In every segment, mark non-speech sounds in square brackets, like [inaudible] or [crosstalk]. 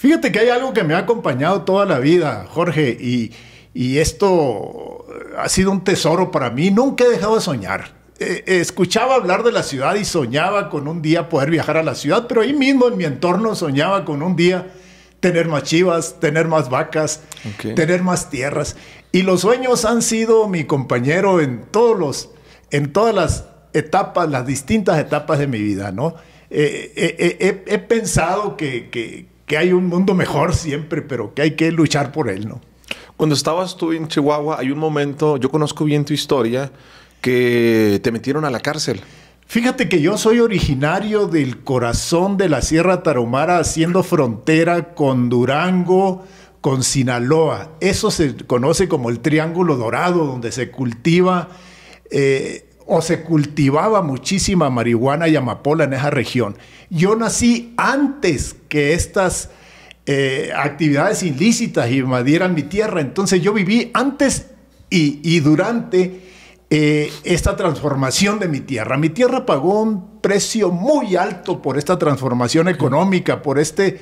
Fíjate que hay algo que me ha acompañado toda la vida, Jorge, y, esto ha sido un tesoro para mí. Nunca he dejado de soñar. Eh, eh, escuchaba hablar de la ciudad y soñaba con un día poder viajar a la ciudad, pero ahí mismo en mi entorno soñaba con un día tener más chivas, tener más vacas, tener más tierras. Y los sueños han sido mi compañero en todos los, en todas las etapas, las distintas etapas de mi vida, ¿no? Eh, he pensado que, que hay un mundo mejor siempre, pero que hay que luchar por él, ¿no? Cuando estabas tú en Chihuahua, hay un momento, yo conozco bien tu historia, que te metieron a la cárcel. Fíjate que yo soy originario del corazón de la Sierra Tarahumara, haciendo frontera con Durango, con Sinaloa. Eso se conoce como el Triángulo Dorado, donde se cultiva eh, o se cultivaba muchísima marihuana y amapola en esa región. Yo nací antes que estas eh, actividades ilícitas invadieran mi tierra, entonces yo viví antes y, durante eh, esta transformación de mi tierra. Mi tierra pagó un precio muy alto por esta transformación económica, por este...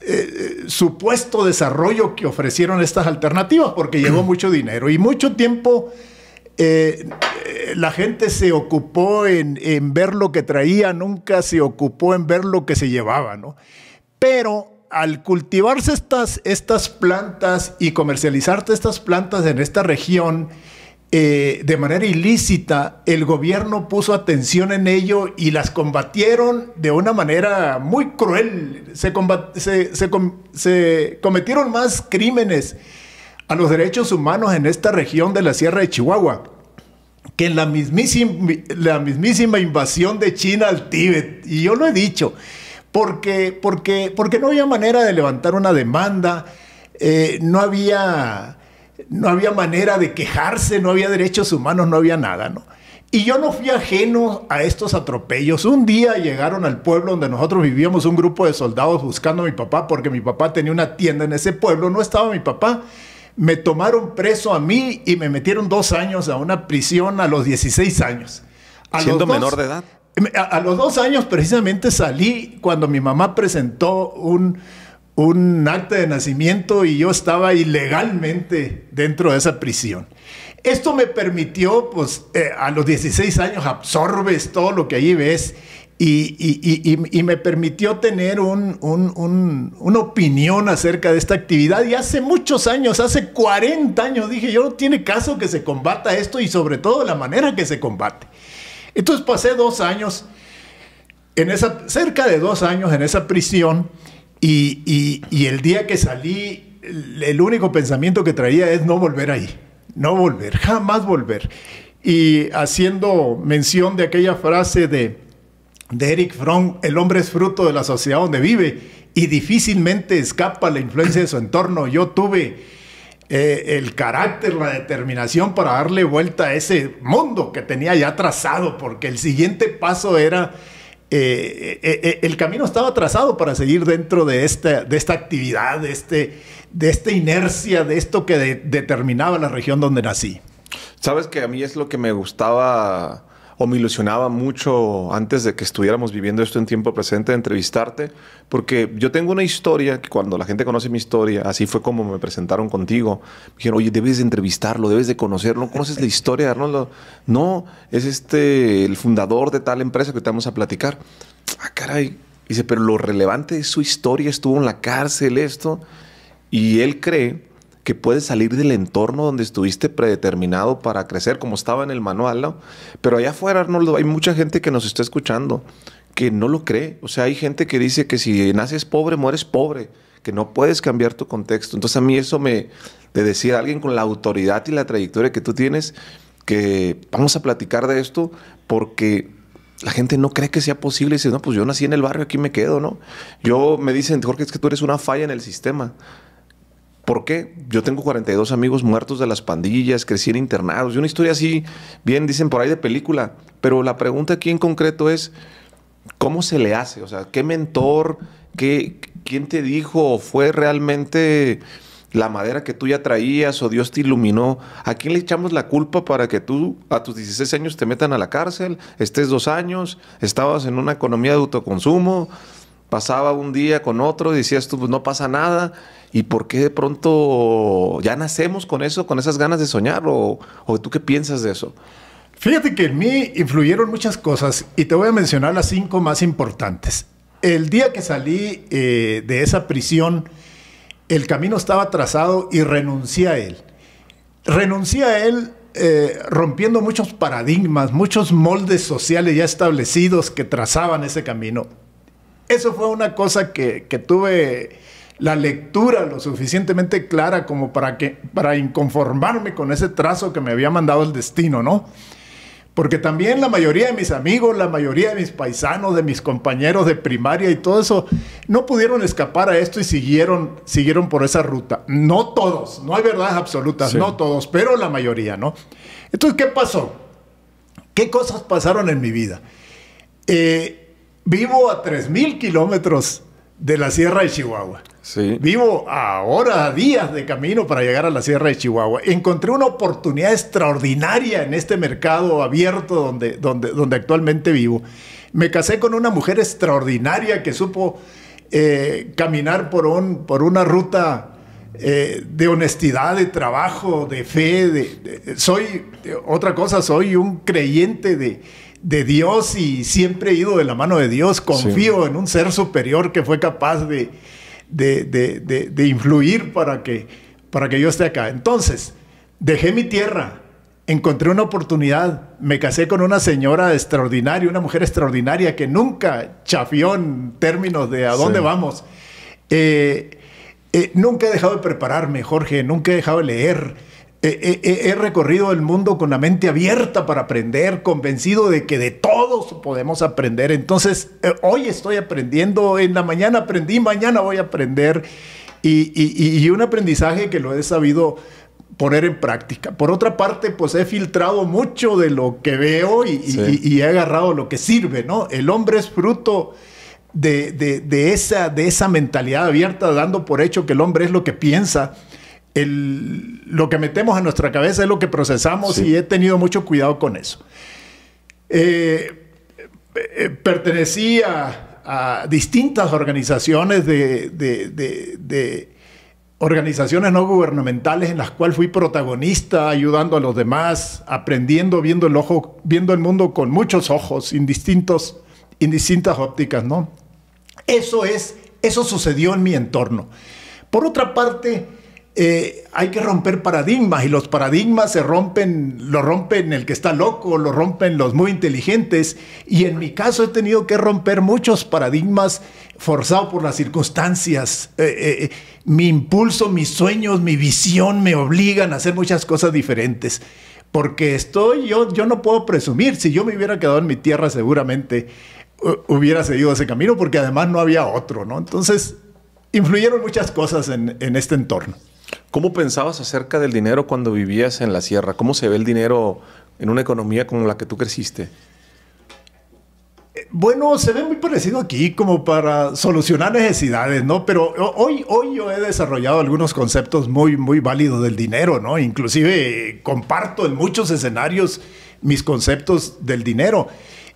Eh, supuesto desarrollo que ofrecieron estas alternativas porque llevó [clears throat] mucho dinero y mucho tiempo eh, eh, la gente se ocupó en, ver lo que traía, nunca se ocupó en ver lo que se llevaba, ¿no? Pero al cultivarse estas, estas plantas y comercializarte estas plantas en esta región, eh, de manera ilícita, el gobierno puso atención en ello y las combatieron de una manera muy cruel. se cometieron más crímenes a los derechos humanos en esta región de la Sierra de Chihuahua, que en la mismísima, la mismísima invasión de China al Tíbet, y yo lo he dicho, porque, porque, porque no había manera de levantar una demanda, eh, no, había, no había manera de quejarse, no había derechos humanos, no había nada, ¿no? Y yo no fui ajeno a estos atropellos. Un día llegaron al pueblo donde nosotros vivíamos un grupo de soldados buscando a mi papá porque mi papá tenía una tienda en ese pueblo, no estaba mi papá me tomaron preso a mí y me metieron dos años a una prisión a los 16 años. Siendo menor de edad. A, los dos años precisamente salí cuando mi mamá presentó un, un acta de nacimiento y yo estaba ilegalmente dentro de esa prisión. Esto me permitió, pues, eh, a los 16 años absorbes todo lo que allí ves y, y, y, y, me permitió tener un, un, un, una opinión acerca de esta actividad. Y hace muchos años, hace 40 años, dije, yo no tiene caso que se combata esto y sobre todo la manera que se combate. Entonces pasé dos años, en esa, cerca de dos años en esa prisión y, el día que salí, el, el único pensamiento que traía es no volver ahí, no volver, jamás volver. Y haciendo mención de aquella frase de de Eric Fromm, el hombre es fruto de la sociedad donde vive y difícilmente escapa la influencia de su entorno. Yo tuve eh, el carácter, la determinación para darle vuelta a ese mundo que tenía ya trazado, porque el siguiente paso era... Eh, eh, el camino estaba trazado para seguir dentro de esta, de esta actividad, de, este, de esta inercia, de esto que determinaba la región donde nací. Sabes que a mí es lo que me gustaba o me ilusionaba mucho antes de que estuviéramos viviendo esto en tiempo presente, de entrevistarte, porque yo tengo una historia que cuando la gente conoce mi historia, así fue como me presentaron contigo, me dijeron, oye, debes de entrevistarlo, debes de conocerlo, ¿conoces la historia de Arnoldo? No, es este, el fundador de tal empresa que te vamos a platicar. Ah, caray. Dice, pero lo relevante es su historia, estuvo en la cárcel, esto. Y él cree que puedes salir del entorno donde estuviste predeterminado para crecer, como estaba en el manual, ¿no? Pero allá afuera, Arnoldo, hay mucha gente que nos está escuchando que no lo cree. O sea, hay gente que dice que si naces pobre, mueres pobre, que no puedes cambiar tu contexto. Entonces a mí eso me, de decir a alguien con la autoridad y la trayectoria que tú tienes, que vamos a platicar de esto porque la gente no cree que sea posible. Y dice, no, pues yo nací en el barrio, aquí me quedo, ¿no? Yo me dicen, Jorge, es que tú eres una falla en el sistema. ¿Por qué? Yo tengo 42 amigos muertos de las pandillas, crecí en internados, y una historia así, bien dicen por ahí de película, pero la pregunta aquí en concreto es, ¿cómo se le hace? O sea, ¿qué mentor, qué, quién te dijo, fue realmente la madera que tú ya traías o Dios te iluminó? ¿A quién le echamos la culpa para que tú a tus 16 años te metan a la cárcel, estés dos años, estabas en una economía de autoconsumo, pasaba un día con otro, decías tú, pues no pasa nada? ¿Y por qué de pronto ya nacemos con eso, con esas ganas de soñar? ¿O, tú qué piensas de eso? Fíjate que en mí influyeron muchas cosas y te voy a mencionar las cinco más importantes. El día que salí eh, de esa prisión, el camino estaba trazado y renuncié a él. Renuncié a él eh, rompiendo muchos paradigmas, muchos moldes sociales ya establecidos que trazaban ese camino. Eso fue una cosa que, que tuve la lectura lo suficientemente clara como para, que, para inconformarme con ese trazo que me había mandado el destino, ¿no? Porque también la mayoría de mis amigos, la mayoría de mis paisanos, de mis compañeros de primaria y todo eso, no pudieron escapar a esto y siguieron, siguieron por esa ruta. No todos, no hay verdades absolutas, no todos, pero la mayoría, ¿no? Entonces, ¿qué pasó? ¿Qué cosas pasaron en mi vida? Eh, vivo a 3.000 kilómetros de la Sierra de Chihuahua. Vivo ahora días de camino para llegar a la Sierra de Chihuahua. Encontré una oportunidad extraordinaria en este mercado abierto donde, donde, donde actualmente vivo. Me casé con una mujer extraordinaria que supo eh, caminar por, un, por una ruta eh, de honestidad, de trabajo, de fe. soy, otra cosa, soy un creyente de, de Dios y siempre he ido de la mano de Dios. Confío en un ser superior que fue capaz de, de, influir para que, para que yo esté acá. Entonces, dejé mi tierra, encontré una oportunidad, me casé con una señora extraordinaria, una mujer extraordinaria que nunca chafió en términos de a dónde vamos. Eh, eh, nunca he dejado de prepararme, Jorge, nunca he dejado de leer He, recorrido el mundo con la mente abierta para aprender, convencido de que de todos podemos aprender. Entonces, eh, hoy estoy aprendiendo, en la mañana aprendí, mañana voy a aprender. Y, un aprendizaje que lo he sabido poner en práctica. Por otra parte, pues he filtrado mucho de lo que veo y, he agarrado lo que sirve, ¿no? El hombre es fruto esa, de esa mentalidad abierta, dando por hecho que el hombre es lo que piensa el, lo que metemos en nuestra cabeza es lo que procesamos y he tenido mucho cuidado con eso. Eh, eh pertenecí a, distintas organizaciones de, organizaciones no gubernamentales en las cuales fui protagonista, ayudando a los demás, aprendiendo, viendo el ojo, viendo el mundo con muchos ojos, indistintos, indistintas ópticas, ¿no? Eso es, eso sucedió en mi entorno. Por otra parte, eh, hay que romper paradigmas y los paradigmas se rompen, lo rompen el que está loco, lo rompen los muy inteligentes y en mi caso he tenido que romper muchos paradigmas forzado por las circunstancias. Eh, eh, mi impulso, mis sueños, mi visión me obligan a hacer muchas cosas diferentes. Porque estoy, yo, yo no puedo presumir, si yo me hubiera quedado en mi tierra seguramente hubiera seguido ese camino porque además no había otro, ¿no? Entonces, influyeron muchas cosas en este entorno. ¿Cómo pensabas acerca del dinero cuando vivías en la sierra? ¿Cómo se ve el dinero en una economía como la que tú creciste? Eh, bueno, se ve muy parecido aquí como para solucionar necesidades, ¿no? Pero hoy, hoy yo he desarrollado algunos conceptos muy, muy válidos del dinero, ¿no? Inclusive eh, comparto en muchos escenarios mis conceptos del dinero.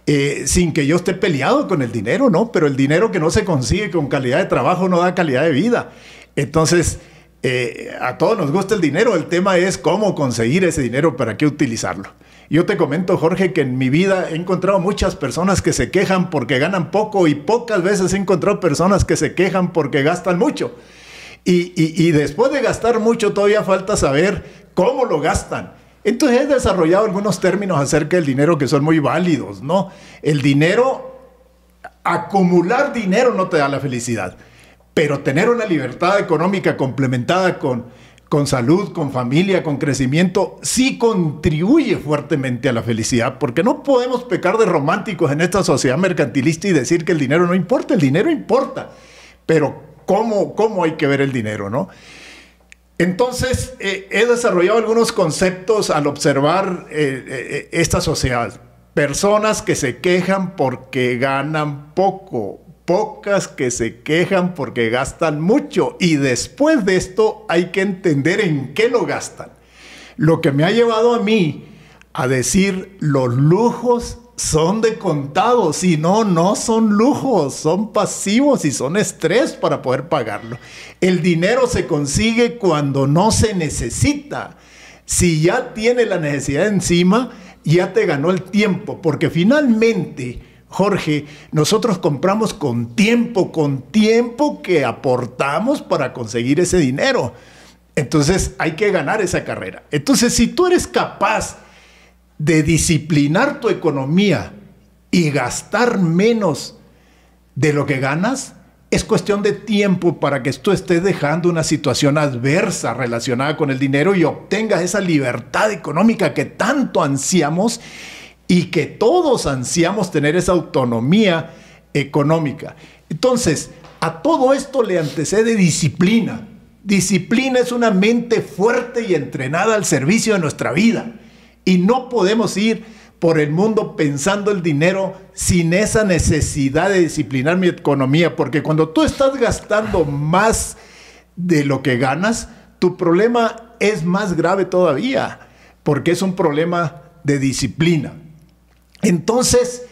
Eh, sin que yo esté peleado con el dinero, ¿no? Pero el dinero que no se consigue con calidad de trabajo no da calidad de vida. Entonces, eh, a todos nos gusta el dinero, el tema es cómo conseguir ese dinero, para qué utilizarlo. Yo te comento, Jorge, que en mi vida he encontrado muchas personas que se quejan porque ganan poco y pocas veces he encontrado personas que se quejan porque gastan mucho. Y, y después de gastar mucho todavía falta saber cómo lo gastan. Entonces he desarrollado algunos términos acerca del dinero que son muy válidos, ¿no? El dinero, acumular dinero no te da la felicidad. Pero tener una libertad económica complementada con, con salud, con familia, con crecimiento, sí contribuye fuertemente a la felicidad, porque no podemos pecar de románticos en esta sociedad mercantilista y decir que el dinero no importa, el dinero importa, pero cómo, cómo hay que ver el dinero, ¿no? Entonces, eh, he desarrollado algunos conceptos al observar eh, eh, esta sociedad. Personas que se quejan porque ganan poco pocas que se quejan porque gastan mucho y después de esto hay que entender en qué lo gastan. Lo que me ha llevado a mí a decir los lujos son de contado. Si no, no son lujos, son pasivos y son estrés para poder pagarlo. El dinero se consigue cuando no se necesita. Si ya tiene la necesidad encima, ya te ganó el tiempo, porque finalmente Jorge, nosotros compramos con tiempo, con tiempo que aportamos para conseguir ese dinero. Entonces hay que ganar esa carrera. Entonces, si tú eres capaz de disciplinar tu economía y gastar menos de lo que ganas, es cuestión de tiempo para que tú estés dejando una situación adversa relacionada con el dinero y obtengas esa libertad económica que tanto ansiamos y que todos ansiamos tener esa autonomía económica. Entonces, a todo esto le antecede disciplina. Disciplina es una mente fuerte y entrenada al servicio de nuestra vida. Y no podemos ir por el mundo pensando el dinero sin esa necesidad de disciplinar mi economía, porque cuando tú estás gastando más de lo que ganas, tu problema es más grave todavía, porque es un problema de disciplina. Entonces,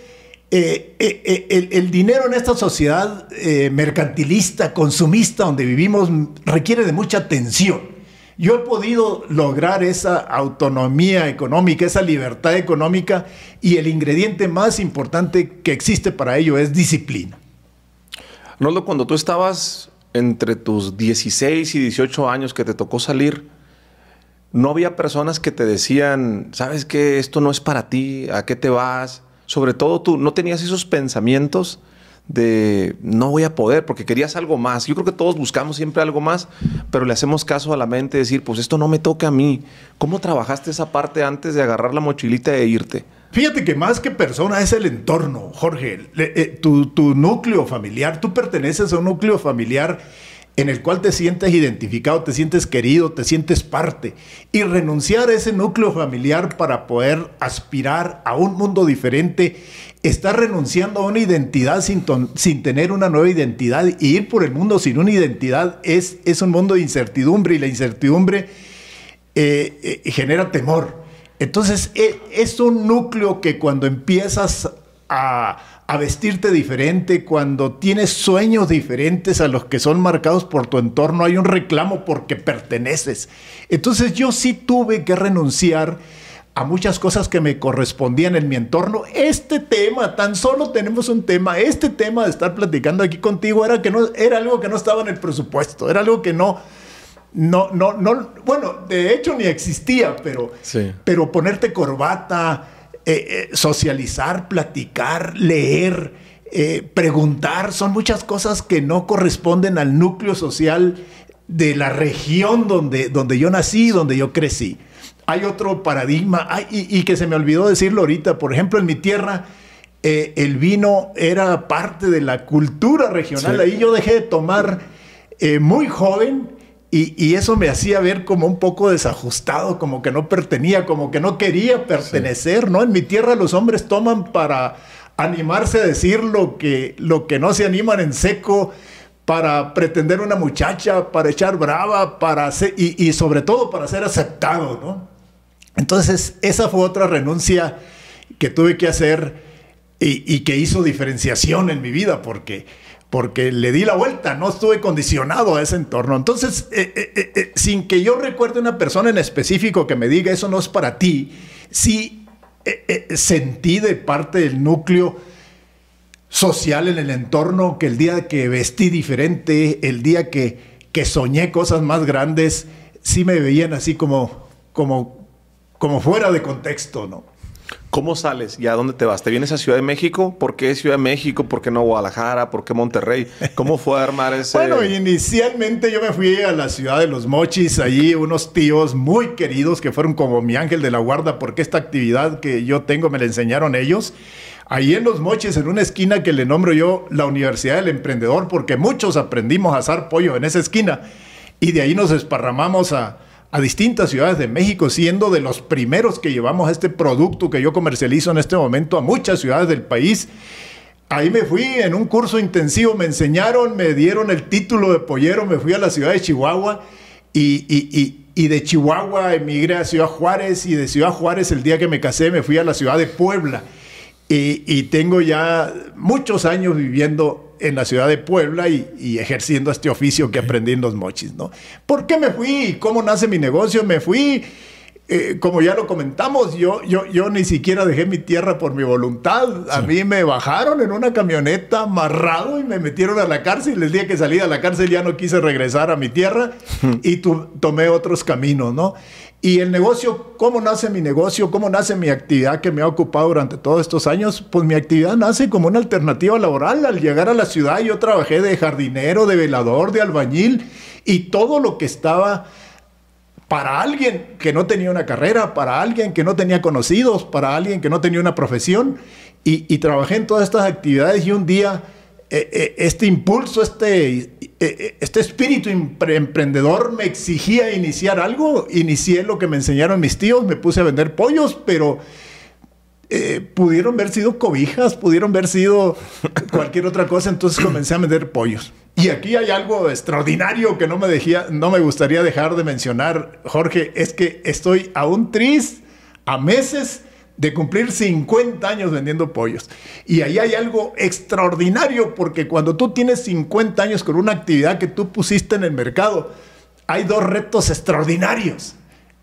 eh, eh, eh, el, dinero en esta sociedad mercantilista, consumista, donde vivimos, requiere de mucha atención. Yo he podido lograr esa autonomía económica, esa libertad económica, y el ingrediente más importante que existe para ello es disciplina. Lolo, cuando tú estabas entre tus 16 y 18 años que te tocó salir, no había personas que te decían, sabes que esto no es para ti, ¿a qué te vas? Sobre todo tú, ¿no tenías esos pensamientos de no voy a poder porque querías algo más? Yo creo que todos buscamos siempre algo más, pero le hacemos caso a la mente, decir, pues esto no me toca a mí. ¿Cómo trabajaste esa parte antes de agarrar la mochilita e irte? Fíjate que más que persona es el entorno, Jorge. Eh, tu, tu núcleo familiar, tú perteneces a un núcleo familiar en el cual te sientes identificado, te sientes querido, te sientes parte, y renunciar a ese núcleo familiar para poder aspirar a un mundo diferente, estar renunciando a una identidad sin, sin tener una nueva identidad y ir por el mundo sin una identidad es, es un mundo de incertidumbre y la incertidumbre eh, eh, genera temor. Entonces e, es un núcleo que cuando empiezas a, a vestirte diferente, cuando tienes sueños diferentes a los que son marcados por tu entorno, hay un reclamo porque perteneces. Entonces yo sí tuve que renunciar a muchas cosas que me correspondían en mi entorno. Este tema, tan solo tenemos un tema, este tema de estar platicando aquí contigo era que no era algo que no estaba en el presupuesto, era algo que no no no no bueno, de hecho ni existía, pero pero ponerte corbata eh, eh, socializar, platicar, leer, eh, preguntar, son muchas cosas que no corresponden al núcleo social de la región donde, donde yo nací, donde yo crecí. Hay otro paradigma, y, que se me olvidó decirlo ahorita, por ejemplo, en mi tierra, el vino era parte de la cultura regional, ahí yo dejé de tomar muy joven, y, eso me hacía ver como un poco desajustado, como que no pertenía, como que no quería pertenecer, ¿no? En mi tierra los hombres toman para animarse a decir lo que, lo que no se animan en seco, para pretender una muchacha, para echar brava, para y, sobre todo para ser aceptado, ¿no? Entonces, esa fue otra renuncia que tuve que hacer y, y que hizo diferenciación en mi vida, porque porque le di la vuelta, no estuve condicionado a ese entorno. Entonces, eh, eh, eh, sin que yo recuerde una persona en específico que me diga eso no es para ti, sí sentí de parte del núcleo social en el entorno que el día que vestí diferente, el día que, que soñé cosas más grandes, sí me veían así como, como, como fuera de contexto, ¿no? ¿Cómo sales y a dónde te vas? ¿Te vienes a Ciudad de México? ¿Por qué Ciudad de México? ¿Por qué no Guadalajara? ¿Por qué Monterrey? ¿Cómo fue armar ese...? bueno, inicialmente yo me fui a la ciudad de los mochis. Allí unos tíos muy queridos que fueron como mi ángel de la guarda porque esta actividad que yo tengo me la enseñaron ellos. Ahí en Los Mochis, en una esquina que le nombro yo la Universidad del Emprendedor, porque muchos aprendimos a asar pollo en esa esquina. Y de ahí nos esparramamos a, a distintas ciudades de México, siendo de los primeros que llevamos este producto que yo comercializo en este momento a muchas ciudades del país. Ahí me fui en un curso intensivo, me enseñaron, me dieron el título de pollero, me fui a la ciudad de Chihuahua y, y de Chihuahua emigré a Ciudad Juárez y de Ciudad Juárez el día que me casé me fui a la ciudad de Puebla y tengo ya muchos años viviendo en la ciudad de Puebla y, ejerciendo este oficio que aprendí en los mochis, ¿no? ¿Por qué me fui? ¿Cómo nace mi negocio? Me fui. Eh, como ya lo comentamos, yo, yo, yo ni siquiera dejé mi tierra por mi voluntad. A mí me bajaron en una camioneta amarrado y me metieron a la cárcel. El día que salí de la cárcel ya no quise regresar a mi tierra hmm. y tomé otros caminos, ¿no? Y el negocio, ¿cómo nace mi negocio? ¿Cómo nace mi actividad que me ha ocupado durante todos estos años? Pues mi actividad nace como una alternativa laboral. Al llegar a la ciudad yo trabajé de jardinero, de velador, de albañil y todo lo que estaba para alguien que no tenía una carrera, para alguien que no tenía conocidos, para alguien que no tenía una profesión. Y, y trabajé en todas estas actividades y un día eh, eh, este impulso, este, eh, este espíritu emprendedor me exigía iniciar algo. Inicié lo que me enseñaron mis tíos, me puse a vender pollos, pero pudieron haber sido cobijas, pudieron haber sido cualquier otra cosa. Entonces comencé a vender pollos. Y aquí hay algo extraordinario que no me, dejía, no me gustaría dejar de mencionar, Jorge, es que estoy aún triste, a meses de cumplir 50 años vendiendo pollos. Y ahí hay algo extraordinario porque cuando tú tienes 50 años con una actividad que tú pusiste en el mercado, hay dos retos extraordinarios.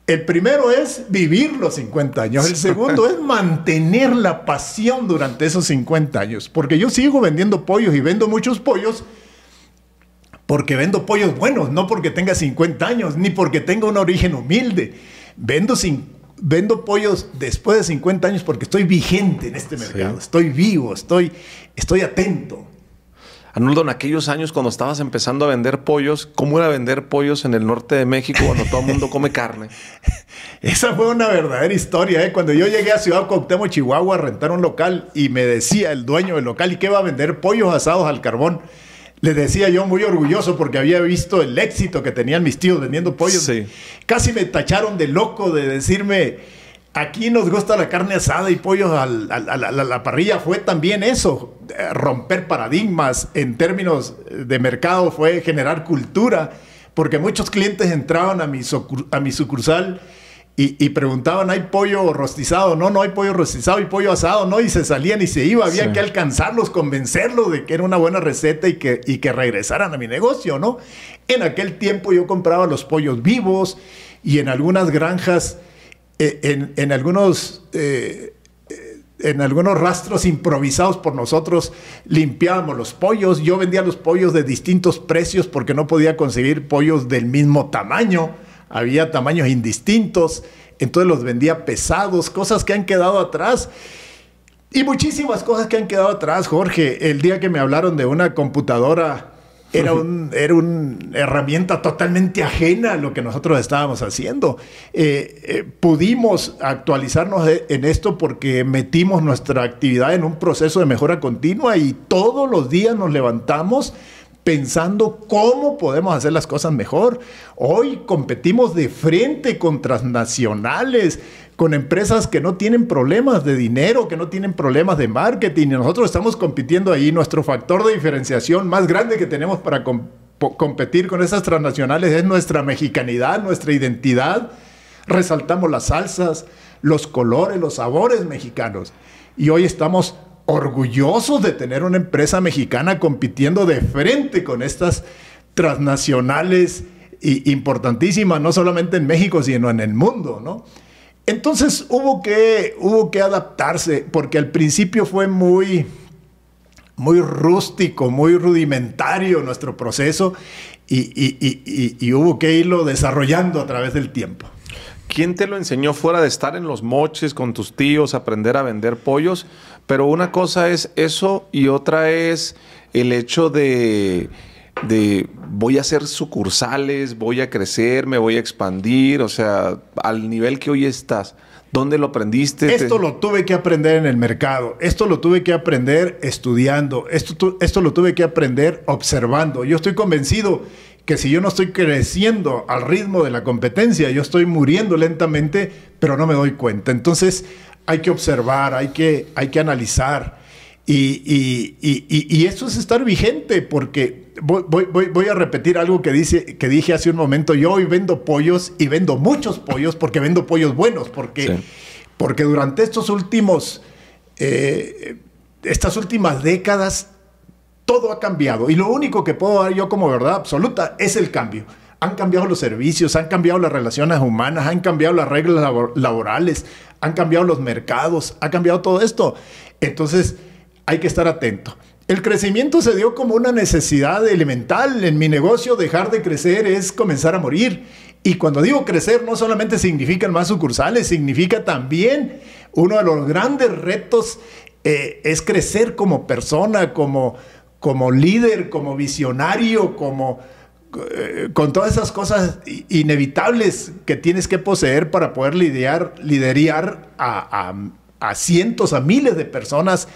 El primero es vivir los 50 años. El segundo es mantener la pasión durante esos 50 años. Porque yo sigo vendiendo pollos y vendo muchos pollos porque vendo pollos buenos, no porque tenga 50 años, ni porque tenga un origen humilde. Vendo 50 vendo pollos después de 50 años porque estoy vigente en este mercado, estoy vivo, estoy, estoy atento. Anuldo en aquellos años cuando estabas empezando a vender pollos, ¿cómo era vender pollos en el norte de México cuando todo el mundo [laughs] come carne? Esa fue una verdadera historia. ¿eh? Cuando yo llegué a Ciudad Cuauhtémoc, Chihuahua, a rentar un local y me decía el dueño del local, ¿y qué va a vender? Pollos asados al carbón. Les decía yo muy orgulloso porque había visto el éxito que tenían mis tíos vendiendo pollos. Casi me tacharon de loco de decirme, aquí nos gusta la carne asada y pollos a la, parrilla. Fue también eso, eh, romper paradigmas en términos de mercado, fue generar cultura, porque muchos clientes entraban a mi sucursal y, preguntaban, ¿hay pollo rostizado? No, no hay pollo rostizado, y pollo asado, ¿no? Y se salían y se iba. Había que alcanzarlos, convencerlos de que era una buena receta y que, que regresaran a mi negocio, ¿no? En aquel tiempo yo compraba los pollos vivos y en algunas granjas, eh, en, algunos... Eh, eh, en algunos rastros improvisados por nosotros limpiábamos los pollos. Yo vendía los pollos de distintos precios porque no podía conseguir pollos del mismo tamaño había tamaños indistintos, entonces los vendía pesados, cosas que han quedado atrás. Y muchísimas cosas que han quedado atrás, Jorge. El día que me hablaron de una computadora, era, un, era una herramienta totalmente ajena a lo que nosotros estábamos haciendo. Eh, eh, pudimos actualizarnos en esto porque metimos nuestra actividad en un proceso de mejora continua y todos los días nos levantamos pensando cómo podemos hacer las cosas mejor. Hoy competimos de frente con transnacionales, con empresas que no tienen problemas de dinero, que no tienen problemas de marketing. Y nosotros estamos compitiendo ahí. Nuestro factor de diferenciación más grande que tenemos para competir con esas transnacionales es nuestra mexicanidad, nuestra identidad. Resaltamos las salsas, los colores, los sabores mexicanos. Y hoy estamos orgullosos de tener una empresa mexicana compitiendo de frente con estas transnacionales importantísimas, no solamente en México, sino en el mundo, ¿no? Entonces hubo que, hubo que adaptarse, porque al principio fue muy, muy rústico, muy rudimentario nuestro proceso y, y, hubo que irlo desarrollando a través del tiempo. ¿Quién te lo enseñó fuera de estar en los moches con tus tíos, aprender a vender pollos? Pero una cosa es eso y otra es el hecho de, voy a hacer sucursales, voy a crecer, me voy a expandir, o sea, al nivel que hoy estás. ¿Dónde lo aprendiste? Esto lo tuve que aprender en el mercado, esto lo tuve que aprender estudiando, esto, esto lo tuve que aprender observando. Yo estoy convencido que si yo no estoy creciendo al ritmo de la competencia, yo estoy muriendo lentamente, pero no me doy cuenta. Entonces, hay que observar, hay que, hay que analizar. Y, eso es estar vigente, porque voy, a repetir algo que, dice, que dije hace un momento. Yo hoy vendo pollos y vendo muchos pollos porque vendo pollos buenos, porque, porque durante estos últimos, eh, estas últimas décadas, todo ha cambiado. Y lo único que puedo dar yo como verdad absoluta es el cambio han cambiado los servicios, han cambiado las relaciones humanas, han cambiado las reglas laborales, han cambiado los mercados, ha cambiado todo esto. Entonces, hay que estar atento. El crecimiento se dio como una necesidad elemental. En mi negocio dejar de crecer es comenzar a morir. Y cuando digo crecer, no solamente significan más sucursales, significa también uno de los grandes retos eh, es crecer como persona, como, como líder, como visionario, como, eh, con todas esas cosas inevitables que tienes que poseer para poder lidiar, liderar a, cientos, a miles de personas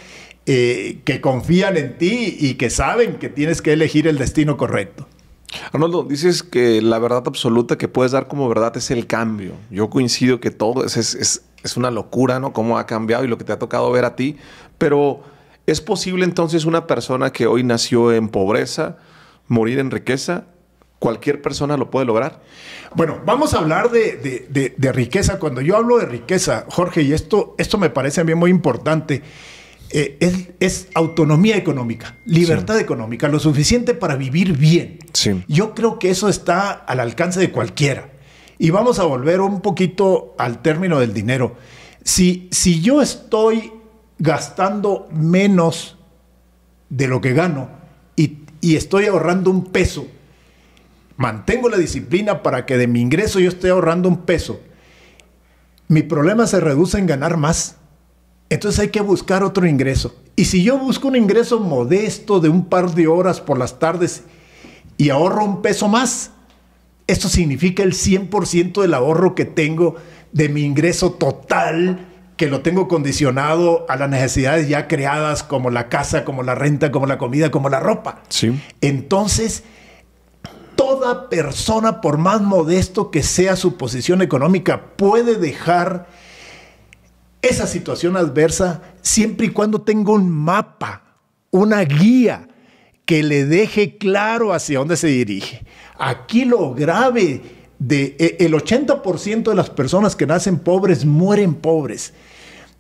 eh, que confían en ti y que saben que tienes que elegir el destino correcto. Arnoldo, dices que la verdad absoluta que puedes dar como verdad es el cambio. Yo coincido que todo es, es una locura, ¿no? Cómo ha cambiado y lo que te ha tocado ver a ti. Pero ¿es posible entonces una persona que hoy nació en pobreza morir en riqueza? cualquier persona lo puede lograr. Bueno, vamos a hablar de, riqueza. Cuando yo hablo de riqueza, Jorge, y esto, esto me parece a mí muy importante, eh, es, autonomía económica, libertad económica, lo suficiente para vivir bien. Yo creo que eso está al alcance de cualquiera. Y vamos a volver un poquito al término del dinero. Si, si yo estoy gastando menos de lo que gano y estoy ahorrando un peso, mantengo la disciplina para que de mi ingreso yo esté ahorrando un peso, mi problema se reduce en ganar más. Entonces hay que buscar otro ingreso. Y si yo busco un ingreso modesto de un par de horas por las tardes y ahorro un peso más, esto significa el 100% del ahorro que tengo de mi ingreso total, que lo tengo condicionado a las necesidades ya creadas como la casa, como la renta, como la comida, como la ropa. Sí. Entonces, toda persona, por más modesto que sea su posición económica, puede dejar esa situación adversa siempre y cuando tenga un mapa, una guía que le deje claro hacia dónde se dirige. Aquí lo grave de e, el 80% de las personas que nacen pobres mueren pobres.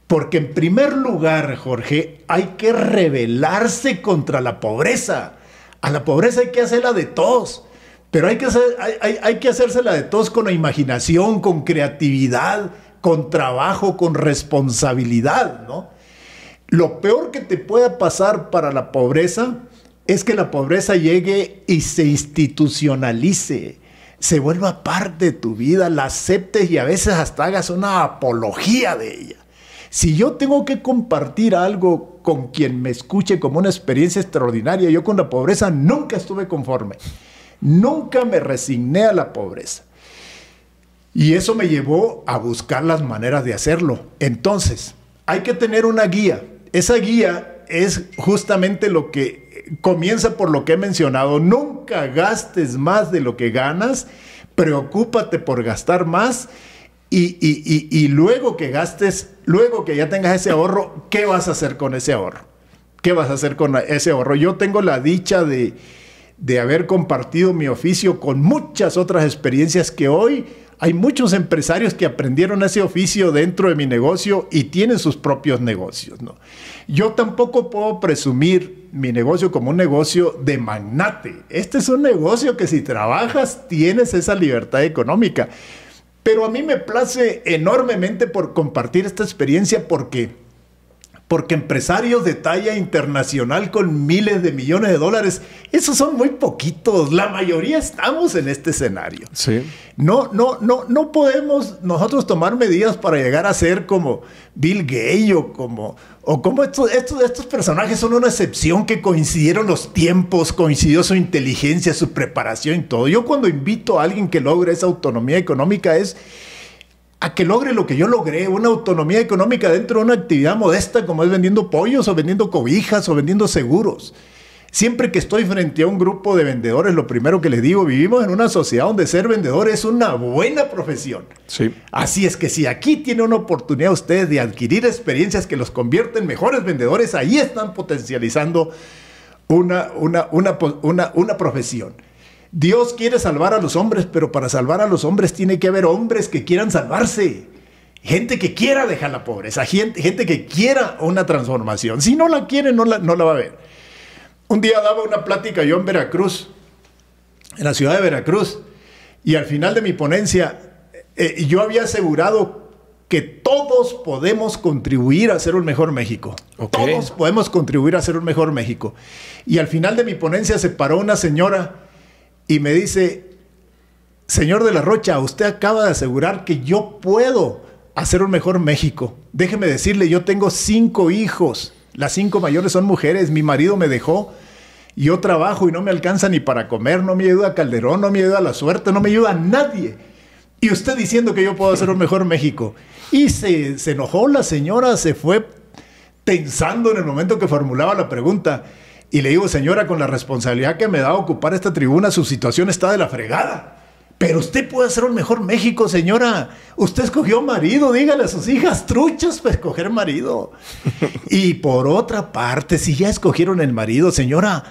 Porque en primer lugar, Jorge, hay que rebelarse contra la pobreza. A la pobreza hay que hacerla de todos. Pero hay que, hay, hacérsela de todos con la imaginación, con creatividad, con trabajo, con responsabilidad, ¿no? Lo peor que te pueda pasar para la pobreza es que la pobreza llegue y se institucionalice, se vuelva parte de tu vida, la aceptes y a veces hasta hagas una apología de ella. Si yo tengo que compartir algo con quien me escuche como una experiencia extraordinaria, yo con la pobreza nunca estuve conforme. Nunca me resigné a la pobreza. Y eso me llevó a buscar las maneras de hacerlo. Entonces, hay que tener una guía. Esa guía es justamente lo que comienza por lo que he mencionado. Nunca gastes más de lo que ganas. Preocúpate por gastar más. Y, y luego que gastes, luego que ya tengas ese ahorro, ¿qué vas a hacer con ese ahorro? ¿Qué vas a hacer con ese ahorro? Yo tengo la dicha de, de haber compartido mi oficio con muchas otras experiencias que hoy hay muchos empresarios que aprendieron ese oficio dentro de mi negocio y tienen sus propios negocios. Yo tampoco puedo presumir mi negocio como un negocio de magnate. Este es un negocio que si trabajas tienes esa libertad económica. Pero a mí me place enormemente por compartir esta experiencia porque porque empresarios de talla internacional con miles de millones de dólares, esos son muy poquitos. La mayoría estamos en este escenario. Sí. No, no, no, no podemos nosotros tomar medidas para llegar a ser como Bill Gates o como, o como estos, estos, estos personajes son una excepción que coincidieron los tiempos, coincidió su inteligencia, su preparación y todo. Yo cuando invito a alguien que logre esa autonomía económica es a que logre lo que yo logré, una autonomía económica dentro de una actividad modesta como es vendiendo pollos o vendiendo cobijas o vendiendo seguros. Siempre que estoy frente a un grupo de vendedores, lo primero que les digo, vivimos en una sociedad donde ser vendedor es una buena profesión. Así es que si aquí tiene una oportunidad ustedes de adquirir experiencias que los convierten en mejores vendedores, ahí están potencializando una, una, una profesión. Dios quiere salvar a los hombres, pero para salvar a los hombres tiene que haber hombres que quieran salvarse. Gente que quiera dejar la pobreza, gente, gente que quiera una transformación. Si no la quiere, no la, no la va a ver. Un día daba una plática yo en Veracruz, en la ciudad de Veracruz, y al final de mi ponencia eh, yo había asegurado que todos podemos contribuir a ser un mejor México. Todos podemos contribuir a ser un mejor México. Y al final de mi ponencia se paró una señora y me dice, señor de la Rocha, usted acaba de asegurar que yo puedo hacer un mejor México. Déjeme decirle, yo tengo cinco hijos, las cinco mayores son mujeres, mi marido me dejó. Yo trabajo y no me alcanza ni para comer, no me ayuda Calderón, no me ayuda la suerte, no me ayuda nadie. Y usted diciendo que yo puedo hacer un mejor México. Y se, se enojó la señora, se fue tensando en el momento que formulaba la pregunta. Y le digo, señora, con la responsabilidad que me da ocupar esta tribuna, su situación está de la fregada. Pero usted puede ser un mejor México, señora. Usted escogió marido, dígale a sus hijas truchas para escoger marido. [laughs] y por otra parte, si ya escogieron el marido, señora,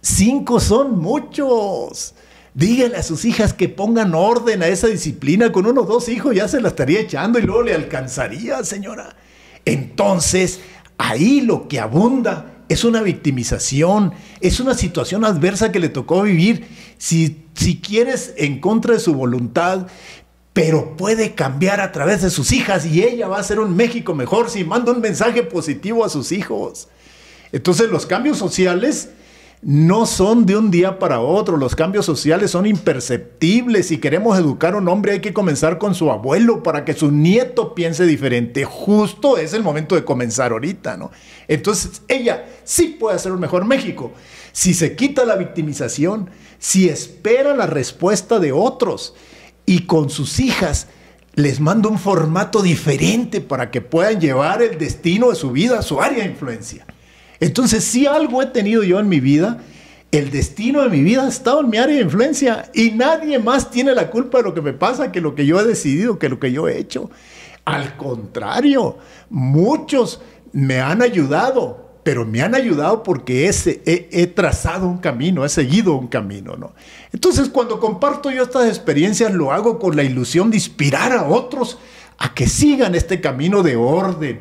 cinco son muchos. Dígale a sus hijas que pongan orden a esa disciplina. Con unos dos hijos ya se la estaría echando y luego le alcanzaría, señora. Entonces, ahí lo que abunda es una victimización, es una situación adversa que le tocó vivir, si, quieres en contra de su voluntad, pero puede cambiar a través de sus hijas y ella va a ser un México mejor si manda un mensaje positivo a sus hijos. Entonces los cambios sociales no son de un día para otro, los cambios sociales son imperceptibles. Si queremos educar a un hombre hay que comenzar con su abuelo para que su nieto piense diferente. Justo es el momento de comenzar ahorita, ¿no? Entonces ella sí puede hacer un mejor México. Si se quita la victimización, si espera la respuesta de otros y con sus hijas les manda un formato diferente para que puedan llevar el destino de su vida a su área de influencia. Entonces, si algo he tenido yo en mi vida, el destino de mi vida ha estado en mi área de influencia y nadie más tiene la culpa de lo que me pasa que lo que yo he decidido, que lo que yo he hecho. Al contrario, muchos me han ayudado, pero me han ayudado porque ese, he, trazado un camino, he seguido un camino, ¿no? Entonces, cuando comparto yo estas experiencias, lo hago con la ilusión de inspirar a otros a que sigan este camino de orden,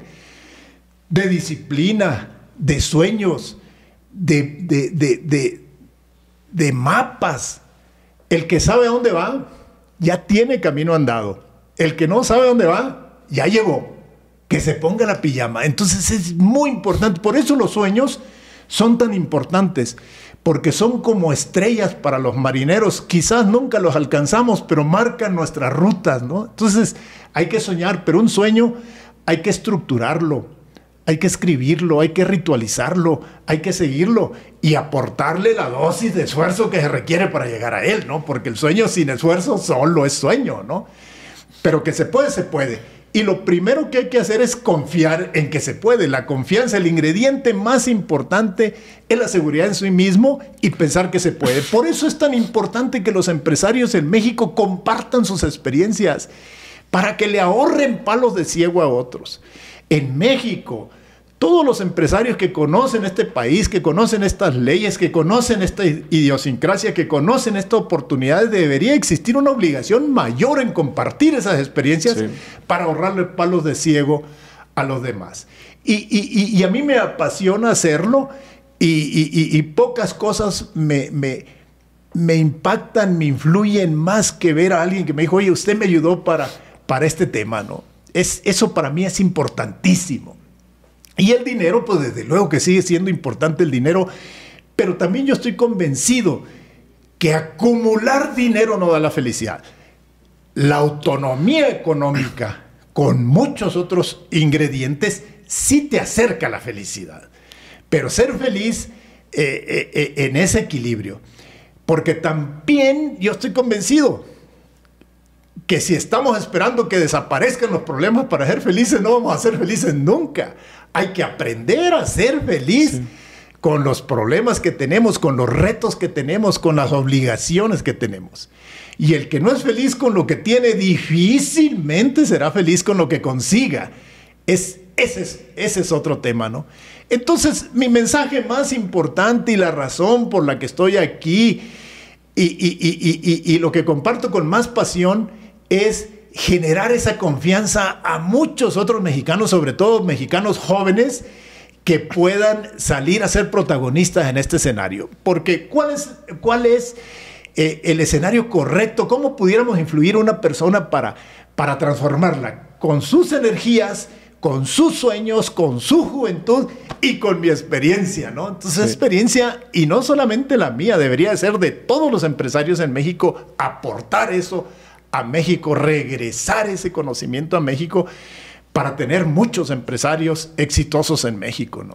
de disciplina, de sueños, de, de, mapas. El que sabe a dónde va, ya tiene camino andado. El que no sabe dónde va, ya llegó. Que se ponga la pijama. Entonces es muy importante. Por eso los sueños son tan importantes, porque son como estrellas para los marineros. Quizás nunca los alcanzamos, pero marcan nuestras rutas, ¿no? Entonces hay que soñar, pero un sueño hay que estructurarlo hay que escribirlo, hay que ritualizarlo, hay que seguirlo y aportarle la dosis de esfuerzo que se requiere para llegar a él, ¿no? Porque el sueño sin esfuerzo solo es sueño, ¿no? Pero que se puede, se puede. Y lo primero que hay que hacer es confiar en que se puede. La confianza, el ingrediente más importante es la seguridad en sí mismo y pensar que se puede. Por eso es tan importante que los empresarios en México compartan sus experiencias para que le ahorren palos de ciego a otros en México. Todos los empresarios que conocen este país, que conocen estas leyes, que conocen esta idiosincrasia, que conocen estas oportunidades, debería existir una obligación mayor en compartir esas experiencias para ahorrarle palos de ciego a los demás. Y, a mí me apasiona hacerlo y, pocas cosas me, impactan, me influyen más que ver a alguien que me dijo, oye, usted me ayudó para, para este tema, ¿no? eso para mí es importantísimo. Y el dinero, pues desde luego que sigue siendo importante el dinero, pero también yo estoy convencido que acumular dinero no da la felicidad. La autonomía económica, con muchos otros ingredientes, sí te acerca a la felicidad. Pero ser feliz eh, eh, eh, en ese equilibrio, porque también yo estoy convencido que si estamos esperando que desaparezcan los problemas para ser felices, no vamos a ser felices nunca. Hay que aprender a ser feliz. con los problemas que tenemos, con los retos que tenemos, con las obligaciones que tenemos. Y el que no es feliz con lo que tiene, difícilmente será feliz con lo que consiga. Es, ese, es, ese es otro tema, ¿no? Entonces, mi mensaje más importante y la razón por la que estoy aquí y, y, y, y lo que comparto con más pasión es generar esa confianza a muchos otros mexicanos, sobre todo mexicanos jóvenes, que puedan salir a ser protagonistas en este escenario. Porque ¿cuál es, eh, el escenario correcto? ¿Cómo pudiéramos influir a una persona para, transformarla? Con sus energías, con sus sueños, con su juventud y con mi experiencia, ¿no? Entonces, experiencia, y no solamente la mía, debería ser de todos los empresarios en México aportar eso a México, regresar ese conocimiento a México para tener muchos empresarios exitosos en México. ¿no?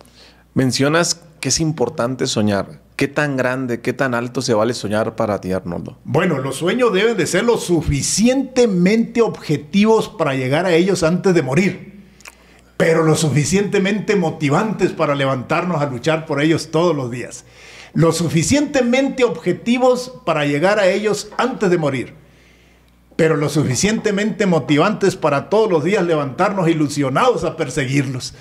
Mencionas que es importante soñar. ¿Qué tan grande, qué tan alto se vale soñar para ti, Arnoldo? Bueno, los sueños deben de ser lo suficientemente objetivos para llegar a ellos antes de morir, pero lo suficientemente motivantes para levantarnos a luchar por ellos todos los días. Lo suficientemente objetivos para llegar a ellos antes de morir pero lo suficientemente motivantes para todos los días levantarnos ilusionados a perseguirlos.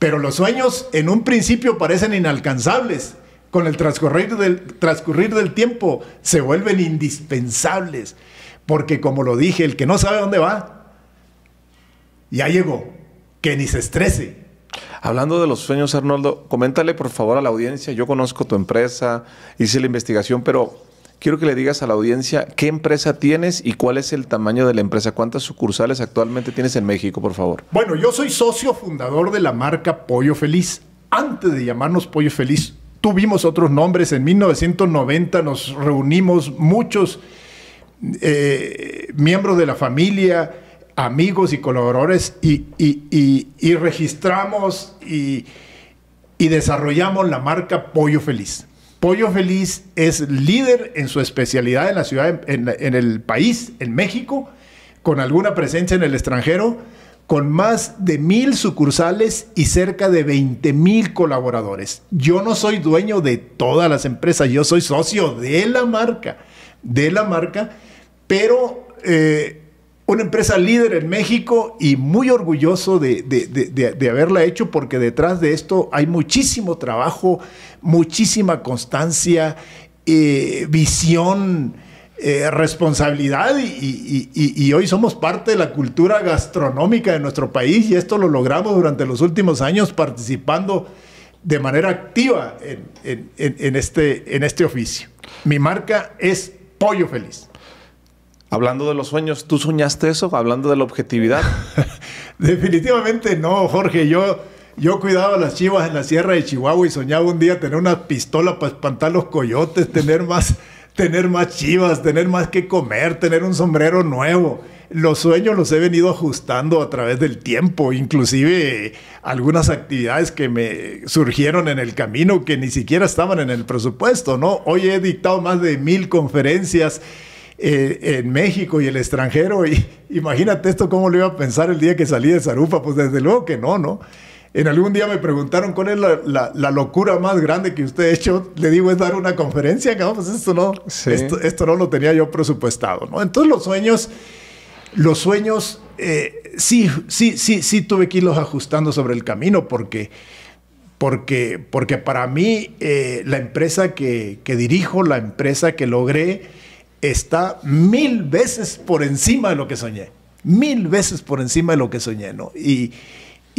Pero los sueños en un principio parecen inalcanzables. Con el transcurrir del, transcurrir del tiempo se vuelven indispensables. Porque como lo dije, el que no sabe dónde va, ya llegó. Que ni se estrese. Hablando de los sueños, Arnoldo, coméntale por favor a la audiencia. Yo conozco tu empresa, hice la investigación, pero quiero que le digas a la audiencia qué empresa tienes y cuál es el tamaño de la empresa. ¿Cuántas sucursales actualmente tienes en México, por favor? Bueno, yo soy socio fundador de la marca Pollo Feliz. Antes de llamarnos Pollo Feliz, tuvimos otros nombres. En 1990 nos reunimos muchos eh, miembros de la familia, amigos y colaboradores y registramos y desarrollamos la marca Pollo Feliz. Pollo Feliz es líder en su especialidad en la ciudad, en, el país, en México, con alguna presencia en el extranjero, con más de mil sucursales y cerca de 20 mil colaboradores. Yo no soy dueño de todas las empresas, yo soy socio de la marca, de la marca, pero eh, una empresa líder en México y muy orgulloso de, de haberla hecho porque detrás de esto hay muchísimo trabajo muchísima constancia, eh, visión, eh, responsabilidad y, hoy somos parte de la cultura gastronómica de nuestro país y esto lo logramos durante los últimos años participando de manera activa en, en este, en este oficio. Mi marca es Pollo Feliz. Hablando de los sueños, ¿tú soñaste eso? Hablando de la objetividad. [laughs] Definitivamente no, Jorge. Yo yo cuidaba las chivas en la sierra de Chihuahua y soñaba un día tener una pistola para espantar los coyotes, tener más, [laughs] tener más chivas, tener más que comer, tener un sombrero nuevo. Los sueños los he venido ajustando a través del tiempo, inclusive algunas actividades que me surgieron en el camino que ni siquiera estaban en el presupuesto, ¿no? Hoy he dictado más de mil conferencias. Eh, en México y el extranjero. Y, [laughs] imagínate esto, cómo lo iba a pensar el día que salí de Zarupa. Pues desde luego que no, ¿no? En algún día me preguntaron cuál es la, locura más grande que usted ha hecho. Le digo, es dar una conferencia, pues esto no, esto, no lo tenía yo presupuestado, ¿no? Entonces los sueños, los sueños, eh, sí, sí, sí, sí tuve que irlos ajustando sobre el camino porque, porque, porque para mí eh, la empresa que, que dirijo, la empresa que logré, está mil veces por encima de lo que soñé. Mil veces por encima de lo que soñé, ¿no? Y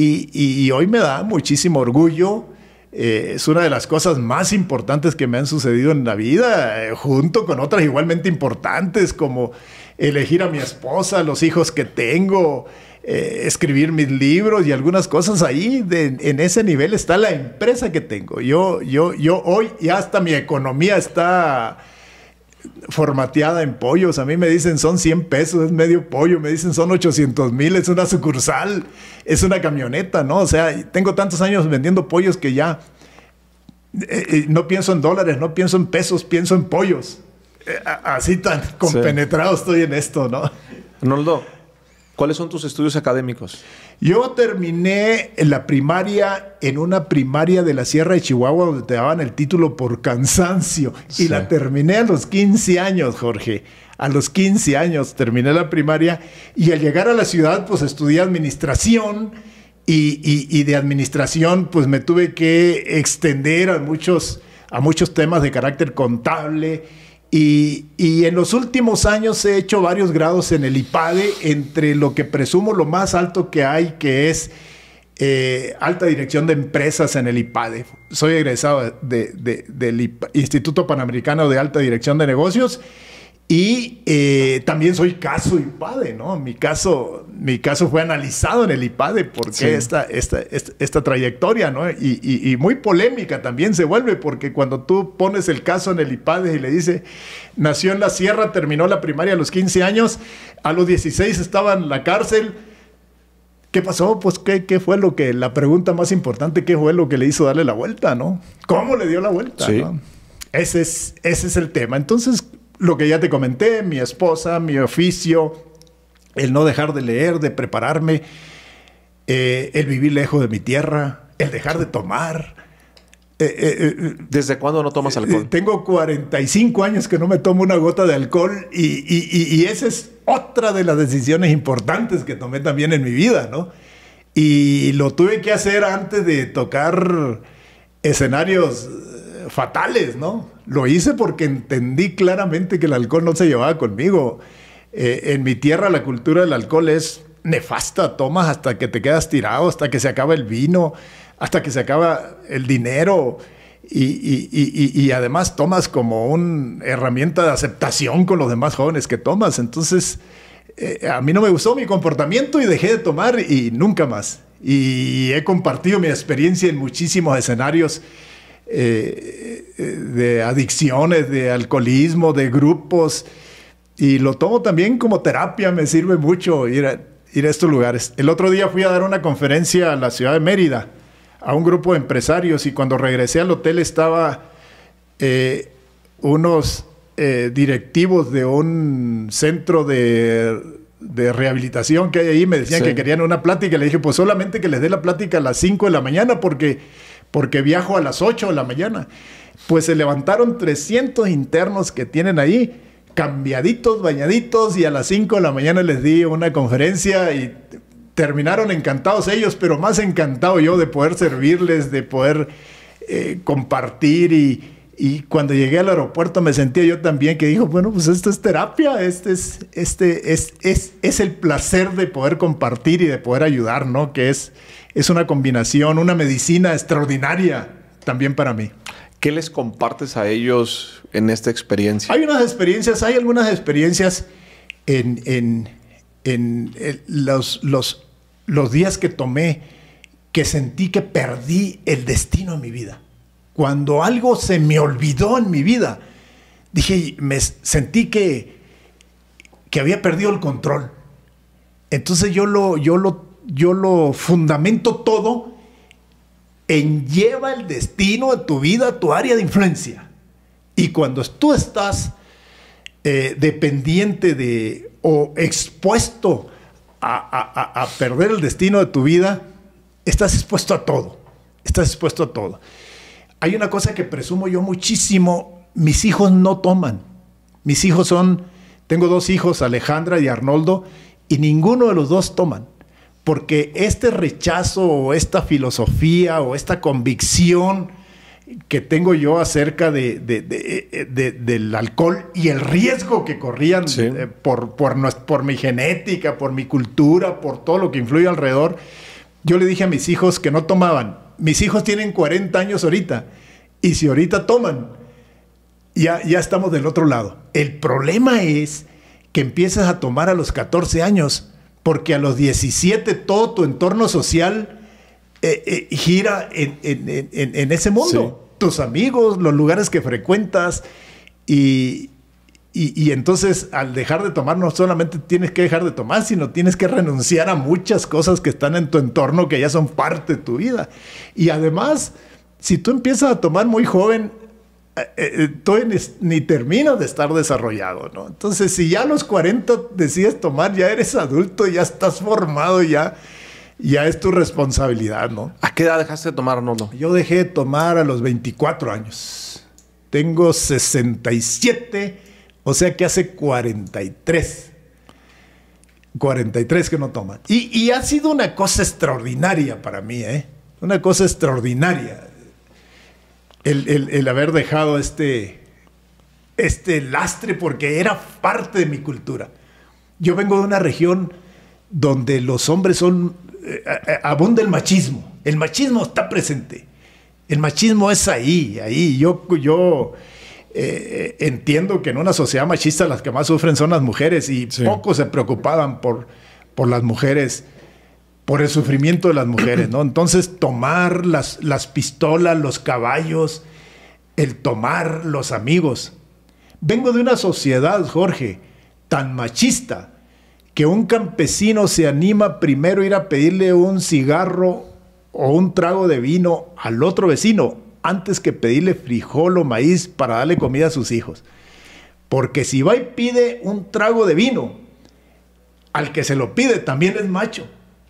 y, hoy me da muchísimo orgullo. Eh, es una de las cosas más importantes que me han sucedido en la vida, eh, junto con otras igualmente importantes como elegir a mi esposa, los hijos que tengo, eh, escribir mis libros y algunas cosas ahí. en ese nivel está la empresa que tengo. Yo, yo, yo hoy y hasta mi economía está formateada en pollos. A mí me dicen son 100 pesos, es medio pollo. Me dicen son 800 mil, es una sucursal, es una camioneta, ¿no? O sea, tengo tantos años vendiendo pollos que ya eh, eh, no pienso en dólares, no pienso en pesos, pienso en pollos. Eh, así tan compenetrado estoy en esto, ¿no? Arnoldo, ¿cuáles son tus estudios académicos? Yo terminé la primaria en una primaria de la Sierra de Chihuahua donde te daban el título por cansancio y la terminé a los 15 años, Jorge. A los 15 años terminé la primaria y al llegar a la ciudad pues estudié administración y, y de administración pues me tuve que extender a muchos, a muchos temas de carácter contable y, en los últimos años he hecho varios grados en el IPADE, entre lo que presumo lo más alto que hay, que es eh, alta dirección de empresas en el IPADE. Soy egresado del Instituto Panamericano de Alta Dirección de Negocios y eh, también soy caso IPADE, ¿no? Mi caso, mi caso fue analizado en el IPADE porque esta, esta, esta, trayectoria, ¿no? Y, muy polémica también se vuelve porque cuando tú pones el caso en el IPADE y le dice, nació en la sierra, terminó la primaria a los 15 años, a los 16 estaba en la cárcel. ¿Qué pasó? Pues, ¿qué, ¿qué, fue lo que, la pregunta más importante, qué fue lo que le hizo darle la vuelta, ¿no? ¿Cómo le dio la vuelta? Sí. Ese, es, ese es el tema. Entonces, lo que ya te comenté, mi esposa, mi oficio, el no dejar de leer, de prepararme, eh, el vivir lejos de mi tierra, el dejar de tomar. Eh, eh, ¿Desde cuándo no tomas alcohol? Tengo 45 años que no me tomo una gota de alcohol y, y, esa es otra de las decisiones importantes que tomé también en mi vida, ¿no? Y lo tuve que hacer antes de tocar escenarios fatales, ¿no? Lo hice porque entendí claramente que el alcohol no se llevaba conmigo. Eh, en mi tierra la cultura del alcohol es nefasta, tomas hasta que te quedas tirado, hasta que se acaba el vino, hasta que se acaba el dinero. Y, además tomas como una herramienta de aceptación con los demás jóvenes que tomas. Entonces, eh, a mí no me gustó mi comportamiento y dejé de tomar y nunca más. Y he compartido mi experiencia en muchísimos escenarios eh, eh, de adicciones, de alcoholismo, de grupos. Y lo tomo también como terapia, me sirve mucho ir a, estos lugares. El otro día fui a dar una conferencia a la ciudad de Mérida, a un grupo de empresarios, y cuando regresé al hotel estaba eh, unos directivos de un centro de, rehabilitación que hay ahí, me decían que querían una plática, le dije, pues solamente que les dé la plática a las 5 de la mañana, porque porque viajo a las 8 de la mañana. Pues se levantaron 300 internos que tienen ahí, cambiaditos, bañaditos, y a las 5 de la mañana les di una conferencia y terminaron encantados ellos, pero más encantado yo de poder servirles, de poder eh, compartir y, y cuando llegué al aeropuerto me sentía yo también que dijo, bueno, pues esto es terapia, este es, este es, es, el placer de poder compartir y de poder ayudar, ¿no? Que es, es una combinación, una medicina extraordinaria también para mí. ¿Qué les compartes a ellos en esta experiencia? Hay unas experiencias, hay algunas experiencias en, eh, los, los, los días que tomé que sentí que perdí el destino de mi vida cuando algo se me olvidó en mi vida, dije, me sentí que, que había perdido el control. Entonces yo lo, yo yo lo fundamento todo en lleva el destino de tu vida a tu área de influencia. Y cuando tú estás eh, dependiente de o expuesto a perder el destino de tu vida, estás expuesto a todo. Estás expuesto a todo. Hay una cosa que presumo yo muchísimo, mis hijos no toman. Mis hijos son, tengo dos hijos, Alejandra y Arnoldo, y ninguno de los dos toman. Porque este rechazo o esta filosofía o esta convicción que tengo yo acerca eh, del alcohol y el riesgo que corrían eh, por, por mi genética, por mi cultura, por todo lo que influye alrededor, yo le dije a mis hijos que no tomaban mis hijos tienen 40 años ahorita, y si ahorita toman, ya, ya estamos del otro lado. El problema es que empiezas a tomar a los 14 años, porque a los 17 todo tu entorno social eh, eh, gira en, ese mundo. Tus amigos, los lugares que frecuentas, y, y, entonces, al dejar de tomar, no solamente tienes que dejar de tomar, sino tienes que renunciar a muchas cosas que están en tu entorno, que ya son parte de tu vida. Y además, si tú empiezas a tomar muy joven, eh, eh, ni terminas de estar desarrollado, ¿no? Entonces, si ya a los 40 decides tomar, ya eres adulto, ya estás formado, ya, ya es tu responsabilidad, ¿no? ¿A qué edad dejaste de tomar, no, no? Yo dejé de tomar a los 24 años. Tengo 67 o sea que hace 43. 43 que no toma. Y, ha sido una cosa extraordinaria para mí, ¿eh? Una cosa extraordinaria. El, haber dejado este, este lastre porque era parte de mi cultura. Yo vengo de una región donde los hombres son, eh, abunda el machismo. El machismo está presente. El machismo es ahí, ahí. Yo, yo eh, entiendo que en una sociedad machista las que más sufren son las mujeres y poco pocos se preocupaban por, por las mujeres, por el sufrimiento de las mujeres, ¿no? Entonces tomar las, las pistolas, los caballos, el tomar los amigos. Vengo de una sociedad, Jorge, tan machista que un campesino se anima primero a ir a pedirle un cigarro o un trago de vino al otro vecino antes que pedirle frijol o maíz para darle comida a sus hijos. Porque si va y pide un trago de vino, al que se lo pide también es macho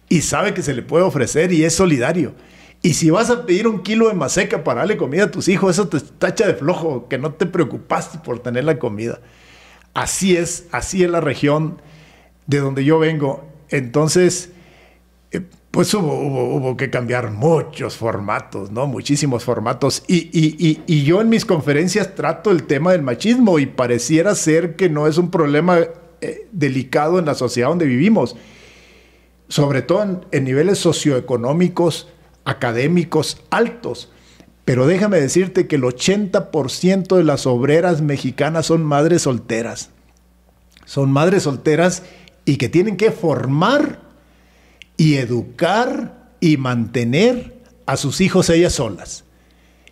y sabe que se le puede ofrecer y es solidario. Y si vas a pedir un kilo de maseca para darle comida a tus hijos, eso te tacha de flojo, que no te preocupaste por tener la comida. Así es, así es la región de donde yo vengo. Entonces, eh, pues hubo, que cambiar muchos formatos, ¿no? Muchísimos formatos. Y, yo en mis conferencias trato el tema del machismo y pareciera ser que no es un problema eh, delicado en la sociedad donde vivimos, sobre todo en niveles socioeconómicos, académicos altos. Pero déjame decirte que el 80% de las obreras mexicanas son madres solteras. Son madres solteras y que tienen que formar y educar y mantener a sus hijos ellas solas.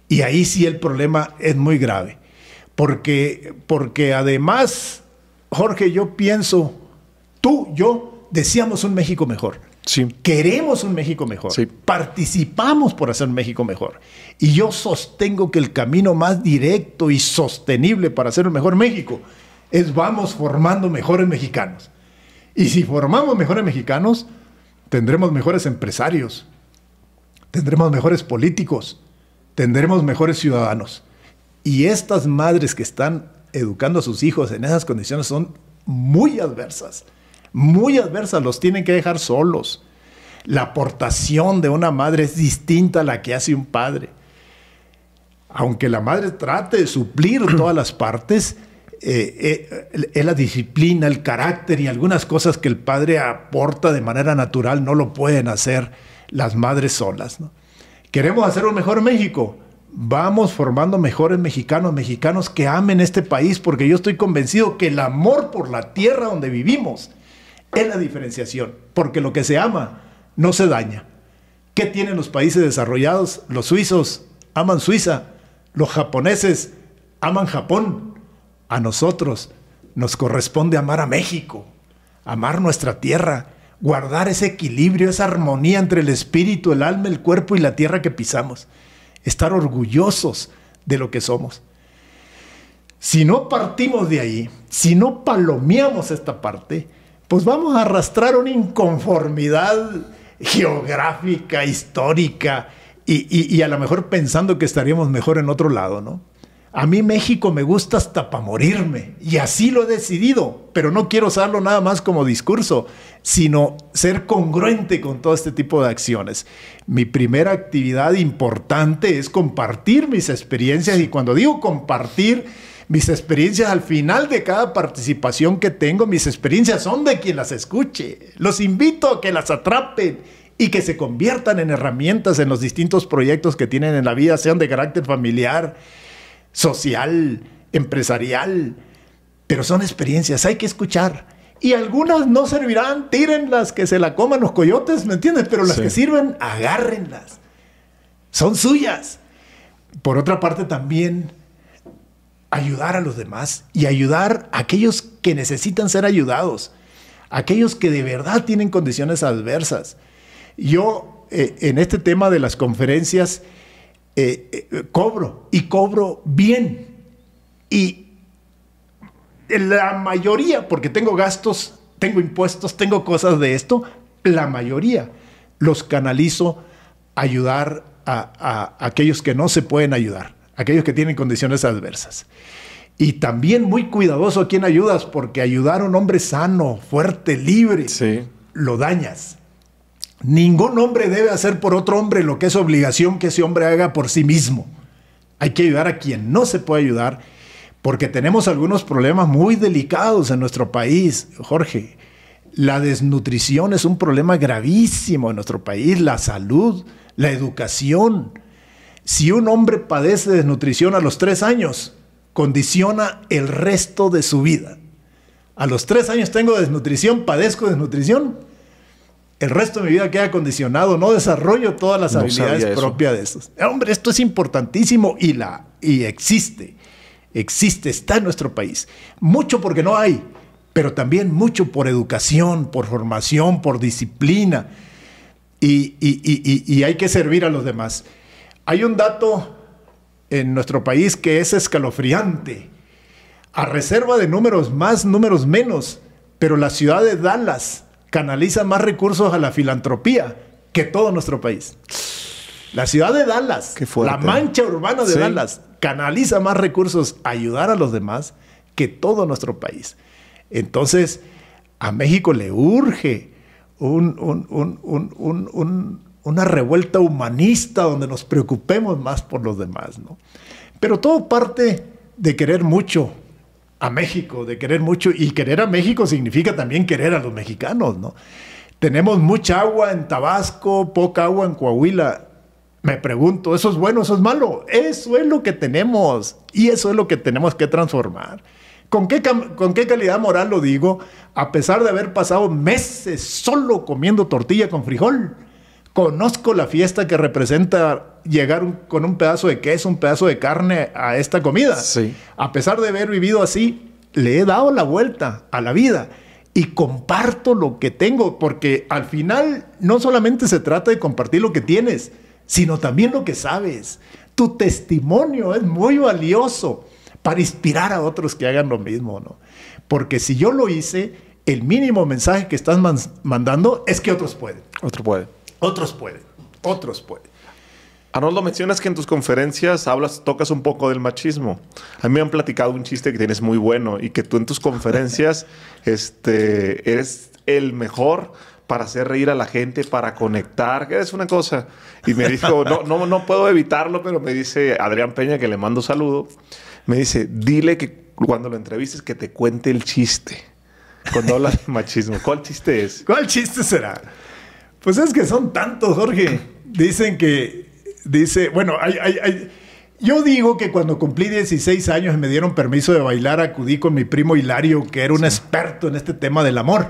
Y ahí sí el problema es muy grave, porque, porque además, Jorge, yo pienso, tú, yo, decíamos un México mejor. Queremos un México mejor. Participamos por hacer un México mejor. Y yo sostengo que el camino más directo y sostenible para hacer un mejor México es vamos formando mejores mexicanos. Y si formamos mejores mexicanos, tendremos mejores empresarios, tendremos mejores políticos, tendremos mejores ciudadanos. Y estas madres que están educando a sus hijos en esas condiciones son muy adversas, muy adversas, los tienen que dejar solos. La aportación de una madre es distinta a la que hace un padre. Aunque la madre trate de suplir todas las partes, eh, eh, es la disciplina, el carácter y algunas cosas que el padre aporta de manera natural no lo pueden hacer las madres solas. Queremos hacer un mejor México. Vamos formando mejores mexicanos, mexicanos que amen este país, porque yo estoy convencido que el amor por la tierra donde vivimos es la diferenciación, porque lo que se ama no se daña. ¿Qué tienen los países desarrollados? Los suizos aman Suiza, los japoneses aman Japón, a nosotros nos corresponde amar a México, amar nuestra tierra, guardar ese equilibrio, esa armonía entre el espíritu, el alma, el cuerpo y la tierra que pisamos. Estar orgullosos de lo que somos. Si no partimos de ahí, si no palomeamos esta parte, pues vamos a arrastrar una inconformidad geográfica, histórica, y, a lo mejor pensando que estaríamos mejor en otro lado, ¿no? A mí México me gusta hasta para morirme y así lo he decidido, pero no quiero usarlo nada más como discurso, sino ser congruente con todo este tipo de acciones. Mi primera actividad importante es compartir mis experiencias y cuando digo compartir mis experiencias al final de cada participación que tengo, mis experiencias son de quien las escuche. Los invito a que las atrapen y que se conviertan en herramientas en los distintos proyectos que tienen en la vida, sean de carácter familiar social, empresarial, pero son experiencias, hay que escuchar. Y algunas no servirán, tírenlas, que se la coman los coyotes, ¿me entiendes? Pero las que sirven, agárrenlas. Son suyas. Por otra parte, también ayudar a los demás y ayudar a aquellos que necesitan ser ayudados, aquellos que de verdad tienen condiciones adversas. Yo, eh, en este tema de las conferencias, eh, eh, cobro y cobro bien. Y la mayoría, porque tengo gastos, tengo impuestos, tengo cosas de esto, la mayoría los canalizo ayudar a, aquellos que no se pueden ayudar, aquellos que tienen condiciones adversas. Y también muy cuidadoso a quien ayudas, porque ayudar a un hombre sano, fuerte, libre, sí. lo dañas. Ningún hombre debe hacer por otro hombre lo que es obligación que ese hombre haga por sí mismo. Hay que ayudar a quien no se puede ayudar, porque tenemos algunos problemas muy delicados en nuestro país, Jorge. La desnutrición es un problema gravísimo en nuestro país, la salud, la educación. Si un hombre padece desnutrición a los tres años, condiciona el resto de su vida. A los tres años tengo desnutrición, padezco desnutrición, el resto de mi vida queda condicionado, no desarrollo todas las habilidades propias de esos. Hombre, esto es importantísimo y, la, y existe, existe, está en nuestro país. Mucho porque no hay, pero también mucho por educación, por formación, por disciplina y, y hay que servir a los demás. Hay un dato en nuestro país que es escalofriante, a reserva de números más, números menos, pero la ciudad de Dallas, canaliza más recursos a la filantropía que todo nuestro país. La ciudad de Dallas, la mancha urbana de Dallas, canaliza más recursos a ayudar a los demás que todo nuestro país. Entonces, a México le urge una revuelta humanista donde nos preocupemos más por los demás. ¿no? Pero todo parte de querer mucho a México, de querer mucho. Y querer a México significa también querer a los mexicanos, ¿no? Tenemos mucha agua en Tabasco, poca agua en Coahuila. Me pregunto, ¿eso es bueno, eso es malo? Eso es lo que tenemos y eso es lo que tenemos que transformar. ¿Con qué, ¿Con qué calidad moral lo digo? A pesar de haber pasado meses solo comiendo tortilla con frijol, Conozco la fiesta que representa llegar con un pedazo de queso, un pedazo de carne a esta comida. Sí. A pesar de haber vivido así, le he dado la vuelta a la vida y comparto lo que tengo, porque al final no solamente se trata de compartir lo que tienes, sino también lo que sabes. Tu testimonio es muy valioso para inspirar a otros que hagan lo mismo, ¿no? Porque si yo lo hice, el mínimo mensaje que estás mandando es que otros pueden. Otro puede. Otros pueden, otros pueden. Arnoldo, mencionas que en tus conferencias hablas, tocas un poco del machismo. A mí me han platicado un chiste que tienes muy bueno y que tú en tus conferencias [laughs] este, eres el mejor para hacer reír a la gente, para conectar, que es una cosa. Y me dijo, no, no, no puedo evitarlo, pero me dice Adrián Peña, que le mando saludo, me dice, dile que cuando lo entrevistes que te cuente el chiste. Cuando hablas de machismo, ¿cuál chiste es? ¿Cuál chiste será? Pues es que son tantos, Jorge. Dicen que, dice, bueno, Yo digo que cuando cumplí 16 años y me dieron permiso de bailar, acudí con mi primo Hilario, que era un experto en este tema del amor.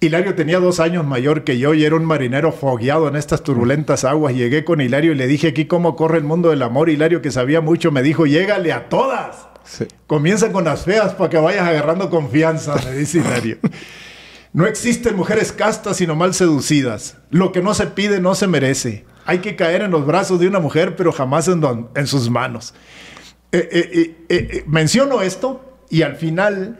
Hilario tenía dos años mayor que yo y era un marinero fogueado en estas turbulentas aguas. Llegué con Hilario y le dije aquí cómo corre el mundo del amor. Hilario, que sabía mucho, me dijo, llégale a todas. Comienza con las feas para que vayas agarrando confianza, me dice Hilario. [laughs] No existen mujeres castas sino mal seducidas. Lo que no se pide no se merece. Hay que caer en los brazos de una mujer, pero jamás en, sus manos. Eh, eh, eh, menciono esto y al final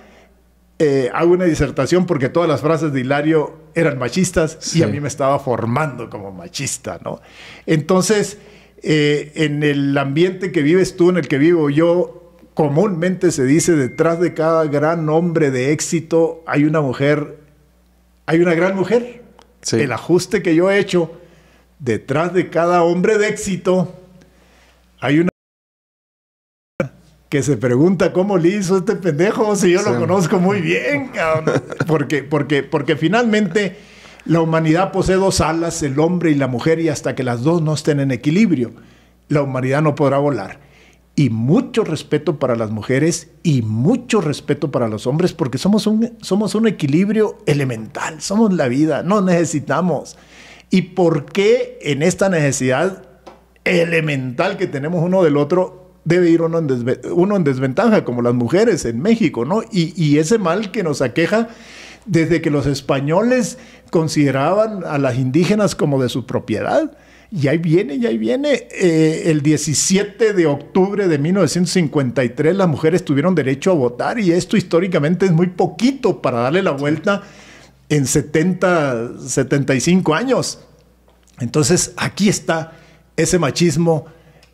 hago una disertación porque todas las frases de Hilario eran machistas y a mí me estaba formando como machista, ¿no? Entonces, en el ambiente que vives tú, en el que vivo yo, comúnmente se dice detrás de cada gran hombre de éxito hay una mujer hay una gran mujer. El ajuste que yo he hecho detrás de cada hombre de éxito, hay una que se pregunta cómo le hizo este pendejo si yo lo conozco muy bien, [laughs] Porque, porque, porque finalmente la humanidad posee dos alas, el hombre y la mujer, y hasta que las dos no estén en equilibrio, la humanidad no podrá volar y mucho respeto para las mujeres y mucho respeto para los hombres porque somos un, somos un equilibrio elemental, somos la vida, nos necesitamos. ¿Y por qué en esta necesidad elemental que tenemos uno del otro debe ir uno en, desventaja, como las mujeres en México, ¿no? Y, y ese mal que nos aqueja desde que los españoles consideraban a las indígenas como de su propiedad y ahí viene, y ahí viene. Eh, el 17 de octubre de 1953 las mujeres tuvieron derecho a votar y esto históricamente es muy poquito para darle la vuelta en 70, 75 años. Entonces aquí está ese machismo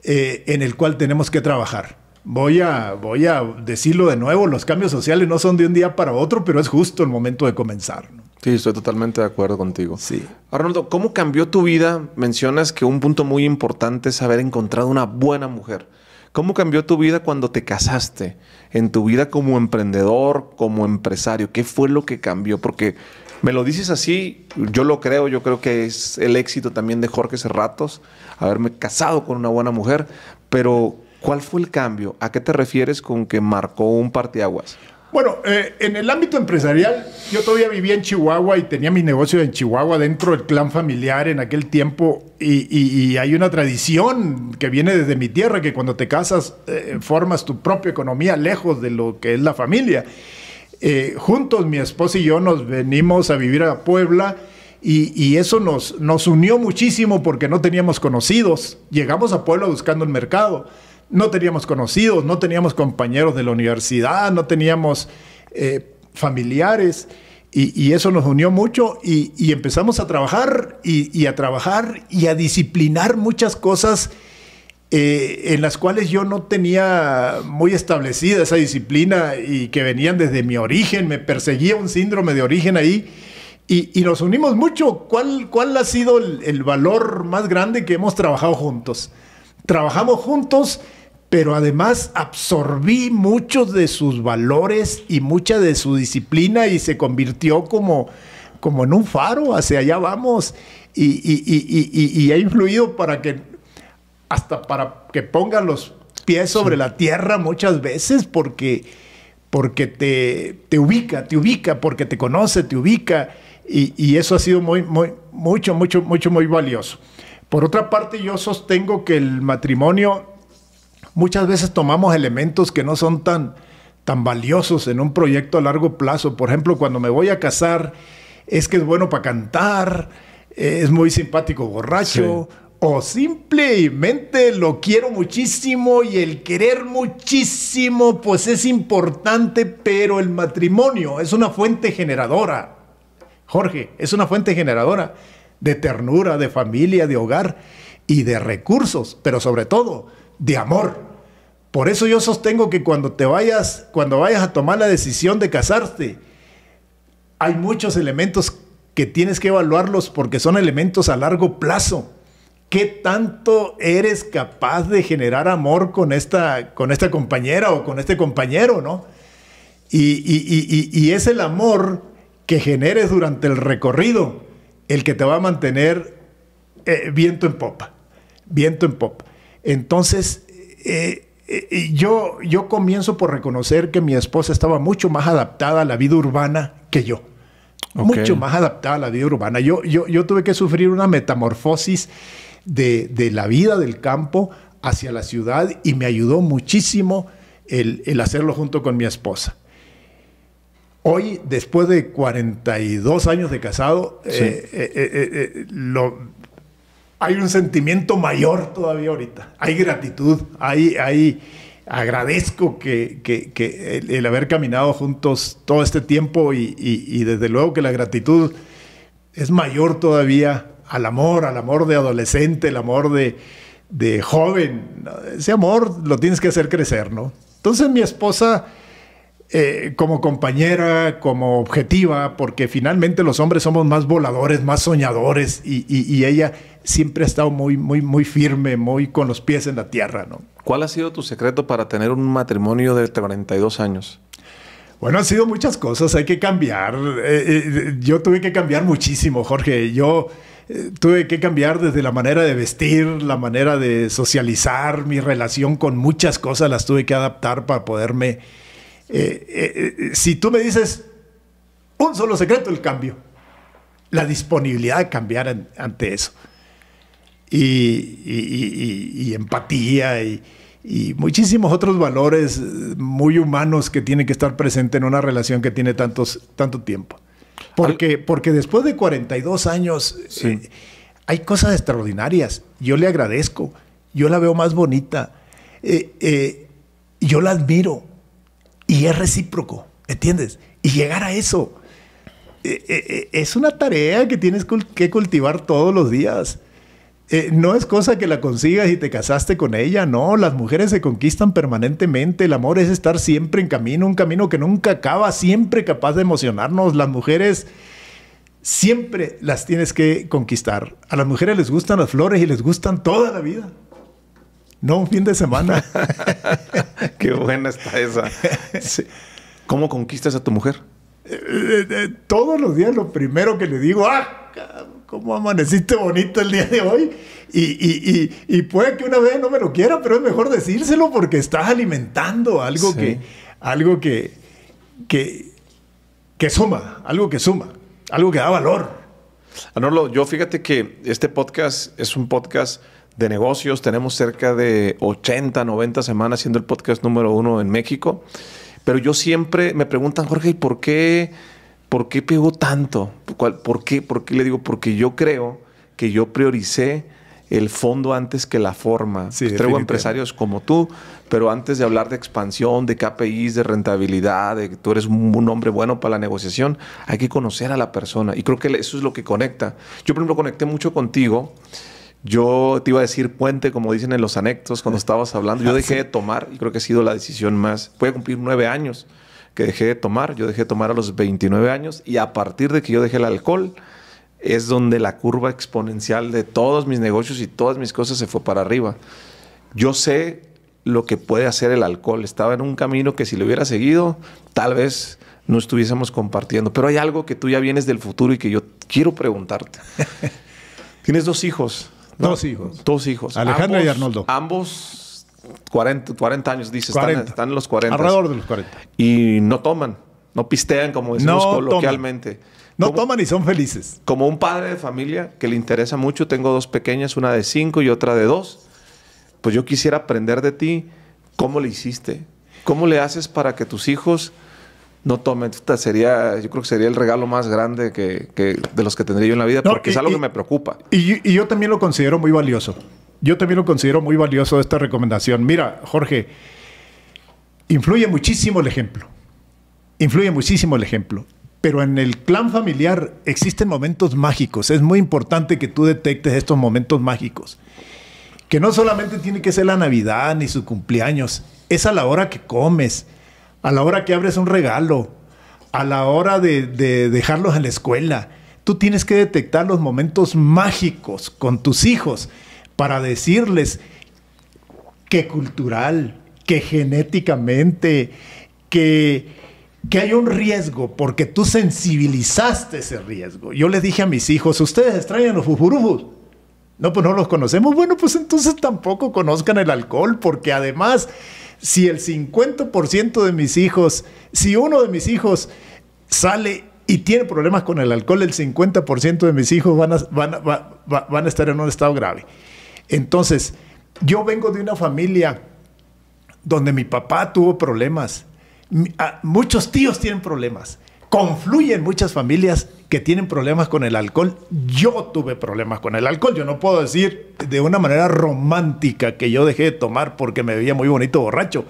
eh, en el cual tenemos que trabajar. Voy a, voy a decirlo de nuevo, los cambios sociales no son de un día para otro, pero es justo el momento de comenzar. ¿no? Sí, estoy totalmente de acuerdo contigo. Sí. Arnoldo, ¿cómo cambió tu vida? Mencionas que un punto muy importante es haber encontrado una buena mujer. ¿Cómo cambió tu vida cuando te casaste? En tu vida como emprendedor, como empresario, ¿qué fue lo que cambió? Porque me lo dices así, yo lo creo, yo creo que es el éxito también de Jorge Serratos, haberme casado con una buena mujer, pero ¿cuál fue el cambio? ¿A qué te refieres con que marcó un parteaguas? Bueno, eh, en el ámbito empresarial, yo todavía vivía en Chihuahua y tenía mi negocio en Chihuahua dentro del clan familiar en aquel tiempo y, hay una tradición que viene desde mi tierra, que cuando te casas eh, formas tu propia economía lejos de lo que es la familia. Eh, juntos mi esposa y yo nos venimos a vivir a Puebla. Y, y, eso nos, nos unió muchísimo porque no teníamos conocidos. Llegamos a Puebla buscando el mercado no teníamos conocidos, no teníamos compañeros de la universidad, no teníamos eh, familiares. Y, eso nos unió mucho y, empezamos a trabajar y, a trabajar y a disciplinar muchas cosas eh, en las cuales yo no tenía muy establecida esa disciplina y que venían desde mi origen, me perseguía un síndrome de origen ahí. Y, nos unimos mucho. ¿Cuál, ha sido el valor más grande que hemos trabajado juntos? trabajamos juntos, pero además absorbí muchos de sus valores y mucha de su disciplina y se convirtió como, como en un faro, hacia allá vamos, y, ha influido para que, hasta para que ponga los pies sobre la tierra muchas veces, porque, porque te, te, ubica, te ubica, porque te conoce, te ubica, y, eso ha sido muy, muy, mucho, mucho, mucho, muy valioso. Por otra parte, yo sostengo que el matrimonio, muchas veces tomamos elementos que no son tan, tan valiosos en un proyecto a largo plazo. Por ejemplo, cuando me voy a casar, es que es bueno para cantar, es muy simpático borracho. O simplemente lo quiero muchísimo y el querer muchísimo pues es importante, pero el matrimonio es una fuente generadora. Jorge, es una fuente generadora de ternura, de familia, de hogar y de recursos, pero sobre todo de amor. Por eso yo sostengo que cuando te vayas, cuando vayas a tomar la decisión de casarte, hay muchos elementos que tienes que evaluarlos porque son elementos a largo plazo. ¿Qué tanto eres capaz de generar amor con esta, con esta compañera o con este compañero, no? Y, y es el amor que generes durante el recorrido el que te va a mantener eh, viento en popa, viento en popa. Entonces, eh, eh, yo, yo comienzo por reconocer que mi esposa estaba mucho más adaptada a la vida urbana que yo. Mucho más adaptada a la vida urbana. Yo, yo, tuve que sufrir una metamorfosis de, la vida del campo hacia la ciudad y me ayudó muchísimo el hacerlo junto con mi esposa. Hoy, después de 42 años de casado, eh, eh, eh, hay un sentimiento mayor todavía ahorita. Hay gratitud, hay, agradezco que, el, haber caminado juntos todo este tiempo y, desde luego que la gratitud es mayor todavía al amor, al amor de adolescente, el amor de, de joven. Ese amor lo tienes que hacer crecer, ¿no? Entonces mi esposa eh, como compañera, como objetiva, porque finalmente los hombres somos más voladores, más soñadores, y, ella siempre ha estado muy, muy, muy firme, muy con los pies en la tierra, ¿no? ¿Cuál ha sido tu secreto para tener un matrimonio de 42 años? Bueno, han sido muchas cosas, hay que cambiar. Eh, eh, yo tuve que cambiar muchísimo, Jorge. Yo tuve que cambiar desde la manera de vestir, la manera de socializar, mi relación con muchas cosas las tuve que adaptar para poderme eh, eh, eh, si tú me dices un solo secreto, el cambio, la disponibilidad de cambiar ante eso. Y, empatía y, muchísimos otros valores muy humanos que tienen que estar presentes en una relación que tiene tantos, tanto tiempo. Porque, porque después de 42 años hay cosas extraordinarias. Yo le agradezco, yo la veo más bonita, yo la admiro y es recíproco, ¿entiendes? Y llegar a eso eh, eh, eh, es una tarea que tienes que cultivar todos los días. no es cosa que la consigas y te casaste con ella, no, las mujeres se conquistan permanentemente, el amor es estar siempre en camino, un camino que nunca acaba, siempre capaz de emocionarnos, las mujeres siempre las tienes que conquistar, a las mujeres les gustan las flores y les gustan toda la vida, no, un fin de semana. [laughs] Qué buena está esa. ¿Cómo conquistas a tu mujer? Eh, eh, eh, todos los días lo primero que le digo, ah, cómo amaneciste bonito el día de hoy. Y, puede que una vez no me lo quiera, pero es mejor decírselo porque estás alimentando algo que, algo que, que, que suma, algo que suma, algo que da valor. Anolo, ah, yo fíjate que este podcast es un podcast de negocios. Tenemos cerca de 80, 90 semanas siendo el podcast número uno en México. Pero yo siempre me preguntan, Jorge, ¿y por qué, por qué pegó tanto? ¿Por qué? ¿Por qué le digo? Porque yo creo que yo prioricé el fondo antes que la forma. Sí, pues, empresarios como tú, pero antes de hablar de expansión, de KPIs, de rentabilidad, de que tú eres un, un, hombre bueno para la negociación, hay que conocer a la persona. Y creo que eso es lo que conecta. Yo, por ejemplo, conecté mucho contigo yo te iba a decir puente, como dicen en los anectos cuando estabas hablando. Yo ah, dejé de tomar y creo que ha sido la decisión más. Voy a cumplir nueve años que dejé de tomar. Yo dejé de tomar a los 29 años y a partir de que yo dejé el alcohol es donde la curva exponencial de todos mis negocios y todas mis cosas se fue para arriba. Yo sé lo que puede hacer el alcohol. Estaba en un camino que si lo hubiera seguido, tal vez no estuviésemos compartiendo. Pero hay algo que tú ya vienes del futuro y que yo quiero preguntarte. [laughs] Tienes dos hijos. Dos hijos. Dos hijos. Alejandra y Arnoldo. Ambos 40, 40 años, dices. 40. Están, en los 40. Alrededor de los 40. Y no toman, no pistean, como decimos coloquialmente. No toman y son felices. Como un padre de familia que le interesa mucho, tengo dos pequeñas, una de cinco y otra de dos. Pues yo quisiera aprender de ti cómo le hiciste, cómo le haces para que tus hijos no tomen. sería, yo creo que sería el regalo más grande que, de los que tendría yo en la vida, porque es algo que me preocupa. Y, yo también lo considero muy valioso. Yo también lo considero muy valioso esta recomendación. Mira, Jorge, influye muchísimo el ejemplo. Influye muchísimo el ejemplo. Pero en el clan familiar existen momentos mágicos. Es muy importante que tú detectes estos momentos mágicos. Que no solamente tiene que ser la Navidad ni su cumpleaños, es a la hora que comes, a la hora que abres un regalo, a la hora de, dejarlos en la escuela. Tú tienes que detectar los momentos mágicos con tus hijos para decirles que cultural, que genéticamente, que, que, hay un riesgo, porque tú sensibilizaste ese riesgo. Yo les dije a mis hijos, ustedes extrañan los fujurujos. No, pues no los conocemos. Bueno, pues entonces tampoco conozcan el alcohol, porque además si el 50% de mis hijos, si uno de mis hijos sale y tiene problemas con el alcohol, el 50% de mis hijos van a, estar en un estado grave. Entonces, yo vengo de una familia donde mi papá tuvo problemas, muchos tíos tienen problemas, confluyen muchas familias que tienen problemas con el alcohol. Yo tuve problemas con el alcohol. Yo no puedo decir de una manera romántica que yo dejé de tomar porque me veía muy bonito borracho.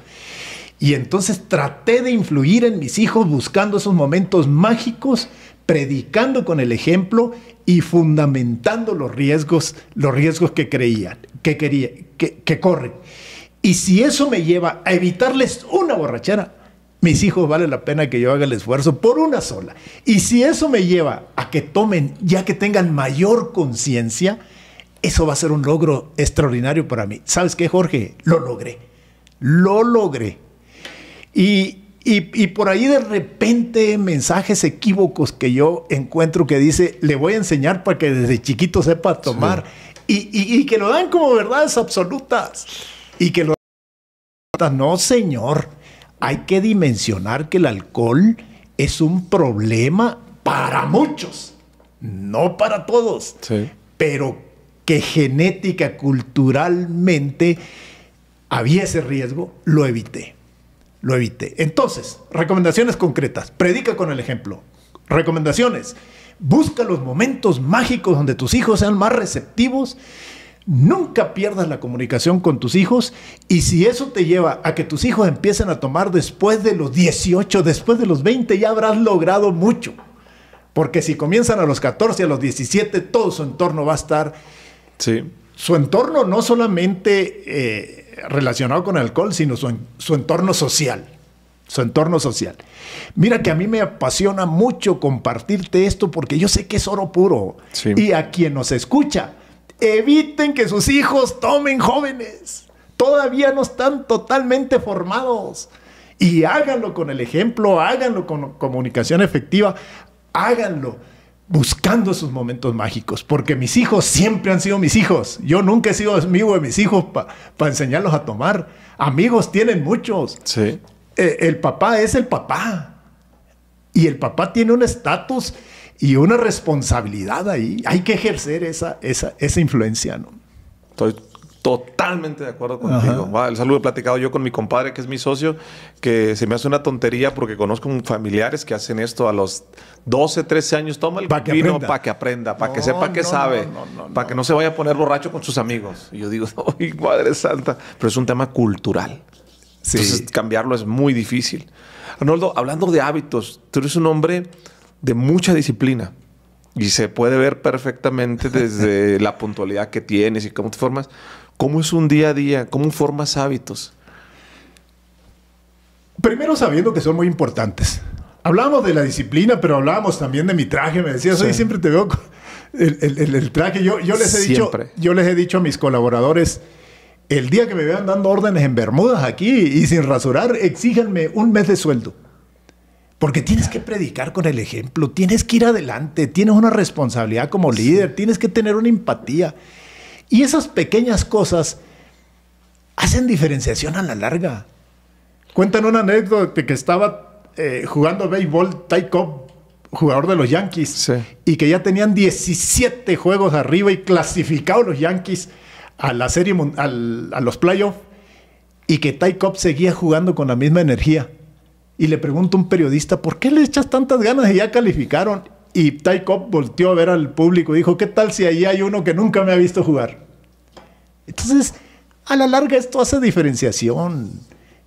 Y entonces traté de influir en mis hijos buscando esos momentos mágicos, predicando con el ejemplo y fundamentando los riesgos, los riesgos que creían, que quería, que corren. Y si eso me lleva a evitarles una borrachera, mis hijos vale la pena que yo haga el esfuerzo por una sola. Y si eso me lleva a que tomen, ya que tengan mayor conciencia, eso va a ser un logro extraordinario para mí. ¿Sabes qué, Jorge? Lo logré. Lo logré. Y, por ahí de repente mensajes equívocos que yo encuentro que dice, le voy a enseñar para que desde chiquito sepa tomar. Y, que lo dan como verdades absolutas. Y que lo... No, señor hay que dimensionar que el alcohol es un problema para muchos, no para todos, pero que genética, culturalmente, había ese riesgo, lo evité. Lo evité. Entonces, recomendaciones concretas. Predica con el ejemplo. Recomendaciones. Busca los momentos mágicos donde tus hijos sean más receptivos Nunca pierdas la comunicación con tus hijos y si eso te lleva a que tus hijos empiecen a tomar después de los 18, después de los 20, ya habrás logrado mucho. Porque si comienzan a los 14, a los 17, todo su entorno va a estar... Sí. Su entorno no solamente eh, relacionado con alcohol, sino su, su entorno social su entorno social. Mira que a mí me apasiona mucho compartirte esto porque yo sé que es oro puro. Y a quien nos escucha, Eviten que sus hijos tomen jóvenes. Todavía no están totalmente formados. Y háganlo con el ejemplo, háganlo con comunicación efectiva, háganlo buscando sus momentos mágicos, porque mis hijos siempre han sido mis hijos. Yo nunca he sido amigo de mis hijos para enseñarlos a tomar. Amigos tienen muchos. Eh, el papá es el papá. Y el papá tiene un estatus y una responsabilidad ahí. Hay que ejercer esa, esa, esa influencia, ¿no? Estoy totalmente de acuerdo contigo. El saludo he platicado yo con mi compadre, que es mi socio, que se me hace una tontería porque conozco familiares que hacen esto a los 12, 13 años. Toma el vino para que aprenda, para que sepa que sabe, para que no se vaya a poner borracho con sus amigos. Y yo digo, [laughs] ¡ay, madre santa! Pero es un tema cultural. Entonces, cambiarlo es muy difícil. Arnoldo, hablando de hábitos, tú eres un hombre de mucha disciplina. Y se puede ver perfectamente [laughs] desde la puntualidad que tienes y cómo te formas. ¿Cómo es un día a día? ¿Cómo formas hábitos? Primero sabiendo que son muy importantes. Hablábamos de la disciplina, pero hablamos también de mi traje. Me decías, hoy siempre te veo el, traje. Yo, yo les he dicho, yo les he dicho a mis colaboradores, el día que me vean dando órdenes en Bermudas aquí y sin rasurar, exíjanme un mes de sueldo. Porque tienes que predicar con el ejemplo, tienes que ir adelante, tienes una responsabilidad como líder, tienes que tener una empatía. Y esas pequeñas cosas hacen diferenciación a la larga. Cuentan una anécdota de que estaba eh, jugando béisbol Ty Cobb, jugador de los Yankees, y que ya tenían 17 juegos arriba y clasificados los Yankees a la serie, a los playoffs, y que Ty Cobb seguía jugando con la misma energía y le pregunto a un periodista, ¿por qué le echas tantas ganas y ya calificaron? Y Ty Cobb volteó a ver al público y dijo, ¿qué tal si ahí hay uno que nunca me ha visto jugar? Entonces, a la larga esto hace diferenciación.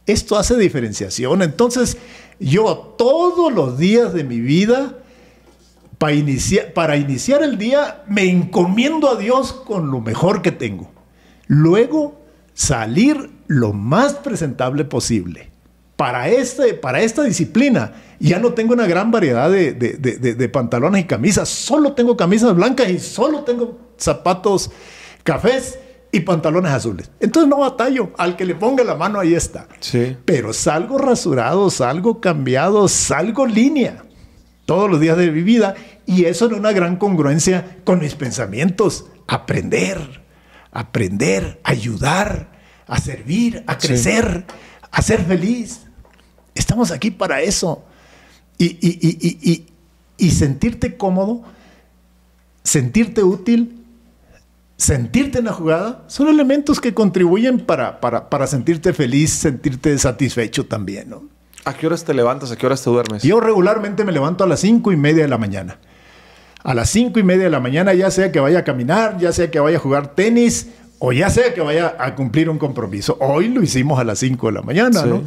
Esto hace diferenciación. Entonces, yo todos los días de mi vida, para iniciar el día, me encomiendo a Dios con lo mejor que tengo. Luego, salir lo más presentable posible para, este, para esta disciplina ya no tengo una gran variedad de, pantalones y camisas, solo tengo camisas blancas y solo tengo zapatos cafés y pantalones azules. Entonces no batallo, al que le ponga la mano ahí está. Sí. Pero salgo rasurado, salgo cambiado, salgo línea todos los días de mi vida y eso en una gran congruencia con mis pensamientos. Aprender, aprender, ayudar, a servir, a crecer, a ser feliz Estamos aquí para eso. Y, sentirte cómodo, sentirte útil, sentirte en la jugada, son elementos que contribuyen para, para, sentirte feliz, sentirte satisfecho también. ¿no? ¿A qué horas te levantas? ¿A qué horas te duermes? Yo regularmente me levanto a las cinco y media de la mañana. A las cinco y media de la mañana, ya sea que vaya a caminar, ya sea que vaya a jugar tenis, o ya sea que vaya a cumplir un compromiso. Hoy lo hicimos a las cinco de la mañana, ¿no?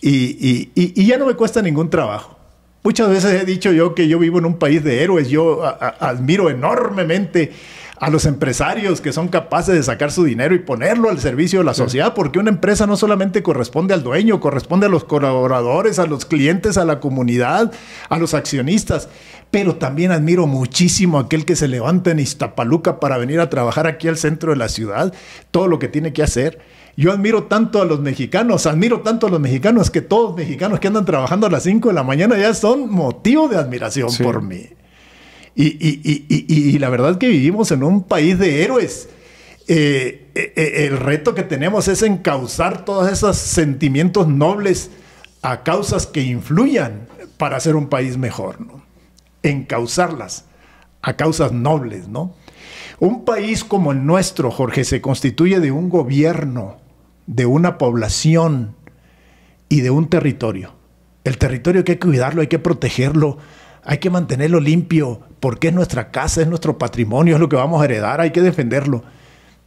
Y, ya no me cuesta ningún trabajo. Muchas veces he dicho yo que yo vivo en un país de héroes, yo admiro enormemente a los empresarios que son capaces de sacar su dinero y ponerlo al servicio de la sociedad, porque una empresa no solamente corresponde al dueño, corresponde a los colaboradores, a los clientes, a la comunidad, a los accionistas. Pero también admiro muchísimo a aquel que se levanta en Iztapaluca para venir a trabajar aquí al centro de la ciudad, todo lo que tiene que hacer yo admiro tanto a los mexicanos, admiro tanto a los mexicanos que todos los mexicanos que andan trabajando a las 5 de la mañana ya son motivo de admiración por mí. Y, la verdad que vivimos en un país de héroes. Eh, eh, eh, el reto que tenemos es encauzar todos esos sentimientos nobles a causas que influyan para hacer un país mejor, ¿no? Encauzarlas a causas nobles, ¿no? Un país como el nuestro, Jorge, se constituye de un gobierno de una población y de un territorio. El territorio hay que cuidarlo, hay que protegerlo, hay que mantenerlo limpio, porque es nuestra casa, es nuestro patrimonio, es lo que vamos a heredar, hay que defenderlo.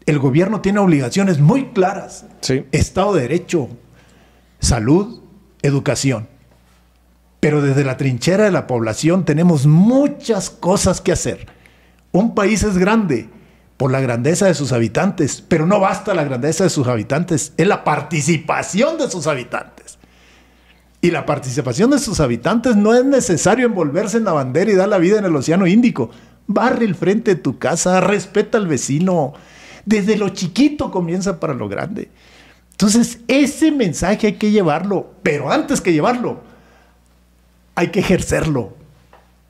El gobierno tiene obligaciones muy claras. Estado de Derecho, salud, educación. Pero desde la trinchera de la población tenemos muchas cosas que hacer. Un país es grande por la grandeza de sus habitantes, pero no basta la grandeza de sus habitantes, es la participación de sus habitantes. Y la participación de sus habitantes no es necesario envolverse en la bandera y dar la vida en el Océano Índico. Barre el frente de tu casa, respeta al vecino. Desde lo chiquito comienza para lo grande. Entonces, ese mensaje hay que llevarlo, pero antes que llevarlo, hay que ejercerlo.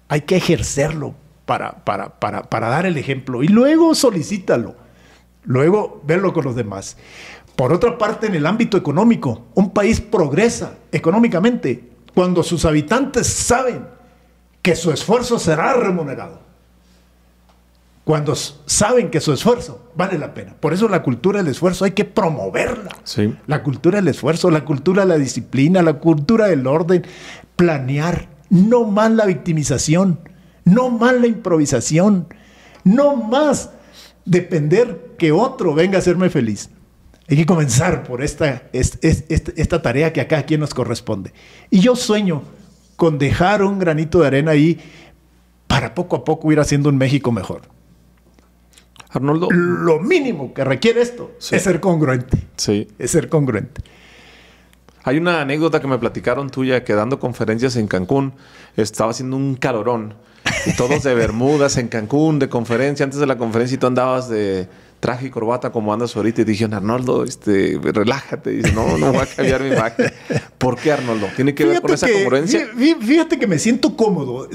Hay que ejercerlo, para, dar el ejemplo y luego solicítalo, luego verlo con los demás. Por otra parte, en el ámbito económico, un país progresa económicamente cuando sus habitantes saben que su esfuerzo será remunerado. Cuando saben que su esfuerzo vale la pena. Por eso la cultura del esfuerzo hay que promoverla. La cultura del esfuerzo, la cultura de la disciplina, la cultura del orden, planear, no más la victimización. No más la improvisación. No más depender que otro venga a hacerme feliz. Hay que comenzar por esta, esta, tarea que acá a quien nos corresponde. Y yo sueño con dejar un granito de arena ahí para poco a poco ir haciendo un México mejor. Arnoldo. Lo mínimo que requiere esto es ser congruente. Sí. Es ser congruente. Hay una anécdota que me platicaron tuya que dando conferencias en Cancún estaba haciendo un calorón todos de Bermudas en Cancún, de conferencia, antes de la conferencia y tú andabas de traje y corbata como andas ahorita y dije, Arnoldo, este, relájate. no, no voy a cambiar mi imagen. ¿Por qué, Arnoldo? ¿Tiene que ver con esa conferencia Fíjate que me siento cómodo.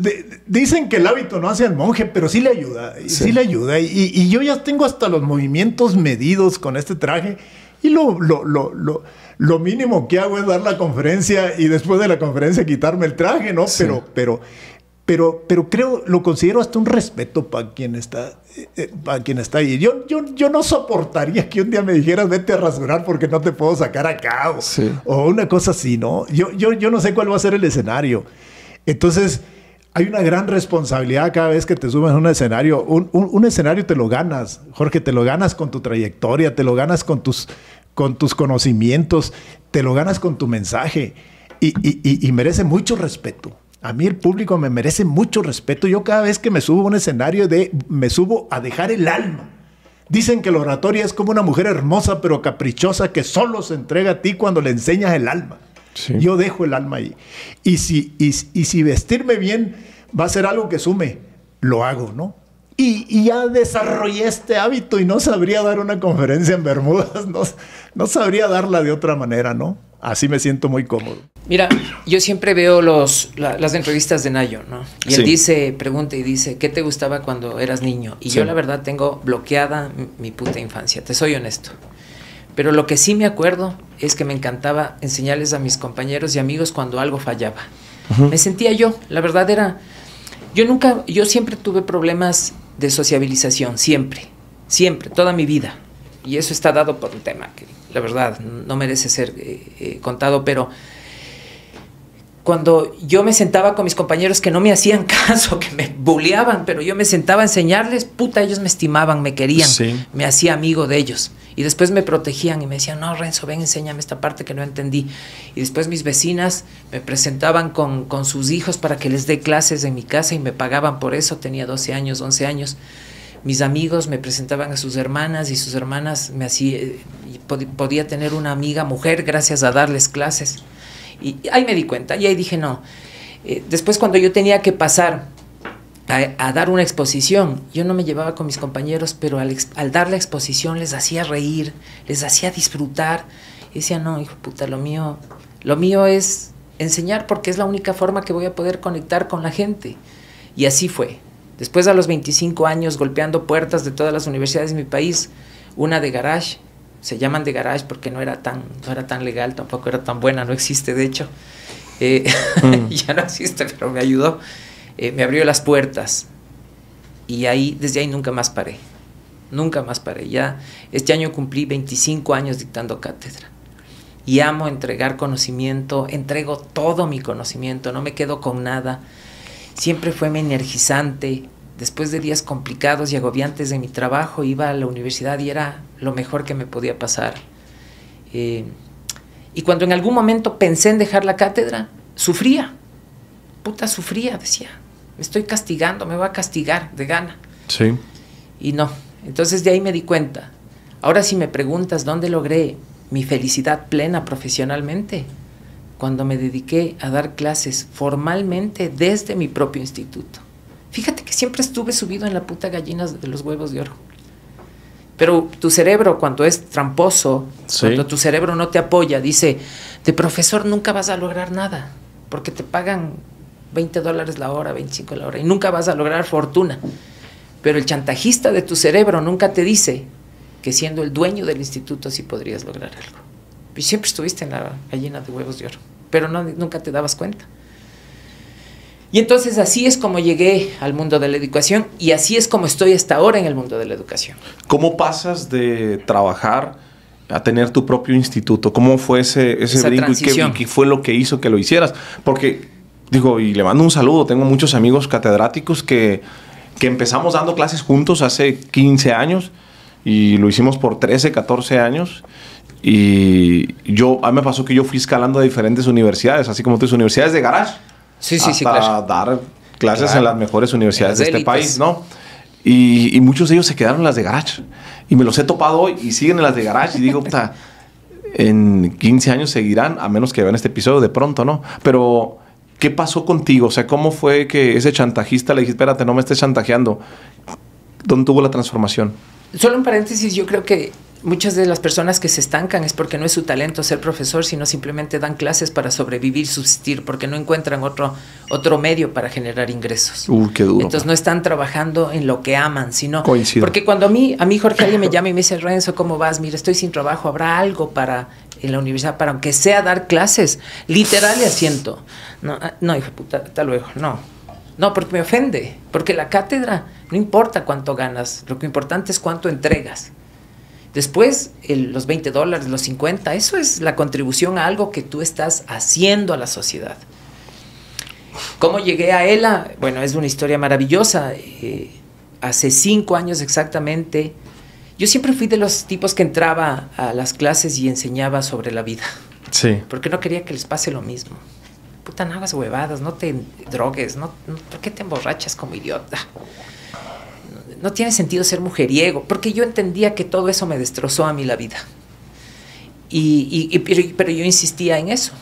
dicen que el hábito no hace al monje, pero sí le ayuda. Sí, le ayuda. Y, yo ya tengo hasta los movimientos medidos con este traje. Y lo, lo, lo, lo, lo mínimo que hago es dar la conferencia y después de la conferencia quitarme el traje, ¿no? Pero, pero pero, pero creo, lo considero hasta un respeto para quien está, eh, eh, para quien está ahí. Yo, yo, yo no soportaría que un día me dijeras, vete a rasurar porque no te puedo sacar a O, o una cosa así, ¿no? Yo, yo, yo no sé cuál va a ser el escenario. Entonces, hay una gran responsabilidad cada vez que te subes a un escenario. Un, un, escenario te lo ganas, Jorge, te lo ganas con tu trayectoria, te lo ganas con tus, con tus conocimientos, te lo ganas con tu mensaje y merece mucho respeto. A mí el público me merece mucho respeto. Yo cada vez que me subo a un escenario de, me subo a dejar el alma. Dicen que la oratoria es como una mujer hermosa pero caprichosa que solo se entrega a ti cuando le enseñas el alma. Yo dejo el alma ahí. Y si, y, si vestirme bien va a ser algo que sume, lo hago, ¿no? Y, ya desarrollé este hábito y no sabría dar una conferencia en Bermudas, [laughs] no sabría darla de otra manera, ¿no? así me siento muy cómodo. Mira, yo siempre veo los, las entrevistas de Nayo, ¿no? Y él dice, pregunta y dice, ¿qué te gustaba cuando eras niño? Y yo la verdad tengo bloqueada mi puta infancia, te soy honesto. Pero lo que sí me acuerdo es que me encantaba enseñarles a mis compañeros y amigos cuando algo fallaba. Me sentía yo, la verdad era, yo nunca, yo siempre tuve problemas de sociabilización, siempre, siempre, toda mi vida. Y eso está dado por el tema que, la verdad, no merece ser eh, eh, contado, pero cuando yo me sentaba con mis compañeros que no me hacían [laughs] caso, que me bulleaban, pero yo me sentaba a enseñarles, puta, ellos me estimaban, me querían, me hacía amigo de ellos. Y después me protegían y me decían, no, Renzo, ven, enséñame esta parte que no entendí. Y después mis vecinas me presentaban con, con sus hijos para que les dé clases en mi casa y me pagaban por eso, tenía 12 años, 11 años mis amigos me presentaban a sus hermanas y sus hermanas me hacía, eh, podía tener una amiga mujer gracias a darles clases. Y ahí me di cuenta, y ahí dije, no. Eh, después cuando yo tenía que pasar a, dar una exposición, yo no me llevaba con mis compañeros, pero al, dar la exposición les hacía reír, les hacía disfrutar. Y decía, no, hijo puta, lo mío, lo mío es enseñar porque es la única forma que voy a poder conectar con la gente. Y así fue. Después a los 25 años golpeando puertas de todas las universidades de mi país, una de garage, se llaman de garage porque no era tan, era tan legal, tampoco era tan buena, no existe de hecho, eh, mm. [laughs] ya no existe, pero me ayudó, eh, me abrió las puertas y ahí, desde ahí nunca más paré, nunca más paré, ya este año cumplí 25 años dictando cátedra y amo entregar conocimiento, entrego todo mi conocimiento, no me quedo con nada, siempre fue energizante. Después de días complicados y agobiantes de mi trabajo, iba a la universidad y era lo mejor que me podía pasar. Eh, y cuando en algún momento pensé en dejar la cátedra, sufría. Puta, sufría, decía. Me estoy castigando, me voy a castigar de gana. Sí. Y no. Entonces de ahí me di cuenta. Ahora si me preguntas dónde logré mi felicidad plena profesionalmente, cuando me dediqué a dar clases formalmente desde mi propio instituto. Fíjate que siempre estuve subido en la puta gallina de los huevos de oro. Pero tu cerebro, cuando es tramposo, cuando tu cerebro no te apoya, dice, de profesor nunca vas a lograr nada, porque te pagan 20 dólares la hora, 25 la hora, y nunca vas a lograr fortuna. Pero el chantajista de tu cerebro nunca te dice que siendo el dueño del instituto sí podrías lograr algo. Y siempre estuviste en la gallina de huevos de oro, pero no, nunca te dabas cuenta. Y entonces así es como llegué al mundo de la educación y así es como estoy hasta ahora en el mundo de la educación. ¿Cómo pasas de trabajar a tener tu propio instituto? ¿Cómo fue ese, ese brinco y qué, fue lo que hizo que lo hicieras? Porque, digo, y le mando un saludo, tengo muchos amigos catedráticos que, que empezamos dando clases juntos hace 15 años y lo hicimos por 13, 14 años y yo, a mí me pasó que yo fui escalando a diferentes universidades, así como tus universidades de garage. Sí, sí, sí, dar clases en las mejores universidades de este país, ¿no? Y, muchos de ellos se quedaron en las de garage. Y me los he topado hoy y siguen en las de garage. Y digo, puta, en 15 años seguirán, a menos que vean este episodio de pronto, ¿no? Pero, ¿qué pasó contigo? O sea, ¿cómo fue que ese chantajista le dije espérate, no me estés chantajeando? ¿Dónde tuvo la transformación? Solo en paréntesis, yo creo que muchas de las personas que se estancan es porque no es su talento ser profesor, sino simplemente dan clases para sobrevivir, subsistir, porque no encuentran otro, otro medio para generar ingresos. Uy, duro. Entonces no están trabajando en lo que aman, sino... Porque cuando a mí, a mí Jorge alguien me llama y me dice, Renzo, ¿cómo vas? Mira, estoy sin trabajo, ¿habrá algo para en la universidad para aunque sea dar clases? Literal y asiento. No, ah, no hijo puta, hasta luego, no. No, porque me ofende, porque la cátedra, no importa cuánto ganas, lo que importante es cuánto entregas. Después, los 20 dólares, los 50, eso es la contribución a algo que tú estás haciendo a la sociedad. ¿Cómo llegué a ella, Bueno, es una historia maravillosa. Eh, hace cinco años exactamente, yo siempre fui de los tipos que entraba a las clases y enseñaba sobre la vida. Sí. Porque no quería que les pase lo mismo. Puta, no huevadas, no te drogues, no, ¿por qué te emborrachas como idiota? no tiene sentido ser mujeriego, porque yo entendía que todo eso me destrozó a mí la vida. Y, pero, yo insistía en eso.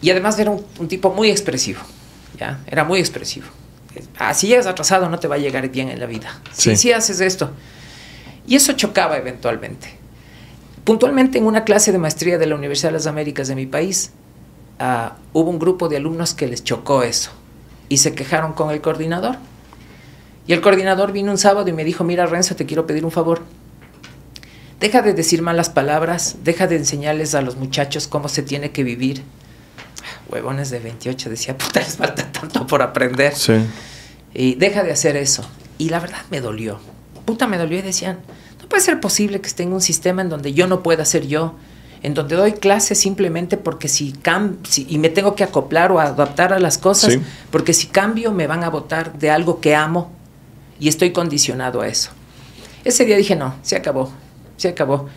Y además era un, tipo muy expresivo, ¿ya? Era muy expresivo. Así ah, llegas atrasado, no te va a llegar bien en la vida. Si, haces esto. Y eso chocaba eventualmente. Puntualmente en una clase de maestría de la Universidad de las Américas de mi país, ah, hubo un grupo de alumnos que les chocó eso y se quejaron con el coordinador y el coordinador vino un sábado y me dijo, mira Renzo, te quiero pedir un favor. Deja de decir malas palabras, deja de enseñarles a los muchachos cómo se tiene que vivir. Huevones de 28, decía, puta, les falta tanto por aprender. Sí. Y deja de hacer eso. Y la verdad me dolió. Puta, me dolió y decían, no puede ser posible que esté en un sistema en donde yo no pueda ser yo, en donde doy clases simplemente porque si cambio, y me tengo que acoplar o adaptar a las cosas, porque si cambio me van a votar de algo que amo y estoy condicionado a eso. Ese día dije, no, se acabó, se acabó.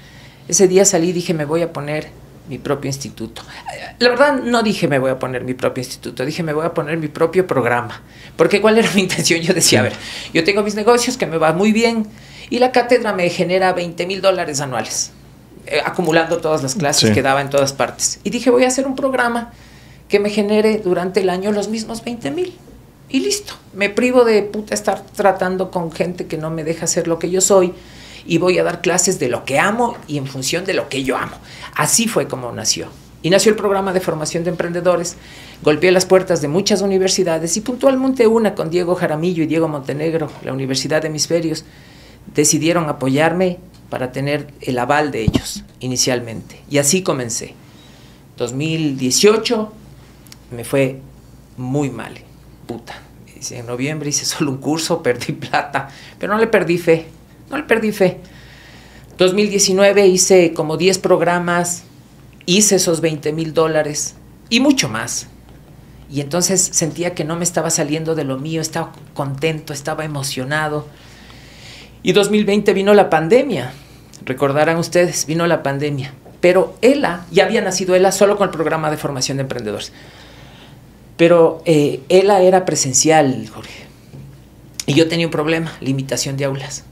Ese día salí y dije, me voy a poner mi propio instituto. La verdad no dije me voy a poner mi propio instituto, dije me voy a poner mi propio programa, porque cuál era [laughs] mi intención, yo decía, a ver, yo tengo mis negocios que me va muy bien y la cátedra me genera 20 mil dólares anuales, eh, acumulando todas las clases que daba en todas partes. Y dije voy a hacer un programa que me genere durante el año los mismos 20 mil y listo. Me privo de puta estar tratando con gente que no me deja ser lo que yo soy y voy a dar clases de lo que amo y en función de lo que yo amo. Así fue como nació. Y nació el programa de formación de emprendedores. Golpeé las puertas de muchas universidades y puntualmente una con Diego Jaramillo y Diego Montenegro, la Universidad de Hemisferios, decidieron apoyarme para tener el aval de ellos inicialmente. Y así comencé. 2018 me fue muy mal puta, en noviembre hice [laughs] solo un curso, perdí plata, pero no le perdí fe, no le perdí fe. 2019 hice como 10 programas, hice esos 20 mil dólares y mucho más. Y entonces sentía que no me estaba saliendo de lo mío, estaba contento, estaba emocionado. Y 2020 vino la pandemia, recordarán ustedes, vino la pandemia. Pero ella ya había nacido ella solo con el programa de formación de emprendedores. Pero eh, era presencial, Jorge. Y yo tenía un problema, limitación de aulas.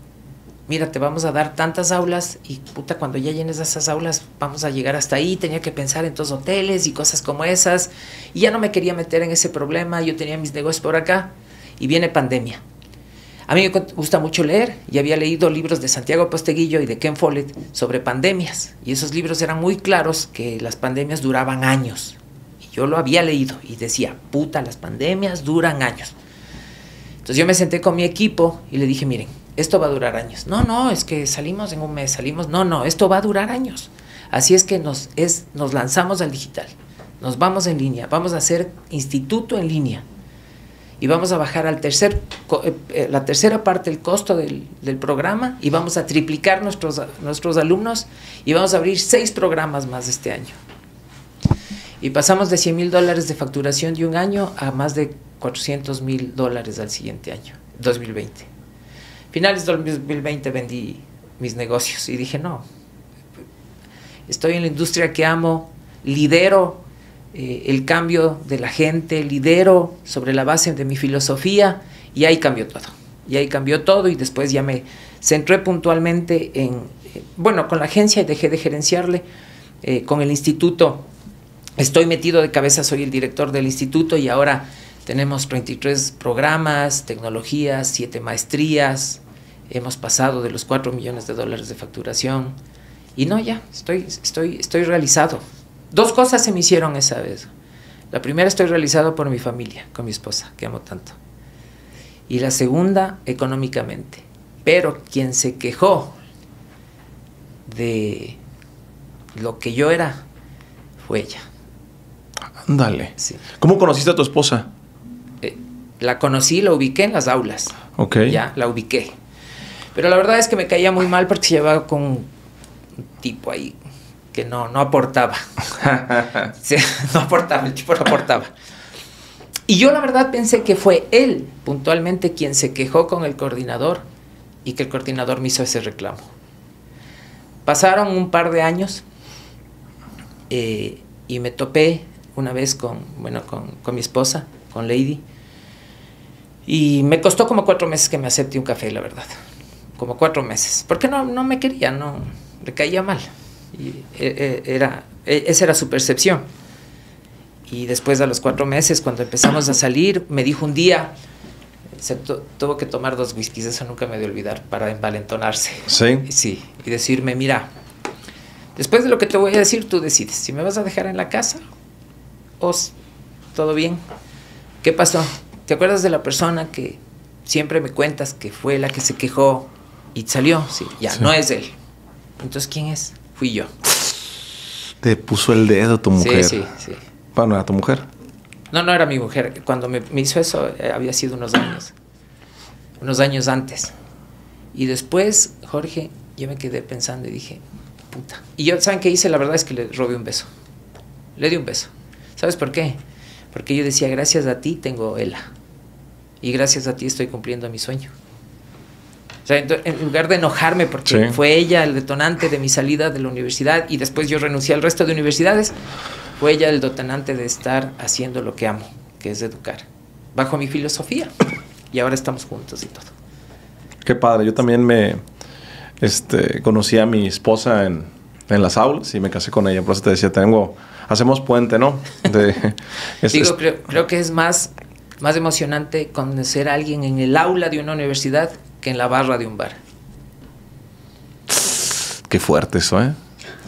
Mira, te vamos a dar tantas aulas y puta, cuando ya llenes esas aulas vamos a llegar hasta ahí. Tenía que pensar en todos hoteles y cosas como esas. Y ya no me quería meter en ese problema. Yo tenía mis negocios por acá y viene pandemia. A mí me gusta mucho leer y había leído libros de Santiago Posteguillo y de Ken Follett sobre pandemias. Y esos libros eran muy claros que las pandemias duraban años. Yo lo había leído y decía, puta, las pandemias duran años. Entonces yo me senté con mi equipo y le dije, miren, esto va a durar años. No, no, es que salimos en un mes, salimos, no, no, esto va a durar años. Así es que nos, es, nos lanzamos al digital, nos vamos en línea, vamos a hacer instituto en línea y vamos a bajar al tercer, eh, eh, la tercera parte el costo del, programa y vamos a triplicar nuestros, nuestros alumnos y vamos a abrir seis programas más este año. Y pasamos de 100 mil dólares de facturación de un año a más de 400 mil dólares al siguiente año, 2020. Finales de 2020 vendí mis negocios y dije, no, estoy en la industria que amo, lidero eh, el cambio de la gente, lidero sobre la base de mi filosofía y ahí cambió todo. Y ahí cambió todo y después ya me centré puntualmente en, eh, bueno, con la agencia y dejé de gerenciarle, eh, con el instituto estoy metido de cabeza, soy el director del instituto y ahora tenemos 33 programas, tecnologías, 7 maestrías, hemos pasado de los 4 millones de dólares de facturación y no, ya, estoy, estoy, estoy realizado. Dos cosas se me hicieron esa vez. La primera, estoy realizado por mi familia, con mi esposa, que amo tanto. Y la segunda, económicamente. Pero quien se quejó de lo que yo era fue ella. Dale. ¿Cómo conociste a tu esposa? Eh, la conocí, la ubiqué en las aulas. Ok. Ya, la ubiqué. Pero la verdad es que me caía muy mal porque llevaba con un tipo ahí que no, no aportaba. [laughs] [laughs] no aportaba, el tipo no aportaba. Y yo la verdad pensé que fue él puntualmente quien se quejó con el coordinador y que el coordinador me hizo ese reclamo. Pasaron un par de años eh, y me topé una vez con, bueno, con, con, mi esposa, con Lady. Y me costó como cuatro meses que me acepte un café, la verdad. Como cuatro meses. Porque no, no me quería, no, le caía mal. Y e, e, era, e, esa era su percepción. Y después a los cuatro meses, cuando empezamos a salir, me dijo un día, se tuvo que tomar dos whiskies, eso nunca me de olvidar, para envalentonarse. Sí. Sí, y decirme, mira, después de lo que te voy a decir, tú decides si me vas a dejar en la casa os, oh, ¿todo bien? ¿Qué pasó? ¿Te acuerdas de la persona que siempre me cuentas que fue la que se quejó y salió? Sí, ya, no es él. Entonces, ¿quién es? Fui yo. Te puso el dedo tu mujer. Sí, sí, sí. Bueno, era tu mujer. No, no era mi mujer. Cuando me, hizo eso eh, había sido unos años. Unos años antes. Y después, Jorge, yo me quedé pensando y dije, puta. Y yo, ¿saben qué hice? La verdad es que le robé un beso. Le di un beso. ¿Sabes por qué? Porque yo decía, gracias a ti tengo ELA. Y gracias a ti estoy cumpliendo mi sueño. O sea, en lugar de enojarme porque fue ella el detonante de mi salida de la universidad y después yo renuncié al resto de universidades, fue ella el detonante de estar haciendo lo que amo, que es educar, bajo mi filosofía. Y ahora estamos juntos y todo. Qué padre, yo también me este, conocí a mi esposa en, en las aulas y me casé con ella. Por eso te decía, tengo, hacemos puente, ¿no? [laughs] Digo, creo, que es más, más emocionante conocer a alguien en el aula de una universidad que en la barra de un bar. Qué fuerte eso, ¿eh?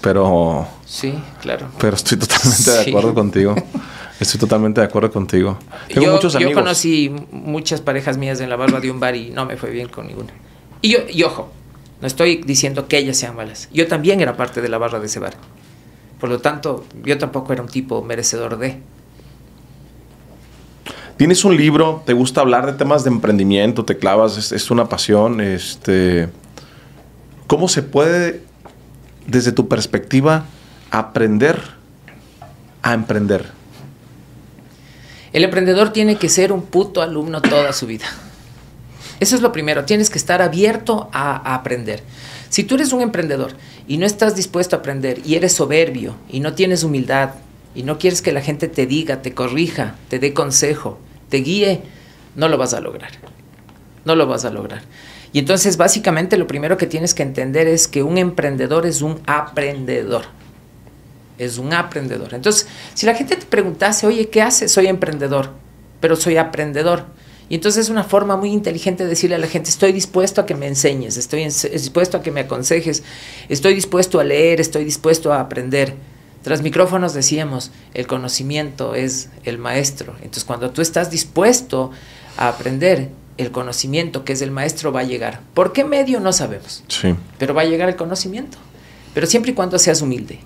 Pero... Sí, claro. Pero estoy totalmente de acuerdo contigo. [laughs] Estoy totalmente de acuerdo contigo. Tengo muchos amigos. Yo conocí muchas parejas mías en la barra de un bar y no me fue bien con ninguna. Y yo, y ojo, no estoy diciendo que ellas sean malas. Yo también era parte de la barra de ese bar. Por lo tanto, yo tampoco era un tipo merecedor de. Tienes un libro, te gusta hablar de temas de emprendimiento, te clavas, es, una pasión. Este, ¿Cómo se puede, desde tu perspectiva, aprender a emprender? El emprendedor tiene que ser un puto alumno toda su vida. Eso es lo primero, tienes que estar abierto a, aprender. Si tú eres un emprendedor y no estás dispuesto a aprender y eres soberbio y no tienes humildad y no quieres que la gente te diga, te corrija, te dé consejo, te guíe, no lo vas a lograr. No lo vas a lograr. Y entonces básicamente lo primero que tienes que entender es que un emprendedor es un aprendedor. Es un aprendedor. Entonces, si la gente te preguntase, oye, ¿qué haces? Soy emprendedor, pero soy aprendedor. Y entonces es una forma muy inteligente de decirle a la gente, estoy dispuesto a que me enseñes, estoy dispuesto a que me aconsejes, estoy dispuesto a leer, estoy dispuesto a aprender. Tras micrófonos decíamos, el conocimiento es el maestro. Entonces cuando tú estás dispuesto a aprender, el conocimiento que es el maestro va a llegar. ¿Por qué medio? No sabemos. Sí. Pero va a llegar el conocimiento. Pero siempre y cuando seas humilde.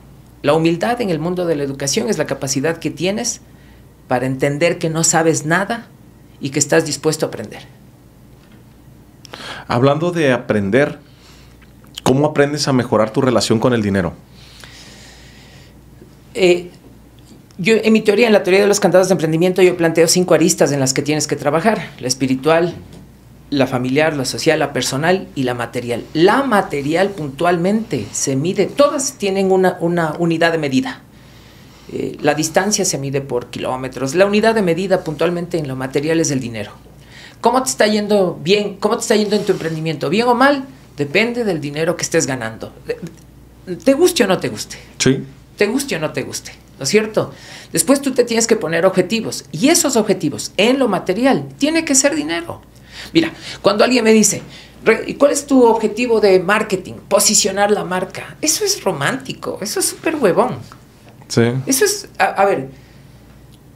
La humildad en el mundo de la educación es la capacidad que tienes para entender que no sabes nada y que estás dispuesto a aprender. Hablando de aprender, ¿cómo aprendes a mejorar tu relación con el dinero? Eh, yo, en mi teoría, en la teoría de los candados de emprendimiento, yo planteo cinco aristas en las que tienes que trabajar. La espiritual, la familiar, la social, la personal y la material. La material puntualmente se mide, todas tienen una, una unidad de medida. Eh, la distancia se mide por kilómetros. La unidad de medida puntualmente en lo material es el dinero. ¿Cómo te está yendo bien? ¿Cómo te está yendo en tu emprendimiento? ¿Bien o mal? Depende del dinero que estés ganando. ¿Te guste o no te guste? Sí. ¿Te guste o no te guste? ¿No es cierto? Después tú te tienes que poner objetivos. Y esos objetivos en lo material tiene que ser dinero. Mira, cuando alguien me dice, ¿Y cuál es tu objetivo de marketing? Posicionar la marca. Eso es romántico, eso es súper huevón. Eso es, a, ver,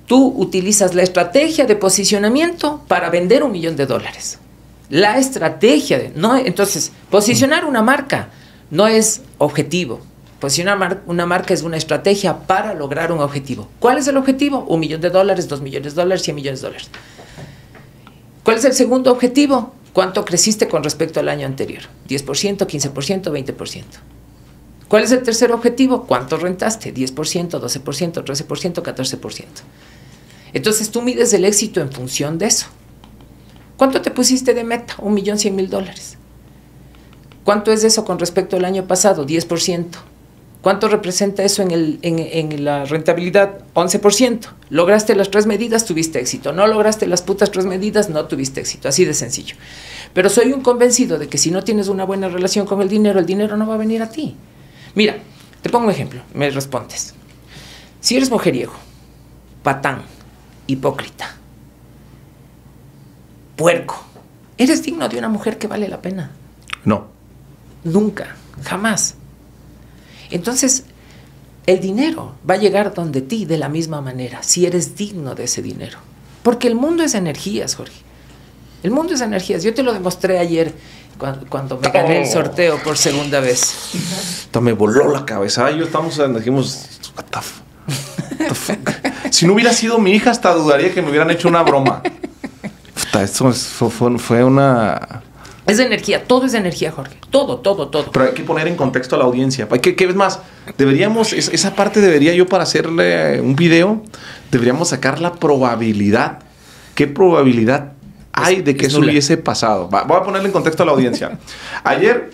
tú utilizas la estrategia de posicionamiento para vender un millón de dólares. La estrategia, de, no, entonces, posicionar una marca no es objetivo. Posicionar una marca es una estrategia para lograr un objetivo. ¿Cuál es el objetivo? Un millón de dólares, dos millones de dólares, cien millones de dólares. ¿Cuál es el segundo objetivo? ¿Cuánto creciste con respecto al año anterior? ¿10%, 15%, 20%? ¿Cuál es el tercer objetivo? ¿Cuánto rentaste? ¿10%, 12%, 13%, 14%? Entonces tú mides el éxito en función de eso. ¿Cuánto te pusiste de meta? Un millón cien mil dólares. ¿Cuánto es eso con respecto al año pasado? 10%. ¿Cuánto representa eso en, el, en, en, la rentabilidad? 11%. Lograste las tres medidas, tuviste éxito. No lograste las putas tres medidas, no tuviste éxito. Así de sencillo. Pero soy un convencido de que si no tienes una buena relación con el dinero, el dinero no va a venir a ti. Mira, te pongo un ejemplo, me respondes. Si eres mujeriego, patán, hipócrita, puerco, ¿eres digno de una mujer que vale la pena? No. Nunca, jamás. Entonces, el dinero va a llegar donde ti de la misma manera, si eres digno de ese dinero. Porque el mundo es energías, Jorge. El mundo es energías. Yo te lo demostré ayer cuando, me gané el oh. sorteo por segunda vez. Me voló la cabeza. Yo estamos, dijimos, what si no hubiera sido mi hija, hasta dudaría que me hubieran hecho una broma. esto fue, una. Es de energía, todo es energía, Jorge. Todo, todo, todo. Pero hay que poner en contexto a la audiencia. ¿Qué, qué es más? Deberíamos, esa parte debería yo para hacerle un video, deberíamos sacar la probabilidad. ¿Qué probabilidad ay de que eso hubiese pasado. voy a ponerle en contexto a la audiencia. [laughs] Ayer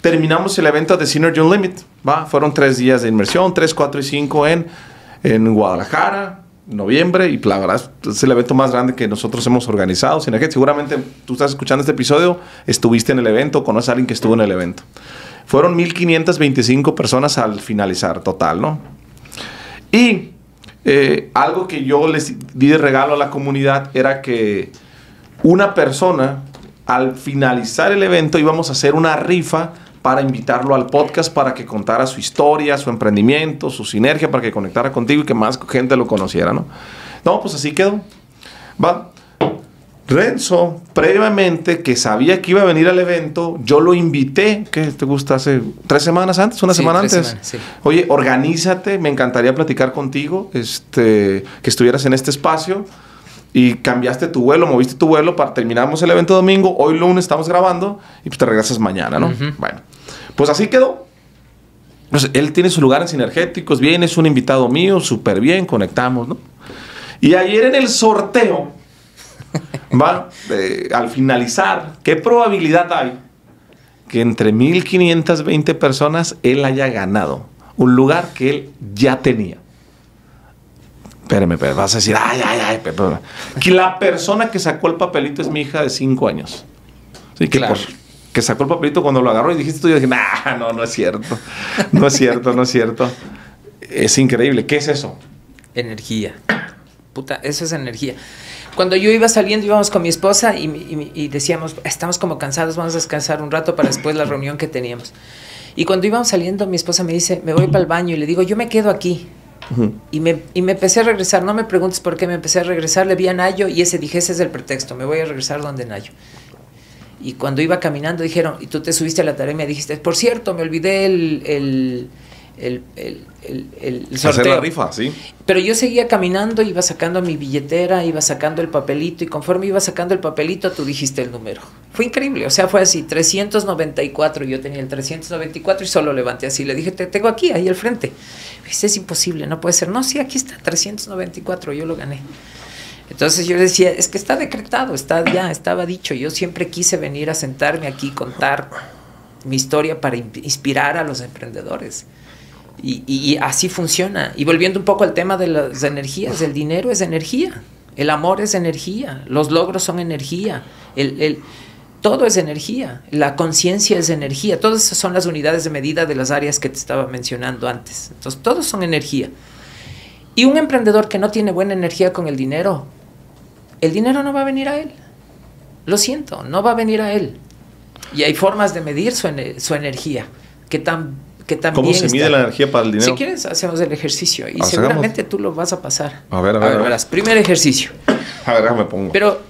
terminamos el evento de Synergy Unlimited. ¿va? Fueron tres días de inmersión, tres, cuatro y cinco en, en Guadalajara, noviembre. Y la verdad es el evento más grande que nosotros hemos organizado. Synergy, seguramente tú estás escuchando este episodio, estuviste en el evento, conoces a alguien que estuvo en el evento. Fueron 1.525 personas al finalizar total, ¿no? Y eh, algo que yo les di de regalo a la comunidad era que una persona, al finalizar el evento, íbamos a hacer una rifa para invitarlo al podcast para que contara su historia, su emprendimiento, su sinergia, para que conectara contigo y que más gente lo conociera, ¿no? No, pues así quedó. Va. Renzo, previamente que sabía que iba a venir al evento, yo lo invité, ¿qué te gusta? Hace tres semanas antes, una semana antes. Oye, organízate, me encantaría platicar contigo, este, que estuvieras en este espacio y cambiaste tu vuelo, moviste tu vuelo para terminamos el evento domingo, hoy lunes estamos grabando y pues te regresas mañana, ¿no? Bueno, pues así quedó. Pues él tiene sus lugares energéticos, viene, es un invitado mío, súper bien, conectamos, ¿no? Y ayer en el sorteo, [laughs] va, eh, al finalizar, ¿qué probabilidad hay que entre 1520 personas él haya ganado un lugar que él ya tenía? Espérame, pero vas a decir, ay, ay, ay. que la persona que sacó el papelito es mi hija de cinco años. Sí, que, claro. que sacó el papelito cuando lo agarró y dijiste tú, yo dije, no, no es cierto. No es cierto, no es cierto. Es increíble. ¿Qué es eso? Energía. Puta, eso es energía. Cuando yo iba saliendo, íbamos con mi esposa y, y decíamos, estamos como cansados, vamos a descansar un rato para después la reunión que teníamos. Y cuando íbamos saliendo, mi esposa me dice, me voy para el baño y le digo, yo me quedo aquí y, me, y me empecé a regresar, no me preguntes por qué me empecé a regresar, le vi a Nayo y ese dije, ese es el pretexto, me voy a regresar donde Nayo. Y cuando iba caminando dijeron, y tú te subiste a la tarea y dijiste, por cierto, me olvidé el, el el, el, el, el, sorteo. Hacer la rifa, sí. Pero yo seguía caminando, iba sacando mi billetera, iba sacando el papelito, y conforme iba sacando el papelito, tú dijiste el número. Fue increíble, o sea, fue así, 394, yo tenía el 394 y solo levanté así, le dije, te tengo aquí, ahí al frente es imposible, no puede ser. No, sí, aquí está, 394, yo lo gané. Entonces yo decía, es que está decretado, está ya, estaba dicho. Yo siempre quise venir a sentarme aquí, contar mi historia para inspirar a los emprendedores. Y, así funciona. Y volviendo un poco al tema de las energías, el dinero es energía, el amor es energía, los logros son energía, el, el todo es energía, la conciencia es energía, todas son las unidades de medida de las áreas que te estaba mencionando antes. Entonces, todos son energía. Y un emprendedor que no tiene buena energía con el dinero, el dinero no va a venir a él. Lo siento, no va a venir a él. Y hay formas de medir su, energía, que tan también ¿Cómo se mide la energía para el dinero? Si quieres, hacemos el ejercicio y seguramente tú lo vas a pasar. A ver, a ver. A ver, Primer ejercicio. A ver, déjame pongo. Pero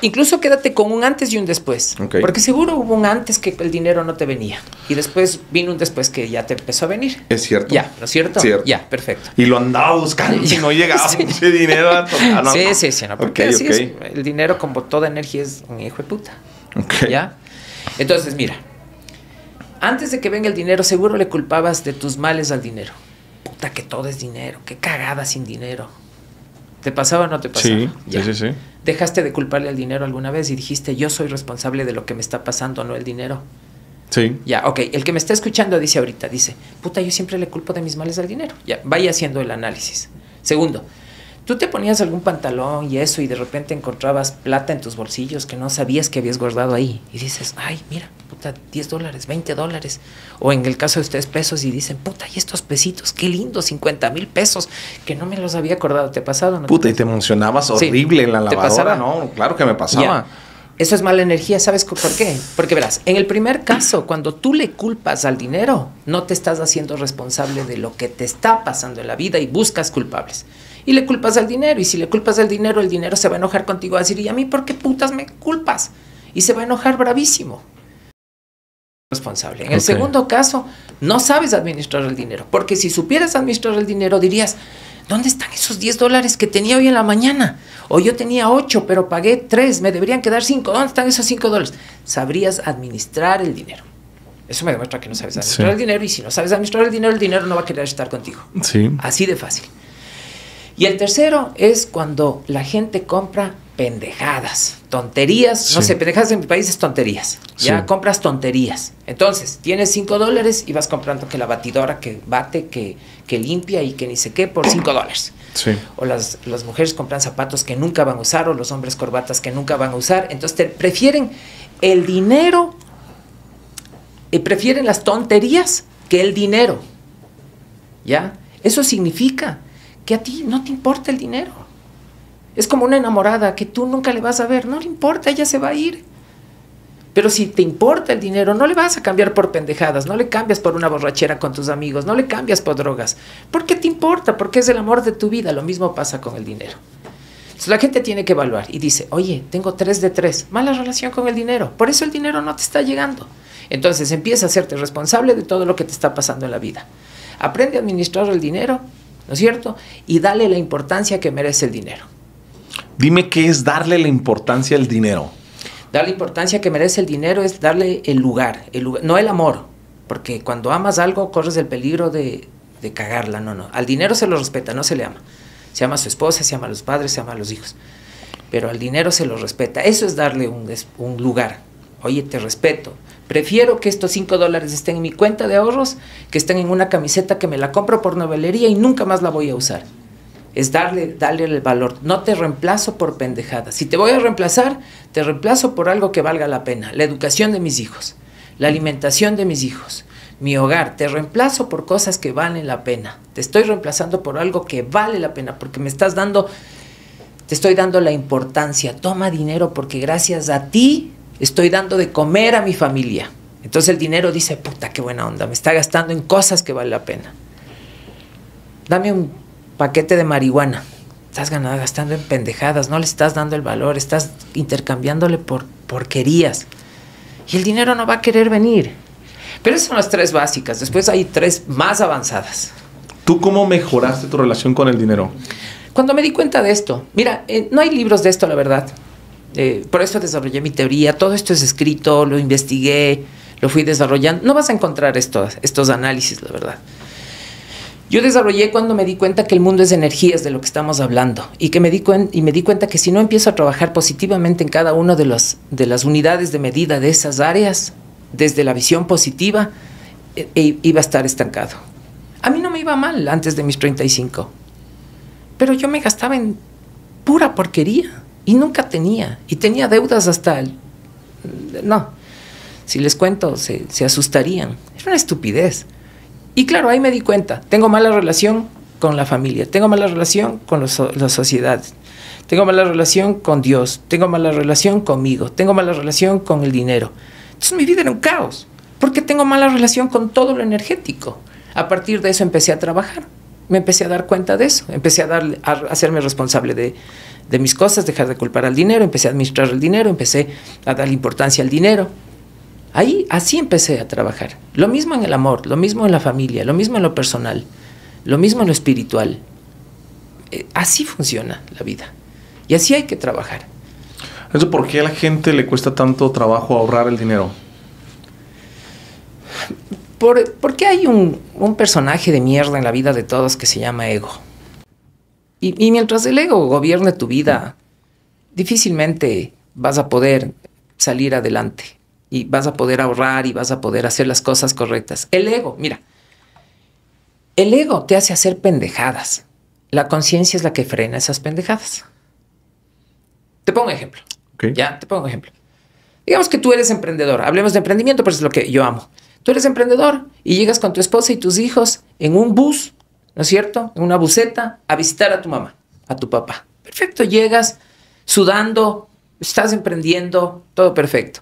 incluso quédate con un antes y un después. Porque seguro hubo un antes que el dinero no te venía. Y después vino un después que ya te empezó a venir. Es cierto. Ya, ¿no es cierto? Ya, perfecto. Y lo andaba buscando y [laughs] no llegaba ese dinero a ah, Sí, sí, sí. No, porque Es, el dinero, como toda energía, es un hijo de puta. ¿Ya? Entonces, mira. Antes de que venga el dinero, seguro le culpabas de tus males al dinero. Puta, que todo es dinero. Qué cagada sin dinero. ¿Te pasaba o no te pasaba? sí, sí. sí dejaste de culparle al dinero alguna vez y dijiste, yo soy responsable de lo que me está pasando, no el dinero. Sí. Ya, ok. El que me está escuchando dice ahorita, dice, puta, yo siempre le culpo de mis males al dinero. Ya, vaya haciendo el análisis. Segundo, tú te ponías algún pantalón y eso y de repente encontrabas plata en tus bolsillos que no sabías que habías guardado ahí y dices, ay, mira, puta, 10 dólares, 20 dólares. O en el caso de ustedes pesos y dicen, puta, y estos pesitos, qué lindo, 50 mil pesos, que no me los había acordado, ¿te ha pasado? No puta, y te emocionabas horrible en la lavadora, ¿no? Claro que me pasaba. Eso es mala energía, ¿sabes por qué? Porque verás, en el primer caso, cuando tú le culpas al dinero, no te estás haciendo responsable de lo que te está pasando en la vida y buscas culpables y le culpas al dinero. Y si le culpas al dinero, el dinero se va a enojar contigo, a decir, ¿y a mí por qué putas me culpas? Y se va a enojar bravísimo. Responsable. En el segundo caso, no sabes administrar el dinero, porque si supieras administrar el dinero, dirías, ¿dónde están esos 10 dólares que tenía hoy en la mañana? O yo tenía 8, pero pagué 3, me deberían quedar 5, ¿dónde están esos 5 dólares? Sabrías administrar el dinero. Eso me demuestra que no sabes administrar el dinero y si no sabes administrar el dinero, el dinero no va a querer estar contigo. Sí. Así de fácil. Y el tercero es cuando la gente compra pendejadas, tonterías, no sé, pendejadas en mi país es tonterías, ya compras tonterías. Entonces, tienes 5 dólares y vas comprando que la batidora que bate, que, limpia y que ni sé qué por 5 dólares. Sí. O las, las mujeres compran zapatos que nunca van a usar o los hombres corbatas que nunca van a usar. Entonces, te prefieren el dinero, y eh, prefieren las tonterías que el dinero. ¿Ya? Eso significa a ti no te importa el dinero. Es como una enamorada que tú nunca le vas a ver, no le importa, ella se va a ir. Pero si te importa el dinero, no le vas a cambiar por pendejadas, no le cambias por una borrachera con tus amigos, no le cambias por drogas. ¿Por qué te importa? Porque es el amor de tu vida. Lo mismo pasa con el dinero. Entonces, la gente tiene que evaluar y dice, oye, tengo tres de tres mala relación con el dinero, por eso el dinero no te está llegando. Entonces empieza a hacerte responsable de todo lo que te está pasando en la vida. Aprende a administrar el dinero ¿no es cierto? Y dale la importancia que merece el dinero. Dime qué es darle la importancia al dinero. Darle la importancia que merece el dinero es darle el lugar, el no el amor, porque cuando amas algo corres el peligro de, cagarla, no, no. Al dinero se lo respeta, no se le ama. Se ama a su esposa, se ama a los padres, se ama a los hijos. Pero al dinero se lo respeta. Eso es darle un, un lugar, oye, te respeto. Prefiero que estos 5 dólares estén en mi cuenta de ahorros que estén en una camiseta que me la compro por novelería y nunca más la voy a usar. Es darle, darle el valor. No te reemplazo por pendejadas. Si te voy a reemplazar, te reemplazo por algo que valga la pena. La educación de mis hijos, la alimentación de mis hijos, mi hogar. Te reemplazo por cosas que valen la pena. Te estoy reemplazando por algo que vale la pena porque me estás dando te estoy dando la importancia. Toma dinero porque gracias a ti estoy dando de comer a mi familia. Entonces el dinero dice, puta, qué buena onda, me está gastando en cosas que vale la pena. Dame un paquete de marihuana. Estás gastando en pendejadas, no le estás dando el valor, estás intercambiándole por porquerías. Y el dinero no va a querer venir. Pero esas son las tres básicas. Después hay tres más avanzadas. ¿Tú cómo mejoraste tu relación con el dinero? Cuando me di cuenta de esto, mira, eh, no hay libros de esto, la verdad. Eh, por eso desarrollé mi teoría, todo esto es escrito, lo investigué, lo fui desarrollando. No vas a encontrar estos, análisis, la verdad. Yo desarrollé cuando me di cuenta que el mundo es energías de lo que estamos hablando y que me di, y me di cuenta que si no empiezo a trabajar positivamente en cada una de, de las unidades de medida de esas áreas, desde la visión positiva, e, e iba a estar estancado. A mí no me iba mal antes de mis 35, pero yo me gastaba en pura porquería. Y nunca tenía. Y tenía deudas hasta el... No, si les cuento, se, asustarían. Era una estupidez. Y claro, ahí me di cuenta. Tengo mala relación con la familia, tengo mala relación con la sociedad. tengo mala relación con Dios, tengo mala relación conmigo, tengo mala relación con el dinero. Entonces mi vida era un caos, porque tengo mala relación con todo lo energético. A partir de eso empecé a trabajar, me empecé a dar cuenta de eso, empecé a, a hacerme responsable de, de mis cosas, dejar de culpar al dinero, empecé a administrar el dinero, empecé a dar importancia al dinero. Ahí, así empecé a trabajar. Lo mismo en el amor, lo mismo en la familia, lo mismo en lo personal, lo mismo en lo espiritual. Eh, así funciona la vida. Y así hay que trabajar. ¿Eso por qué a la gente le cuesta tanto trabajo ahorrar el dinero? Por, porque hay un, un personaje de mierda en la vida de todos que se llama ego. Y, mientras el ego gobierne tu vida, difícilmente vas a poder salir adelante y vas a poder ahorrar y vas a poder hacer las cosas correctas. El ego, mira, el ego te hace hacer pendejadas. La conciencia es la que frena esas pendejadas. Te pongo un ejemplo. Ya, te pongo un ejemplo. Digamos que tú eres emprendedor. Hablemos de emprendimiento, pero es lo que yo amo. Tú eres emprendedor y llegas con tu esposa y tus hijos en un bus ¿no es cierto? En una buceta, a visitar a tu mamá, a tu papá. Perfecto, llegas sudando, estás emprendiendo, todo perfecto.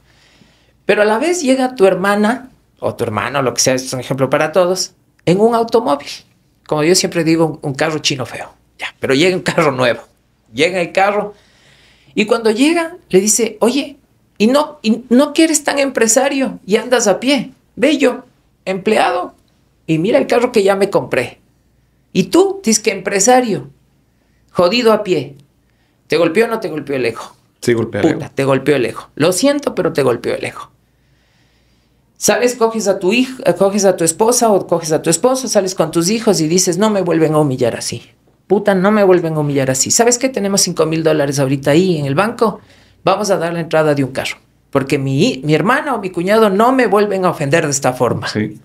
Pero a la vez llega tu hermana o tu hermano, lo que sea, es un ejemplo para todos, en un automóvil. Como yo siempre digo, un, carro chino feo. Ya, pero llega un carro nuevo. Llega el carro y cuando llega le dice, oye, y no, y no que tan empresario y andas a pie, bello, empleado. Y mira el carro que ya me compré. Y tú, que empresario, jodido a pie. ¿Te golpeó o no te golpeó el ego? Sí, golpeó el Te golpeó el ego. Lo siento, pero te golpeó el ego. Sabes, coges a tu hija, eh, coges a tu esposa o coges a tu esposo, sales con tus hijos y dices, no me vuelven a humillar así. Puta, no me vuelven a humillar así. ¿Sabes qué? Tenemos cinco mil dólares ahorita ahí en el banco. Vamos a dar la entrada de un carro. Porque mi, mi hermana o mi cuñado no me vuelven a ofender de esta forma. Sí.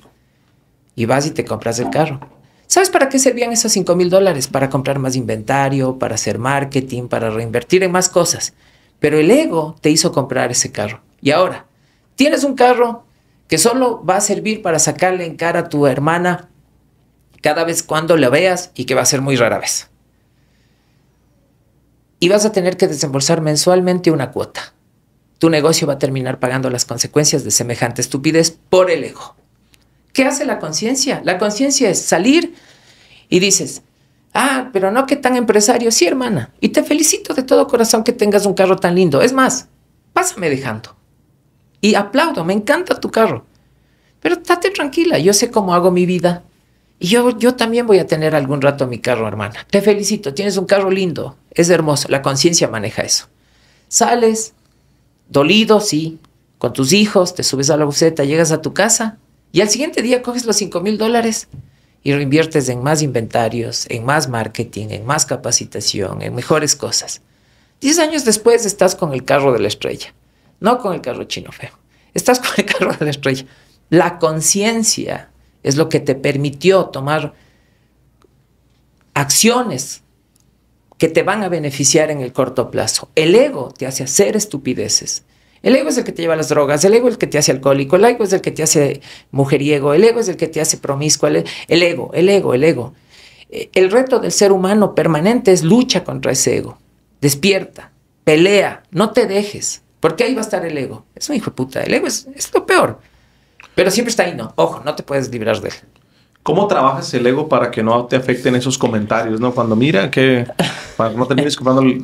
Y vas y te compras el carro. ¿Sabes para qué servían esos 5 mil dólares? Para comprar más inventario, para hacer marketing, para reinvertir en más cosas. Pero el ego te hizo comprar ese carro. Y ahora, tienes un carro que solo va a servir para sacarle en cara a tu hermana cada vez cuando la veas y que va a ser muy rara vez. Y vas a tener que desembolsar mensualmente una cuota. Tu negocio va a terminar pagando las consecuencias de semejante estupidez por el ego. ¿Qué hace la conciencia? La conciencia es salir y dices, ah, pero no que tan empresario. Sí, hermana, y te felicito de todo corazón que tengas un carro tan lindo. Es más, pásame dejando. Y aplaudo, me encanta tu carro. Pero estate tranquila, yo sé cómo hago mi vida. Y yo, yo también voy a tener algún rato mi carro, hermana. Te felicito, tienes un carro lindo, es hermoso, la conciencia maneja eso. Sales, dolido, sí, con tus hijos, te subes a la buseta, llegas a tu casa y al siguiente día coges los 5 mil dólares y lo inviertes en más inventarios, en más marketing, en más capacitación, en mejores cosas. Diez años después estás con el carro de la estrella, no con el carro chino feo, estás con el carro de la estrella. La conciencia es lo que te permitió tomar acciones que te van a beneficiar en el corto plazo. El ego te hace hacer estupideces el ego es el que te lleva las drogas, el ego es el que te hace alcohólico, el ego es el que te hace mujeriego, el ego es el que te hace promiscuo, el, ego, el ego, el ego. Eh, el reto del ser humano permanente es lucha contra ese ego. Despierta, pelea, no te dejes, porque ahí va a estar el ego. Es un hijo de puta, el ego es, lo peor. Pero siempre está ahí, no. Ojo, no te puedes librar de él. ¿Cómo trabajas el ego para que no te afecten esos comentarios, no? Cuando mira que para no termines comprando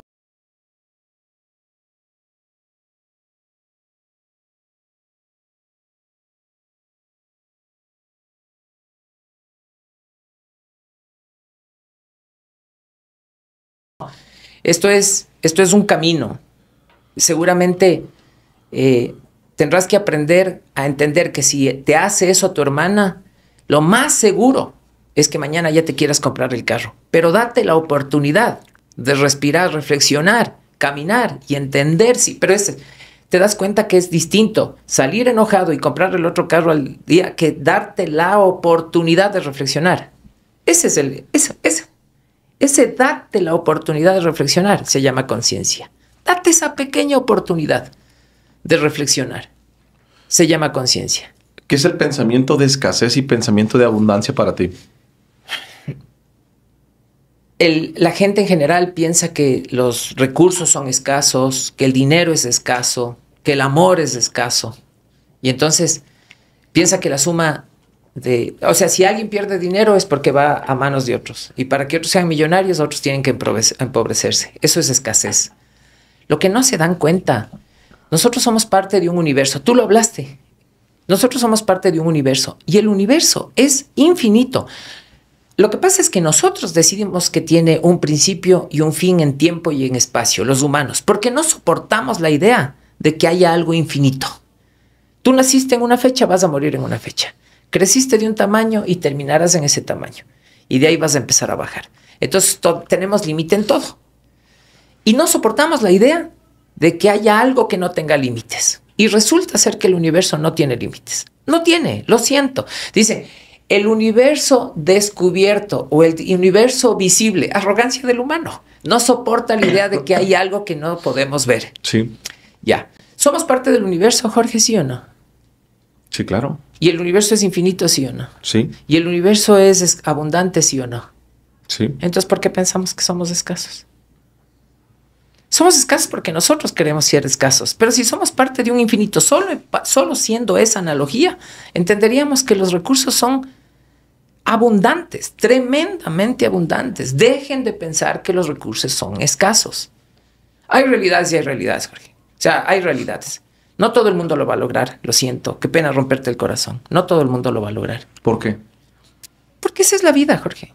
Esto es, esto es un camino. Seguramente eh, tendrás que aprender a entender que si te hace eso a tu hermana, lo más seguro es que mañana ya te quieras comprar el carro. Pero date la oportunidad de respirar, reflexionar, caminar y entender. Si, pero te das cuenta que es distinto salir enojado y comprar el otro carro al día que darte la oportunidad de reflexionar. Ese es el, ese date la oportunidad de reflexionar se llama conciencia. Date esa pequeña oportunidad de reflexionar. Se llama conciencia. ¿Qué es el pensamiento de escasez y pensamiento de abundancia para ti? la gente en general piensa que los recursos son escasos, que el dinero es escaso, que el amor es escaso. Y entonces piensa que la suma o sea, si alguien pierde dinero es porque va a manos de otros. Y para que otros sean millonarios, otros tienen que empobrecerse. Eso es escasez. Lo que no se dan cuenta. Nosotros somos parte de un universo. Tú lo hablaste. Nosotros somos parte de un universo. Y el universo es infinito. Lo que pasa es que nosotros decidimos que tiene un principio y un fin en tiempo y en espacio, los humanos, porque no soportamos la idea de que haya algo infinito. Tú naciste en una fecha, vas a morir en una fecha creciste de un tamaño y terminarás en ese tamaño. Y de ahí vas a empezar a bajar. Entonces tenemos límite en todo. Y no soportamos la idea de que haya algo que no tenga límites. Y resulta ser que el universo no tiene límites. No tiene, lo siento. Dice, el universo descubierto o el universo visible, arrogancia del humano, no soporta la idea de que hay algo que no podemos ver. Sí. Ya. ¿Somos parte del universo, Jorge, sí o no? Sí, claro. ¿Y el universo es infinito, sí o no? Sí. ¿Y el universo es, abundante, sí o no? Sí. Entonces, ¿por qué pensamos que somos escasos? Somos escasos porque nosotros queremos ser escasos, pero si somos parte de un infinito, solo, solo siendo esa analogía, entenderíamos que los recursos son abundantes, tremendamente abundantes. Dejen de pensar que los recursos son escasos. Hay realidades y hay realidades, Jorge. O sea, hay realidades. No todo el mundo lo va a lograr, lo siento. Qué pena romperte el corazón. No todo el mundo lo va a lograr. ¿Por qué? Porque esa es la vida, Jorge.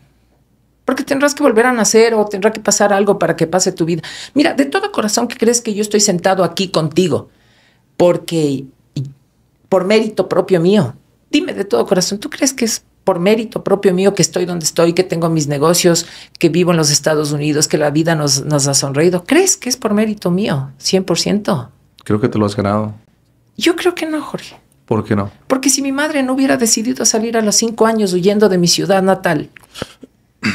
Porque tendrás que volver a nacer o tendrá que pasar algo para que pase tu vida. Mira, de todo corazón que crees que yo estoy sentado aquí contigo, porque por mérito propio mío. Dime de todo corazón, ¿tú crees que es por mérito propio mío que estoy donde estoy, que tengo mis negocios, que vivo en los Estados Unidos, que la vida nos, nos ha sonreído? ¿Crees que es por mérito mío? 100%. Creo que te lo has ganado. Yo creo que no, Jorge. ¿Por qué no? Porque si mi madre no hubiera decidido salir a los cinco años huyendo de mi ciudad natal,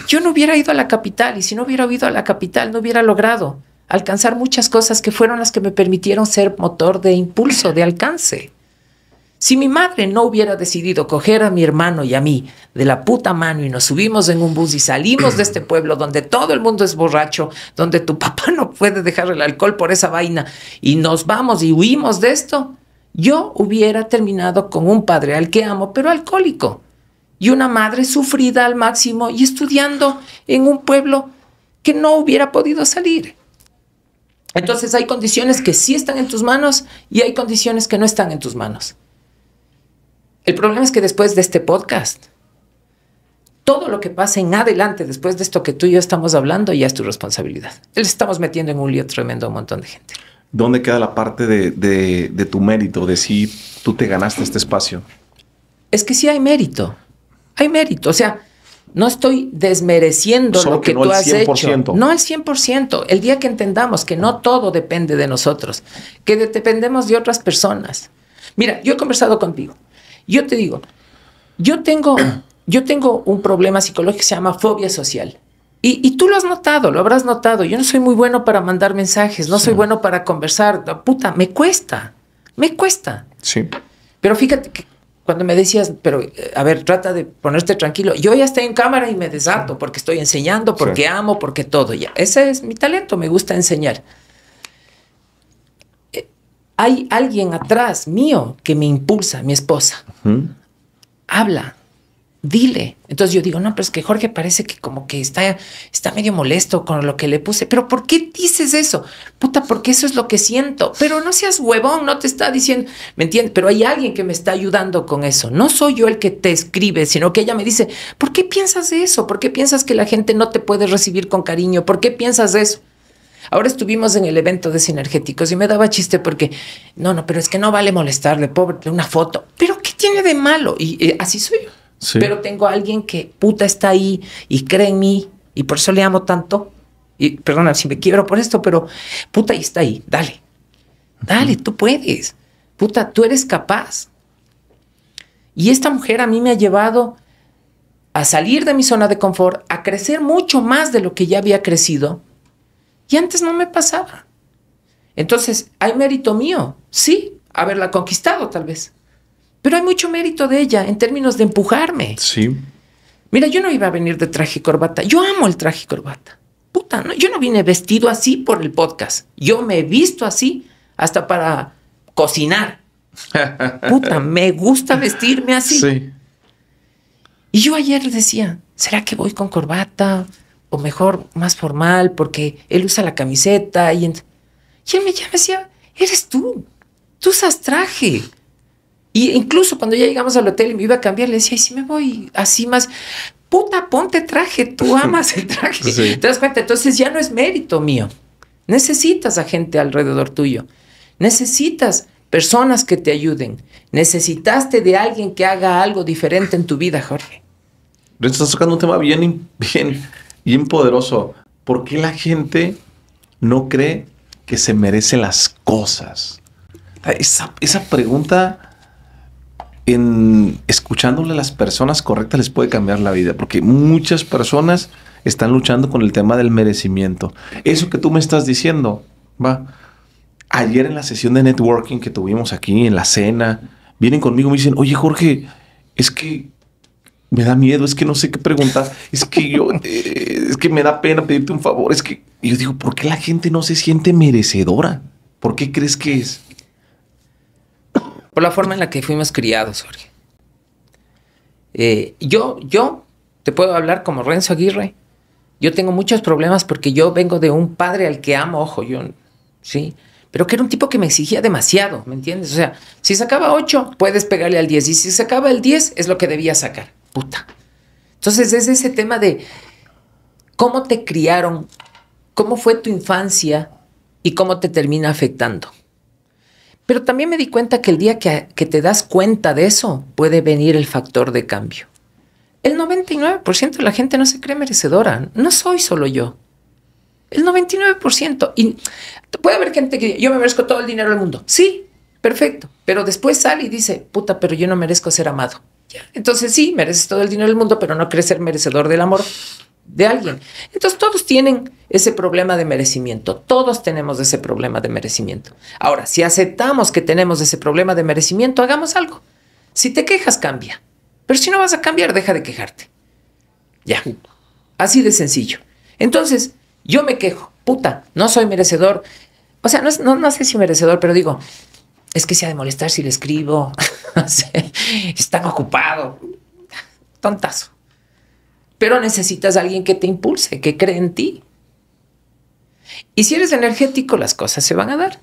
yo no hubiera ido a la capital y si no hubiera ido a la capital no hubiera logrado alcanzar muchas cosas que fueron las que me permitieron ser motor de impulso, de alcance. Si mi madre no hubiera decidido coger a mi hermano y a mí de la puta mano y nos subimos en un bus y salimos de este [clears throat] pueblo donde todo el mundo es borracho, donde tu papá [laughs] no puede dejar el alcohol por esa vaina y nos vamos y huimos de esto, yo hubiera terminado con un padre al que amo, pero alcohólico, y una madre sufrida al máximo y estudiando en un pueblo que no hubiera podido salir. Entonces hay condiciones que sí están en tus manos y hay condiciones que no están en tus manos. El problema es que después de este podcast, todo lo que pase en adelante después de esto que tú y yo estamos hablando ya es tu responsabilidad. Les estamos metiendo en un lío tremendo a un montón de gente. ¿Dónde queda la parte de, tu mérito, de si tú te ganaste este espacio? Es que sí hay mérito. Hay mérito. O sea, no estoy desmereciendo lo que, no tú has hecho. No al 100%. El día que entendamos que no todo depende de nosotros, que dependemos de otras personas. Mira, yo he conversado contigo. Yo te digo, yo tengo, yo tengo un problema psicológico que se llama fobia social. Y, tú lo has notado, lo habrás notado. Yo no soy muy bueno para mandar mensajes, no soy bueno para conversar. Puta, me cuesta, me cuesta. Sí. Pero fíjate que cuando me decías, pero eh, a ver, trata de ponerte tranquilo. Yo ya estoy en cámara y me desato porque estoy enseñando, porque amo, porque todo. Ese es mi talento, me gusta enseñar. Eh, hay alguien atrás mío que me impulsa, mi esposa. ¿Mm? Habla, dile. Entonces yo digo, no, pero es que Jorge parece que como que está, está medio molesto con lo que le puse. Pero ¿por qué dices eso? Puta, porque eso es lo que siento. Pero no seas huevón, no te está diciendo, ¿me entiendes? Pero hay alguien que me está ayudando con eso. No soy yo el que te escribe, sino que ella me dice, ¿por qué piensas eso? ¿Por qué piensas que la gente no te puede recibir con cariño? ¿Por qué piensas eso? Ahora estuvimos en el evento de Sinergéticos y me daba chiste porque, no, no, pero es que no vale molestarle, pobre, una foto. ¿Pero qué tiene de malo? Y así soy Pero tengo a alguien que puta está ahí y cree en mí y por eso le amo tanto. Y perdona si me quiebro por esto, pero puta, ahí está ahí. Dale. Dale, tú puedes. Puta, tú eres capaz. Y esta mujer a mí me ha llevado a salir de mi zona de confort, a crecer mucho más de lo que ya había crecido, y antes no me pasaba. Entonces, hay mérito mío, sí, haberla conquistado tal vez. Pero hay mucho mérito de ella en términos de empujarme. Sí. Mira, yo no iba a venir de traje y corbata. Yo amo el traje y corbata. Puta, no, yo no vine vestido así por el podcast. Yo me he visto así hasta para cocinar. [laughs] Puta, me gusta vestirme así. Sí. Y yo ayer decía, ¿será que voy con corbata? o mejor, más formal, porque él usa la camiseta y, y él me llama decía, eres tú, tú usas traje. Y incluso cuando ya llegamos al hotel y me iba a cambiar, le decía, y si me voy así más, puta, ponte traje, tú [laughs] amas el traje. Entonces ya no es mérito mío. Necesitas a gente alrededor tuyo. Necesitas personas que te ayuden. Necesitaste de alguien que haga algo diferente en tu vida, Jorge. Estás tocando un tema bien, bien y poderoso. ¿Por qué la gente no cree que se merece las cosas? Esa, pregunta, en escuchándole a las personas correctas, les puede cambiar la vida, porque muchas personas están luchando con el tema del merecimiento. Eso que tú me estás diciendo, va. Ayer en la sesión de networking que tuvimos aquí, en la cena, vienen conmigo y me dicen, oye Jorge, es que me da miedo, es que no sé qué preguntar, es que yo, [laughs] eh, es que me da pena pedirte un favor, es que yo digo, ¿por qué la gente no se siente merecedora? ¿Por qué crees que es? Por la forma en la que fuimos criados, Jorge. Eh, yo, yo te puedo hablar como Renzo Aguirre. Yo tengo muchos problemas porque yo vengo de un padre al que amo, ojo, yo, sí, pero que era un tipo que me exigía demasiado, ¿me entiendes? O sea, si sacaba 8, puedes pegarle al 10, y si sacaba el 10, es lo que debía sacar puta. Entonces es ese tema de cómo te criaron, cómo fue tu infancia y cómo te termina afectando. Pero también me di cuenta que el día que, te das cuenta de eso puede venir el factor de cambio. El 99% de la gente no se cree merecedora. No soy solo yo. El 99%. Y puede haber gente que yo me merezco todo el dinero del mundo. Sí, perfecto. Pero después sale y dice, puta, pero yo no merezco ser amado. Entonces sí, mereces todo el dinero del mundo, pero no crees ser merecedor del amor de alguien. Entonces todos tienen ese problema de merecimiento, todos tenemos ese problema de merecimiento. Ahora, si aceptamos que tenemos ese problema de merecimiento, hagamos algo. Si te quejas, cambia. Pero si no vas a cambiar, deja de quejarte. Ya. Así de sencillo. Entonces, yo me quejo, puta, no soy merecedor. O sea, no, no, no sé si merecedor, pero digo, es que se ha de molestar si le escribo, [laughs] están ocupado, tontazo. Pero necesitas a alguien que te impulse, que cree en ti. Y si eres energético, las cosas se van a dar.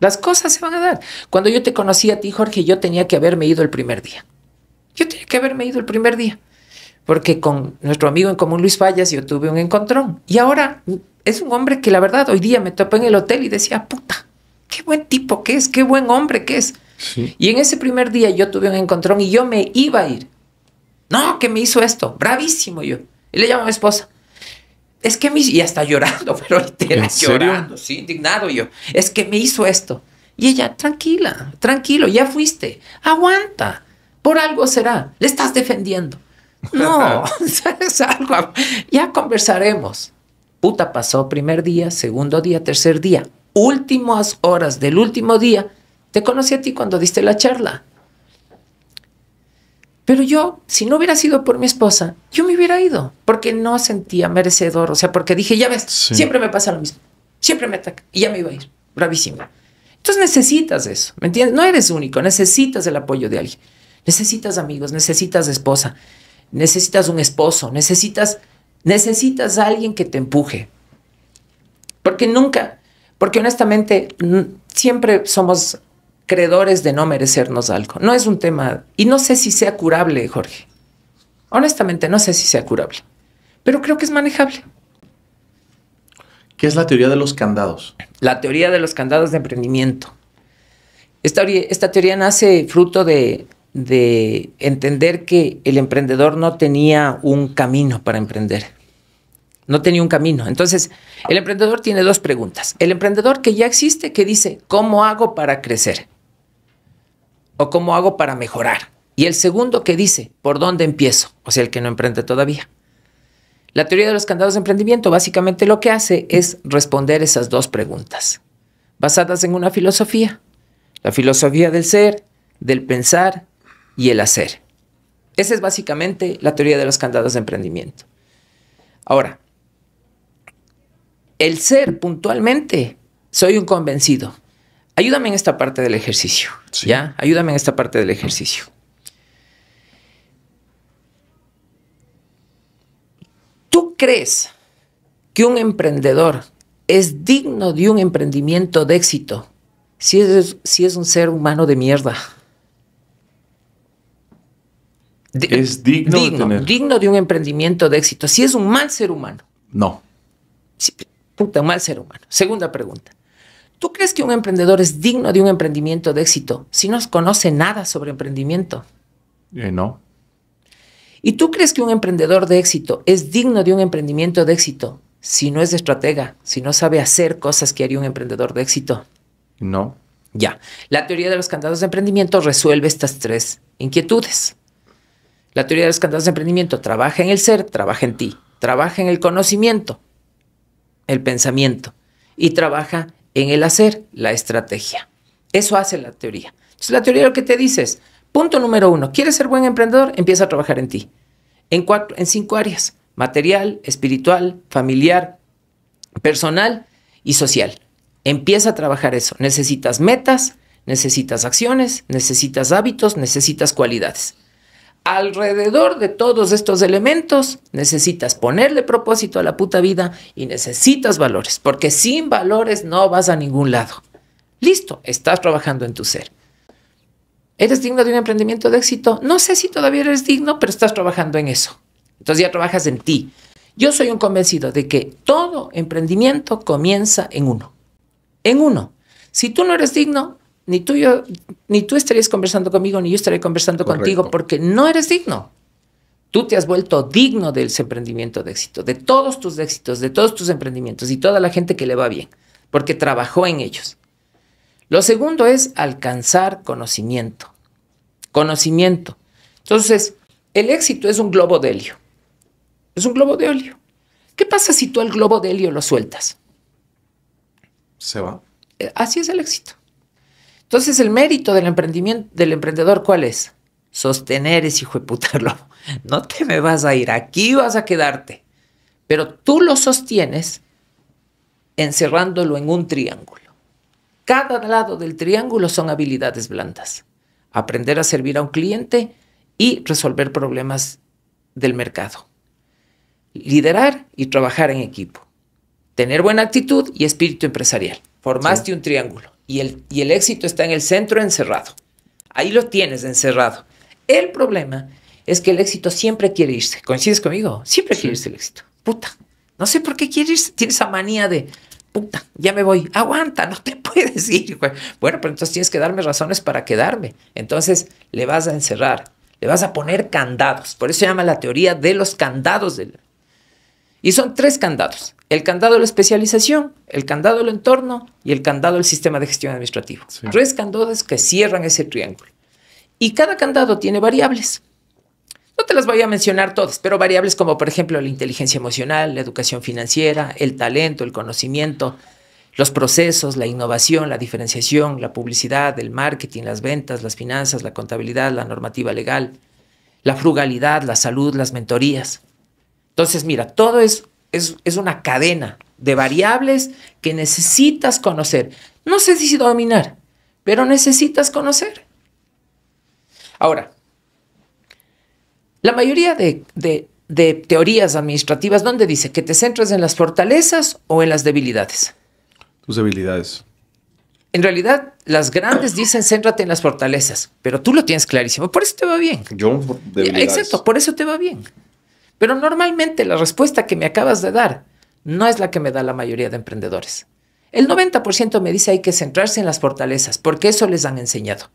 Las cosas se van a dar. Cuando yo te conocí a ti, Jorge, yo tenía que haberme ido el primer día. Yo tenía que haberme ido el primer día. Porque con nuestro amigo en común, Luis Fallas, yo tuve un encontrón. Y ahora es un hombre que la verdad hoy día me topé en el hotel y decía, puta, qué buen tipo que es, qué buen hombre que es. Y en ese primer día yo tuve un encontrón y yo me iba a ir. No, que me hizo esto, bravísimo yo. Y le llamo a mi esposa. Es que me hizo, y hasta llorando, [laughs] pero literal, llorando, sí, indignado yo. Es que me hizo esto. Y ella, tranquila, tranquilo, ya fuiste, aguanta, por algo será, le estás defendiendo. No, [laughs] [laughs] es algo, ya conversaremos. Puta, pasó primer día, segundo día, tercer día últimas horas del último día, te conocí a ti cuando diste la charla. Pero yo, si no hubiera sido por mi esposa, yo me hubiera ido, porque no sentía merecedor, o sea, porque dije, ya ves, siempre me pasa lo mismo, siempre me ataca, y ya me iba a ir, bravísimo. Entonces necesitas eso, ¿me entiendes? No eres único, necesitas el apoyo de alguien, necesitas amigos, necesitas esposa, necesitas un esposo, necesitas, necesitas a alguien que te empuje, porque nunca, porque honestamente siempre somos creedores de no merecernos algo. No es un tema, y no sé si sea curable, Jorge. Honestamente, no sé si sea curable, pero creo que es manejable. ¿Qué es la teoría de los candados? La teoría de los candados de emprendimiento. Esta, teoría nace fruto de entender que el emprendedor no tenía un camino para emprender no tenía un camino. Entonces, el emprendedor tiene dos preguntas. El emprendedor que ya existe, que dice, ¿cómo hago para crecer? ¿O cómo hago para mejorar? Y el segundo que dice, ¿por dónde empiezo? O sea, el que no emprende todavía. La teoría de los candados de emprendimiento básicamente lo que hace es responder esas dos preguntas, basadas en una filosofía, la filosofía del ser, del pensar y el hacer. Esa es básicamente la teoría de los candados de emprendimiento. Ahora, el ser puntualmente, soy un convencido. Ayúdame en esta parte del ejercicio, ¿ya? Ayúdame en esta parte del ejercicio. ¿Tú crees que un emprendedor es digno de un emprendimiento de éxito si es, si es un ser humano de mierda? es digno, de digno de un emprendimiento de éxito. Si es un mal ser humano. No. Puta, un mal ser humano. Segunda pregunta. ¿Tú crees que un emprendedor es digno de un emprendimiento de éxito si no conoce nada sobre emprendimiento? Eh, no. ¿Y tú crees que un emprendedor de éxito es digno de un emprendimiento de éxito si no es de estratega, si no sabe hacer cosas que haría un emprendedor de éxito? No. Ya. La teoría de los candados de emprendimiento resuelve estas tres inquietudes. La teoría de los candados de emprendimiento trabaja en el ser, trabaja en ti, trabaja en el conocimiento, el pensamiento y trabaja en el hacer, la estrategia. Eso hace la teoría. Entonces, la teoría lo que te dice es, punto número uno, ¿quieres ser buen emprendedor? Empieza a trabajar en ti. En, cuatro, en cinco áreas, material, espiritual, familiar, personal y social. Empieza a trabajar eso. Necesitas metas, necesitas acciones, necesitas hábitos, necesitas cualidades. Alrededor de todos estos elementos necesitas ponerle propósito a la puta vida y necesitas valores, porque sin valores no vas a ningún lado. Listo, estás trabajando en tu ser. ¿Eres digno de un emprendimiento de éxito? No sé si todavía eres digno, pero estás trabajando en eso. Entonces ya trabajas en ti. Yo soy un convencido de que todo emprendimiento comienza en uno. En uno. Si tú no eres digno, ni tú, ni tú estarías conversando conmigo, ni yo estaré conversando contigo, porque no eres digno. Tú te has vuelto digno del emprendimiento de éxito, de todos tus éxitos, de todos tus emprendimientos y toda la gente que le va bien, porque trabajó en ellos. Lo segundo es alcanzar conocimiento. Conocimiento. Entonces, el éxito es un globo de helio. Es un globo de helio. ¿Qué pasa si tú el globo de helio lo sueltas? Se va. Eh, así es el éxito. Entonces, el mérito del emprendimiento, del emprendedor, ¿cuál es? Sostener ese hijo de puta [laughs] No te me vas a ir, aquí vas a quedarte. Pero tú lo sostienes encerrándolo en un triángulo. Cada lado del triángulo son habilidades blandas. Aprender a servir a un cliente y resolver problemas del mercado. Liderar y trabajar en equipo. Tener buena actitud y espíritu empresarial. Formaste un triángulo y el, y el éxito está en el centro encerrado. Ahí lo tienes encerrado. El problema es que el éxito siempre quiere irse. ¿Coincides conmigo? Siempre quiere irse el éxito. Puta. No sé por qué quiere irse. Tiene esa manía de, puta, ya me voy. Aguanta, no te [laughs] puedes ir. Bueno, pero entonces tienes que darme razones para quedarme. Entonces le vas a encerrar. Le vas a poner candados. Por eso se llama la teoría de los candados del, y son tres candados. El candado de la especialización, el candado del entorno y el candado del sistema de gestión administrativo. Tres candados que cierran ese triángulo. Y cada candado tiene variables. No te las voy a mencionar todas, pero variables como por ejemplo la inteligencia emocional, la educación financiera, el talento, el conocimiento, los procesos, la innovación, la diferenciación, la publicidad, el marketing, las ventas, las finanzas, la contabilidad, la normativa legal, la frugalidad, la salud, las mentorías. Entonces, mira, todo es, es, es una cadena de variables que necesitas conocer. No sé si dominar, pero necesitas conocer. Ahora, la mayoría de, de, de, teorías administrativas, ¿dónde dice? ¿Que te centras en las fortalezas o en las debilidades? Tus debilidades. En realidad, las grandes dicen céntrate en las fortalezas, pero tú lo tienes clarísimo. Por eso te va bien. Yo, debilidades. Exacto, por eso te va bien. Pero normalmente la respuesta que me acabas de dar no es la que me da la mayoría de emprendedores. El 90% me dice hay que centrarse en las fortalezas, porque eso les han enseñado.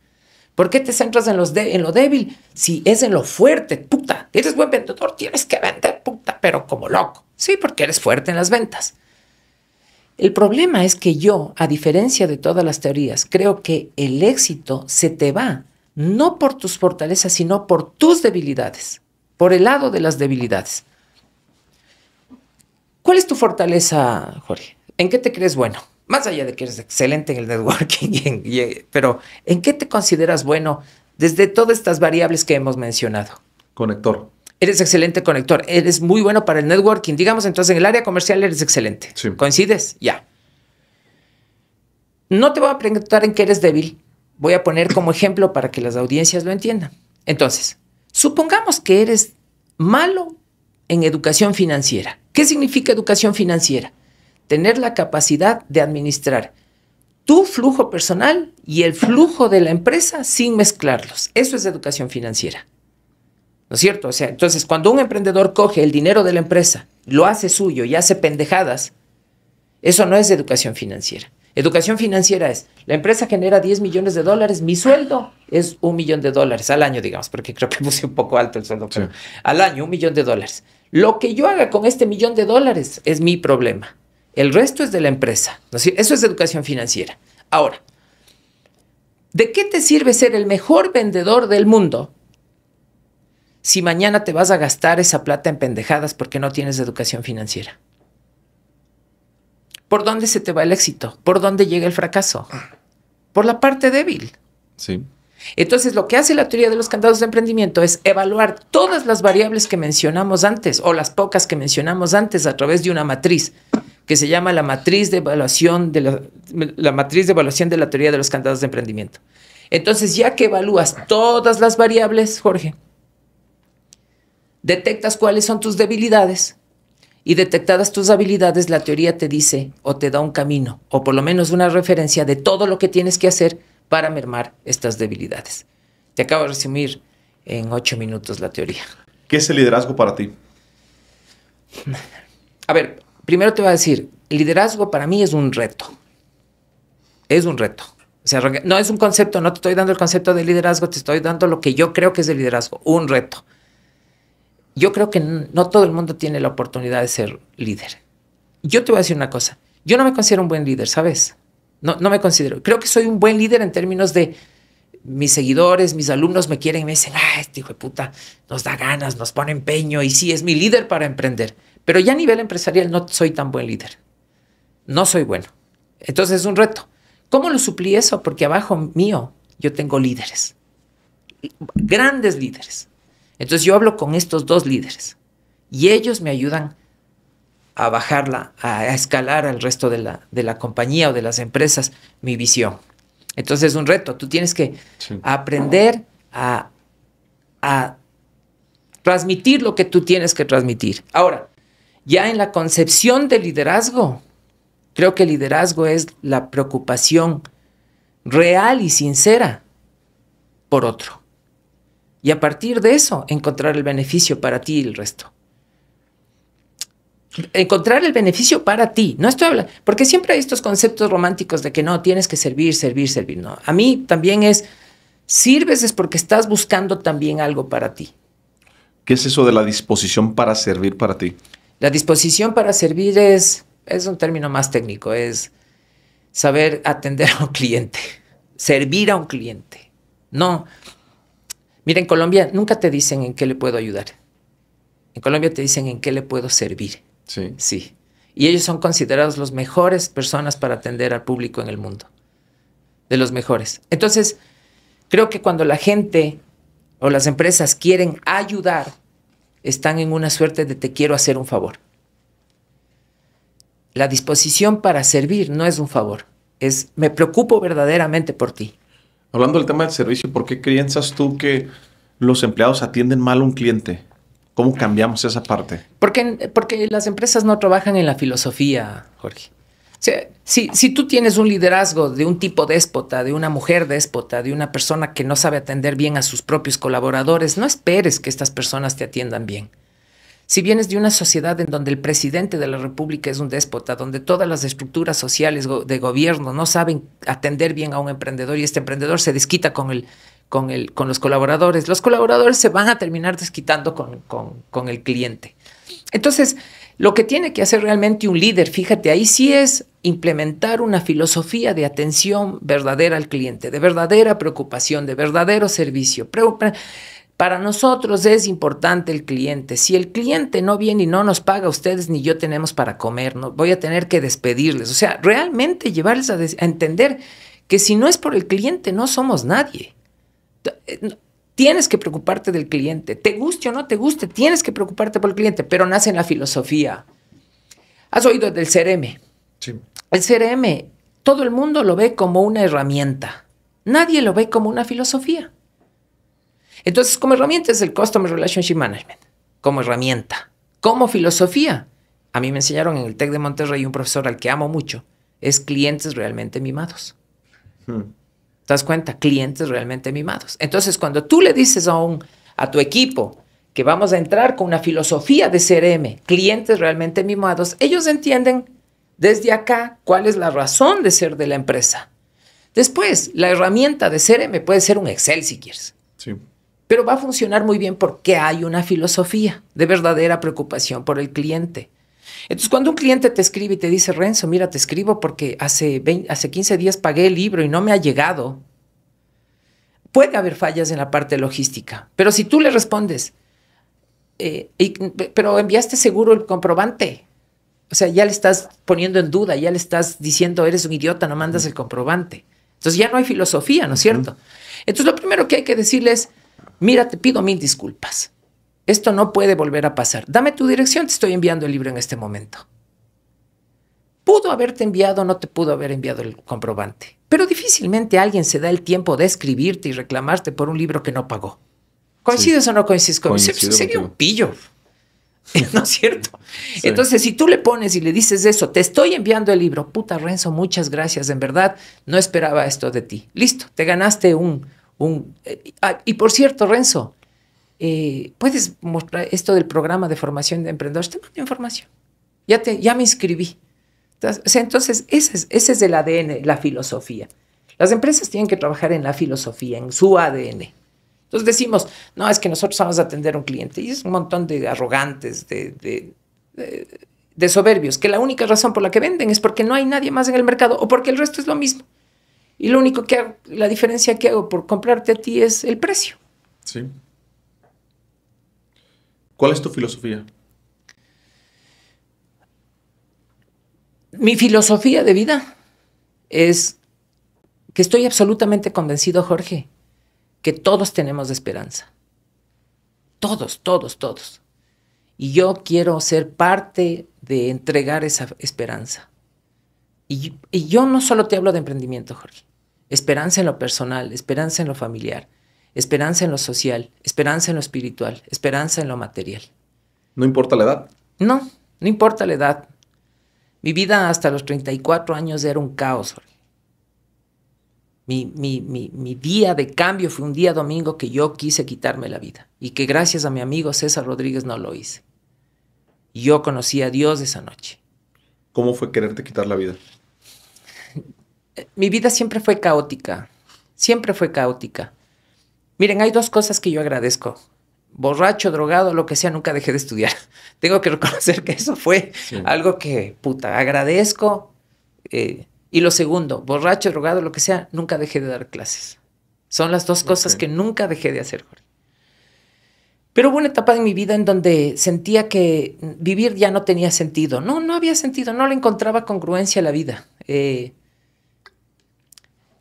¿Por qué te centras en, los de, en lo débil si es en lo fuerte? Puta, eres buen vendedor, tienes que vender, puta, pero como loco. Sí, porque eres fuerte en las ventas. El problema es que yo, a diferencia de todas las teorías, creo que el éxito se te va no por tus fortalezas, sino por tus debilidades por el lado de las debilidades. ¿Cuál es tu fortaleza, Jorge? ¿En qué te crees bueno? Más allá de que eres excelente en el networking, [laughs] pero ¿en qué te consideras bueno desde todas estas variables que hemos mencionado? Conector. Eres excelente conector, eres muy bueno para el networking. Digamos entonces, en el área comercial eres excelente. ¿Coincides? Ya. No te voy a preguntar en qué eres débil. Voy a poner como ejemplo para que las audiencias lo entiendan. Entonces, Supongamos que eres malo en educación financiera. ¿Qué significa educación financiera? Tener la capacidad de administrar tu flujo personal y el flujo de la empresa sin mezclarlos. Eso es educación financiera. ¿No es cierto? O sea, entonces cuando un emprendedor coge el dinero de la empresa, lo hace suyo y hace pendejadas, eso no es educación financiera. Educación financiera es, la empresa genera 10 millones de dólares, mi sueldo es un millón de dólares al año, digamos, porque creo que puse un poco alto el sueldo, pero al año un millón de dólares. Lo que yo haga con este millón de dólares es mi problema. El resto es de la empresa. Eso es educación financiera. Ahora, ¿de qué te sirve ser el mejor vendedor del mundo si mañana te vas a gastar esa plata en pendejadas porque no tienes educación financiera? ¿Por dónde se te va el éxito? ¿Por dónde llega el fracaso? Ah. Por la parte débil. Sí. Entonces, lo que hace la teoría de los candados de emprendimiento es evaluar todas las variables que mencionamos antes o las pocas que mencionamos antes a través de una matriz que se llama la matriz de evaluación de la, matriz de evaluación de la teoría de los candados de emprendimiento. Entonces, ya que evalúas todas las variables, Jorge, detectas cuáles son tus debilidades y detectadas tus habilidades, la teoría te dice o te da un camino o por lo menos una referencia de todo lo que tienes que hacer para mermar estas debilidades. Te acabo de resumir en ocho minutos la teoría. ¿Qué es el liderazgo para ti? A ver, primero te voy a decir, el liderazgo para mí es un reto. Es un reto. no es un concepto, no te estoy dando el concepto de liderazgo, te estoy dando lo que yo creo que es el liderazgo, un reto yo creo que no todo el mundo tiene la oportunidad de ser líder. Yo te voy a decir una cosa, yo no me considero un buen líder, ¿sabes? No, me considero. Creo que soy un buen líder en términos de mis seguidores, mis alumnos me quieren y me dicen, ah, este hijo de puta nos da ganas, nos pone empeño y sí, es mi líder para emprender. Pero ya a nivel empresarial no soy tan buen líder. No soy bueno. Entonces es un reto. ¿Cómo lo suplí eso? Porque abajo mío yo tengo líderes. Grandes líderes. Entonces yo hablo con estos dos líderes y ellos me ayudan a bajarla, a, escalar al resto de la, compañía o de las empresas mi visión. Entonces es un reto, tú tienes que aprender a, a transmitir lo que tú tienes que transmitir. Ahora, ya en la concepción de liderazgo, creo que liderazgo es la preocupación real y sincera por otro y a partir de eso encontrar el beneficio para ti y el resto. Encontrar el beneficio para ti. No estoy hablando, porque siempre hay estos conceptos románticos de que no, tienes que servir, servir, servir. No, a mí también es, sirves es porque estás buscando también algo para ti. ¿Qué es eso de la disposición para servir para ti? La disposición para servir es, es un término más técnico, es saber atender a un cliente, [laughs] servir a un cliente. No, Mira, en Colombia nunca te dicen en qué le puedo ayudar. En Colombia te dicen en qué le puedo servir. Sí. Sí. Y ellos son considerados los mejores personas para atender al público en el mundo. De los mejores. Entonces, creo que cuando la gente o las empresas quieren ayudar, están en una suerte de te quiero hacer un favor. La disposición para servir no es un favor, es me preocupo verdaderamente por ti. Hablando del tema del servicio, ¿por qué piensas tú que los empleados atienden mal a un cliente? ¿Cómo cambiamos esa parte? Porque, porque las empresas no trabajan en la filosofía, Jorge. si, tú tienes un liderazgo de un tipo déspota, de una mujer déspota, de una persona que no sabe atender bien a sus propios colaboradores, no esperes que estas personas te atiendan bien. Si vienes de una sociedad en donde el presidente de la República es un déspota, donde todas las estructuras sociales de gobierno no saben atender bien a un emprendedor y este emprendedor se desquita con, el, con, el, con los colaboradores, los colaboradores se van a terminar desquitando con, con, el cliente. Entonces, lo que tiene que hacer realmente un líder, fíjate, ahí sí es implementar una filosofía de atención verdadera al cliente, de verdadera preocupación, de verdadero servicio. Para nosotros es importante el cliente. Si el cliente no viene y no nos paga, ustedes ni yo tenemos para comer, voy a tener que despedirles. O sea, realmente llevarles a, entender que si no es por el cliente, no somos nadie. Eh, tienes que preocuparte del cliente. Te guste o no te guste, tienes que preocuparte por el cliente, pero nace en la filosofía. Has oído del CRM. Sí. El CRM, todo el mundo lo ve como una herramienta. Nadie lo ve como una filosofía. Entonces, como herramienta es el Customer Relationship Management, como herramienta, como filosofía. A mí me enseñaron en el TEC de Monterrey un profesor al que amo mucho, es clientes realmente mimados. Hmm. ¿Te das cuenta? Clientes realmente mimados. Entonces, cuando tú le dices a, un, a tu equipo que vamos a entrar con una filosofía de CRM, clientes realmente mimados, ellos entienden desde acá cuál es la razón de ser de la empresa. Después, la herramienta de CRM puede ser un Excel si quieres. Sí. Pero va a funcionar muy bien porque hay una filosofía de verdadera preocupación por el cliente. Entonces, cuando un cliente te escribe y te dice, Renzo, mira, te escribo porque hace, hace 15 días pagué el libro y no me ha llegado, puede haber fallas en la parte logística. Pero si tú le respondes, eh, pero enviaste seguro el comprobante, o sea, ya le estás poniendo en duda, ya le estás diciendo, eres un idiota, no mandas el comprobante. Entonces, ya no hay filosofía, ¿no es cierto? Entonces, lo primero que hay que decirles mira, te pido mil disculpas. Esto no puede volver a pasar. Dame tu dirección, te estoy enviando el libro en este momento. Pudo haberte enviado, no te pudo haber enviado el comprobante. Pero difícilmente alguien se da el tiempo de escribirte y reclamarte por un libro que no pagó. ¿Coincides o no coincides conmigo? Sería un pillo. [laughs] ¿No es cierto? Entonces, si tú le pones y le dices eso, te estoy enviando el libro, puta Renzo, muchas gracias, en verdad, no esperaba esto de ti. Listo, te ganaste un, eh, ah, y por cierto, Renzo, eh, ¿puedes mostrar esto del programa de formación de emprendedores? Tengo formación información. Ya, te, ya me inscribí. Entonces, ese, es, el ADN, la filosofía. Las empresas tienen que trabajar en la filosofía, en su ADN. Entonces decimos, no, es que nosotros vamos a atender a un cliente. Y es un montón de arrogantes, de, de soberbios, que la única razón por la que venden es porque no hay nadie más en el mercado o porque el resto es lo mismo. Y lo único que la diferencia que hago por comprarte a ti es el precio. Sí. ¿Cuál es tu filosofía? Mi filosofía de vida es que estoy absolutamente convencido, Jorge, que todos tenemos esperanza. Todos, todos, todos. Y yo quiero ser parte de entregar esa esperanza. Y, yo no solo te hablo de emprendimiento, Jorge. Esperanza en lo personal, esperanza en lo familiar, esperanza en lo social, esperanza en lo espiritual, esperanza en lo material. ¿No importa la edad? No, no importa la edad. Mi vida hasta los 34 años era un caos, Jorge. Mi, mi, día de cambio fue un día domingo que yo quise quitarme la vida y que gracias a mi amigo César Rodríguez no lo hice. Yo conocí a Dios esa noche. ¿Cómo fue quererte quitar la vida? mi vida siempre fue caótica, siempre fue caótica. Miren, hay dos cosas que yo agradezco. Borracho, drogado, lo que sea, nunca dejé de estudiar. [laughs] Tengo que reconocer que eso fue algo que, puta, agradezco. Eh, y lo segundo, borracho, drogado, lo que sea, nunca dejé de dar clases. Son las dos cosas que nunca dejé de hacer, Pero hubo una etapa de mi vida en donde sentía que vivir ya no tenía sentido. No, no había sentido, no le encontraba congruencia a la vida. Eh,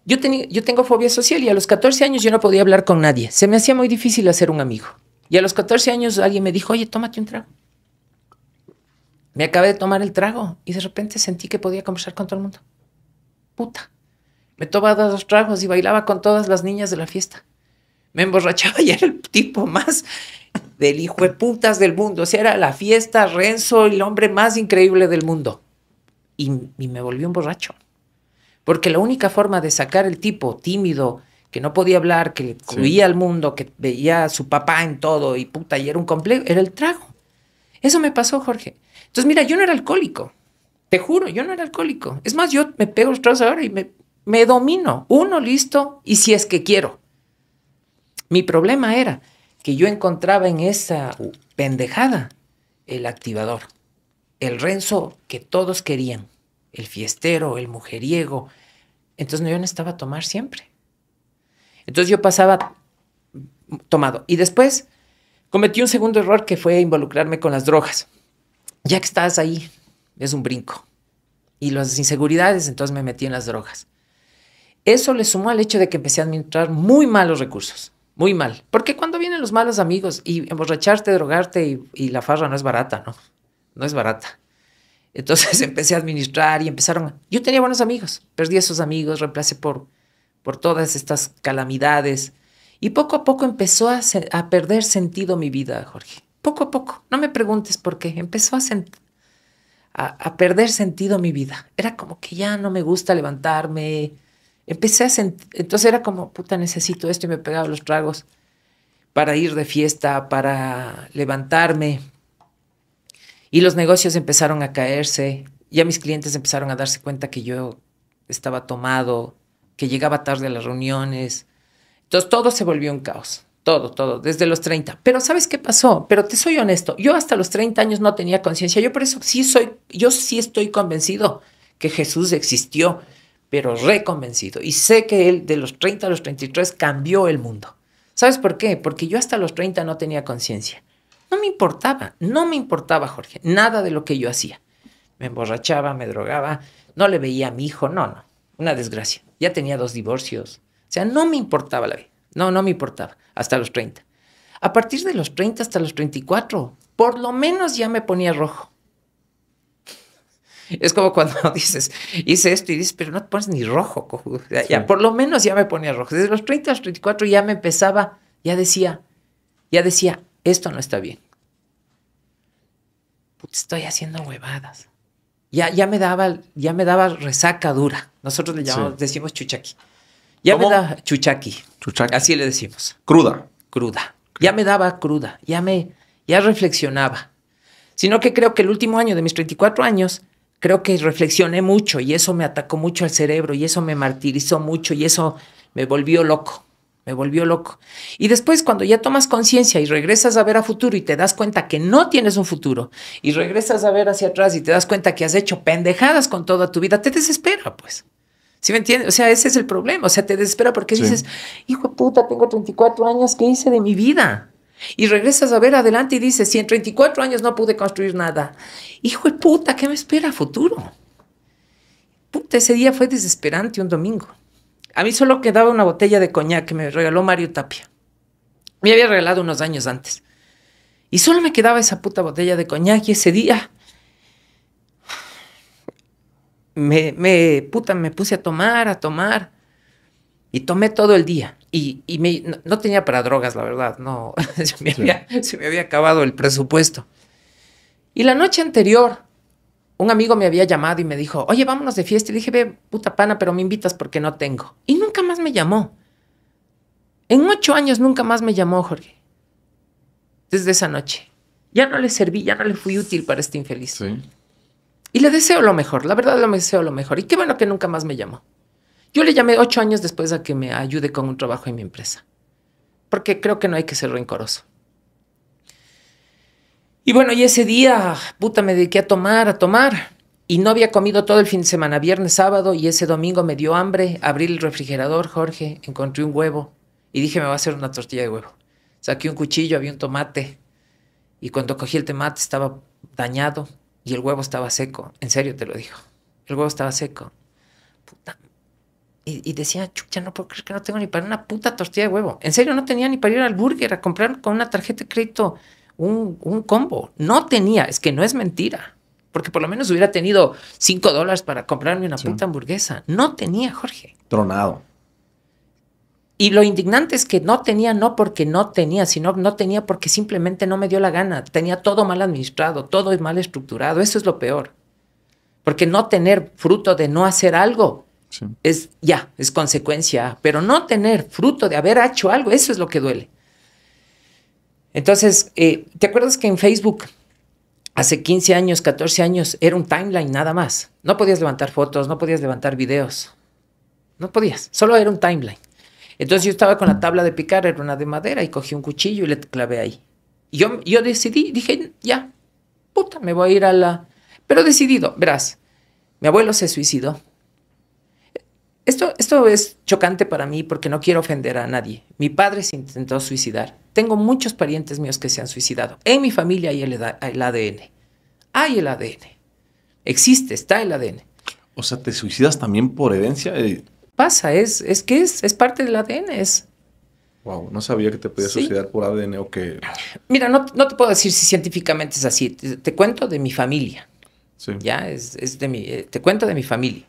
yo, yo tengo fobia social y a los 14 años yo no podía hablar con nadie. Se me hacía muy difícil hacer un amigo. Y a los 14 años alguien me dijo, oye, tómate un trago. Me acabé de tomar el trago y de repente sentí que podía conversar con todo el mundo. Puta. Me tomaba dos tragos y bailaba con todas las niñas de la fiesta. Me emborrachaba y era el tipo más del hijo de putas del mundo. O sea, era la fiesta, Renzo, el hombre más increíble del mundo. Y, y me volvió un borracho. Porque la única forma de sacar el tipo tímido, que no podía hablar, que excluía al mundo, que veía a su papá en todo y puta, y era un complejo, era el trago. Eso me pasó, Jorge. Entonces, mira, yo no era alcohólico. Te juro, yo no era alcohólico. Es más, yo me pego los tragos ahora y me, me domino. Uno, listo, y si es que quiero. Mi problema era que yo encontraba en esa pendejada el activador, el renzo que todos querían el fiestero, el mujeriego. Entonces yo a tomar siempre. Entonces yo pasaba tomado. Y después cometí un segundo error que fue involucrarme con las drogas. Ya que estás ahí, es un brinco. Y las inseguridades, entonces me metí en las drogas. Eso le sumó al hecho de que empecé a administrar muy malos recursos, muy mal. Porque cuando vienen los malos amigos y emborracharte, drogarte y la farra no es barata, ¿no? No es barata. Entonces [laughs] empecé a administrar y empezaron. Yo tenía buenos amigos, perdí a esos amigos, reemplacé por, por todas estas calamidades. Y poco a poco empezó a, perder sentido mi vida, Jorge. Poco a poco, no me preguntes por qué, empezó a, a, perder sentido mi vida. Era como que ya no me gusta levantarme. Empecé a entonces era como, puta, necesito esto y me pegaba los tragos para ir de fiesta, para levantarme. Y los negocios empezaron a caerse, ya mis clientes empezaron a darse cuenta que yo estaba tomado, que llegaba tarde a las reuniones. Entonces todo se volvió un caos, todo, todo, desde los 30. Pero ¿sabes qué pasó? Pero te soy honesto, yo hasta los 30 años no tenía conciencia, yo por eso sí soy, yo sí estoy convencido que Jesús existió, pero reconvencido. Y sé que él de los 30 a los 33 cambió el mundo. ¿Sabes por qué? Porque yo hasta los 30 no tenía conciencia. No me importaba, no me importaba, Jorge, nada de lo que yo hacía. Me emborrachaba, me drogaba, no le veía a mi hijo, no, no, una desgracia. Ya tenía dos divorcios. O sea, no me importaba la vida. No, no me importaba, hasta los 30. A partir de los 30 hasta los 34, por lo menos ya me ponía rojo. Es como cuando [laughs] dices, hice esto y dices, pero no te pones ni rojo, Ya, por lo menos ya me ponía rojo. Desde los 30 a los 34 ya me empezaba, ya decía, ya decía, esto no está bien. estoy haciendo huevadas. Ya, ya, me daba, ya me daba resaca dura. Nosotros le llamamos, decimos chuchaqui. Ya me daba chuchaqui. Así le decimos. Cruda. Cruda. Ya me daba cruda. Ya me, ya reflexionaba. Sino que creo que el último año de mis 34 años, creo que reflexioné mucho y eso me atacó mucho al cerebro y eso me martirizó mucho y eso me volvió loco me volvió loco. Y después cuando ya tomas conciencia y regresas a ver a futuro y te das cuenta que no tienes un futuro y regresas a ver hacia atrás y te das cuenta que has hecho pendejadas con toda tu vida, te desespera, pues. ¿Sí me entiendes? O sea, ese es el problema. O sea, te desespera porque dices, hijo de puta, tengo 34 años, ¿qué hice de mi vida? Y regresas a ver adelante y dices, si en 34 años no pude construir nada, hijo de puta, ¿qué me espera futuro? Puta, ese día fue desesperante un domingo. A mí solo quedaba una botella de coñac que me regaló Mario Tapia. Me había regalado unos años antes. Y solo me quedaba esa puta botella de coñac y ese día me, me, puse a tomar, a tomar. Y tomé todo el día. Y, no, tenía para drogas, la verdad. No, [laughs] se me había acabado el presupuesto. Y la noche anterior un amigo me había llamado y me dijo, oye, vámonos de fiesta. Y dije, ve, puta pana, pero me invitas porque no tengo. Y nunca más me llamó. En ocho años nunca más me llamó Jorge. Desde esa noche. Ya no le serví, ya no le fui útil para este infeliz. Sí. Y le deseo lo mejor, la verdad le deseo lo mejor. Y qué bueno que nunca más me llamó. Yo le llamé ocho años después a que me ayude con un trabajo en mi empresa. Porque creo que no hay que ser rencoroso. Y bueno, y ese día, puta, me dediqué a tomar, a tomar. Y no había comido todo el fin de semana, viernes, sábado, y ese domingo me dio hambre. Abrí el refrigerador, Jorge, encontré un huevo y dije, me va a hacer una tortilla de huevo. Saqué un cuchillo, había un tomate. Y cuando cogí el tomate estaba dañado y el huevo estaba seco. En serio te lo digo. El huevo estaba seco. Puta. Y, decía, chucha, no puedo creer que no tengo ni para una puta tortilla de huevo. En serio, no tenía ni para ir al burger a comprar con una tarjeta de crédito un, combo. No tenía, es que no es mentira porque por lo menos hubiera tenido cinco dólares para comprarme una puta hamburguesa. No tenía, Jorge. Tronado. Y lo indignante es que no tenía, no porque no tenía, sino no tenía porque simplemente no me dio la gana. Tenía todo mal administrado, todo mal estructurado. Eso es lo peor. Porque no tener fruto de no hacer algo es ya, es consecuencia. Pero no tener fruto de haber hecho algo, eso es lo que duele. Entonces, eh, ¿te acuerdas que en Facebook hace 15 años, 14 años, era un timeline nada más? No podías levantar fotos, no podías levantar videos. No podías, solo era un timeline. Entonces yo estaba con la tabla de picar, era una de madera, y cogí un cuchillo y le clavé ahí. Y yo, yo decidí, dije, ya, puta, me voy a ir a la... Pero decidido, verás, mi abuelo se suicidó. Esto, esto es chocante para mí porque no quiero ofender a nadie. Mi padre se intentó suicidar. Tengo muchos parientes míos que se han suicidado. En mi familia hay el, ADN. Hay el ADN. Existe, está el ADN. O sea, ¿te suicidas también por herencia? Eh, Pasa, es, es que es, es parte del ADN. Es, Wow, no sabía que te podías suicidar por ADN o que. Mira, no, te puedo decir si científicamente es así. Te, cuento de mi familia. Sí. Ya, es, es de mi. Eh, te cuento de mi familia.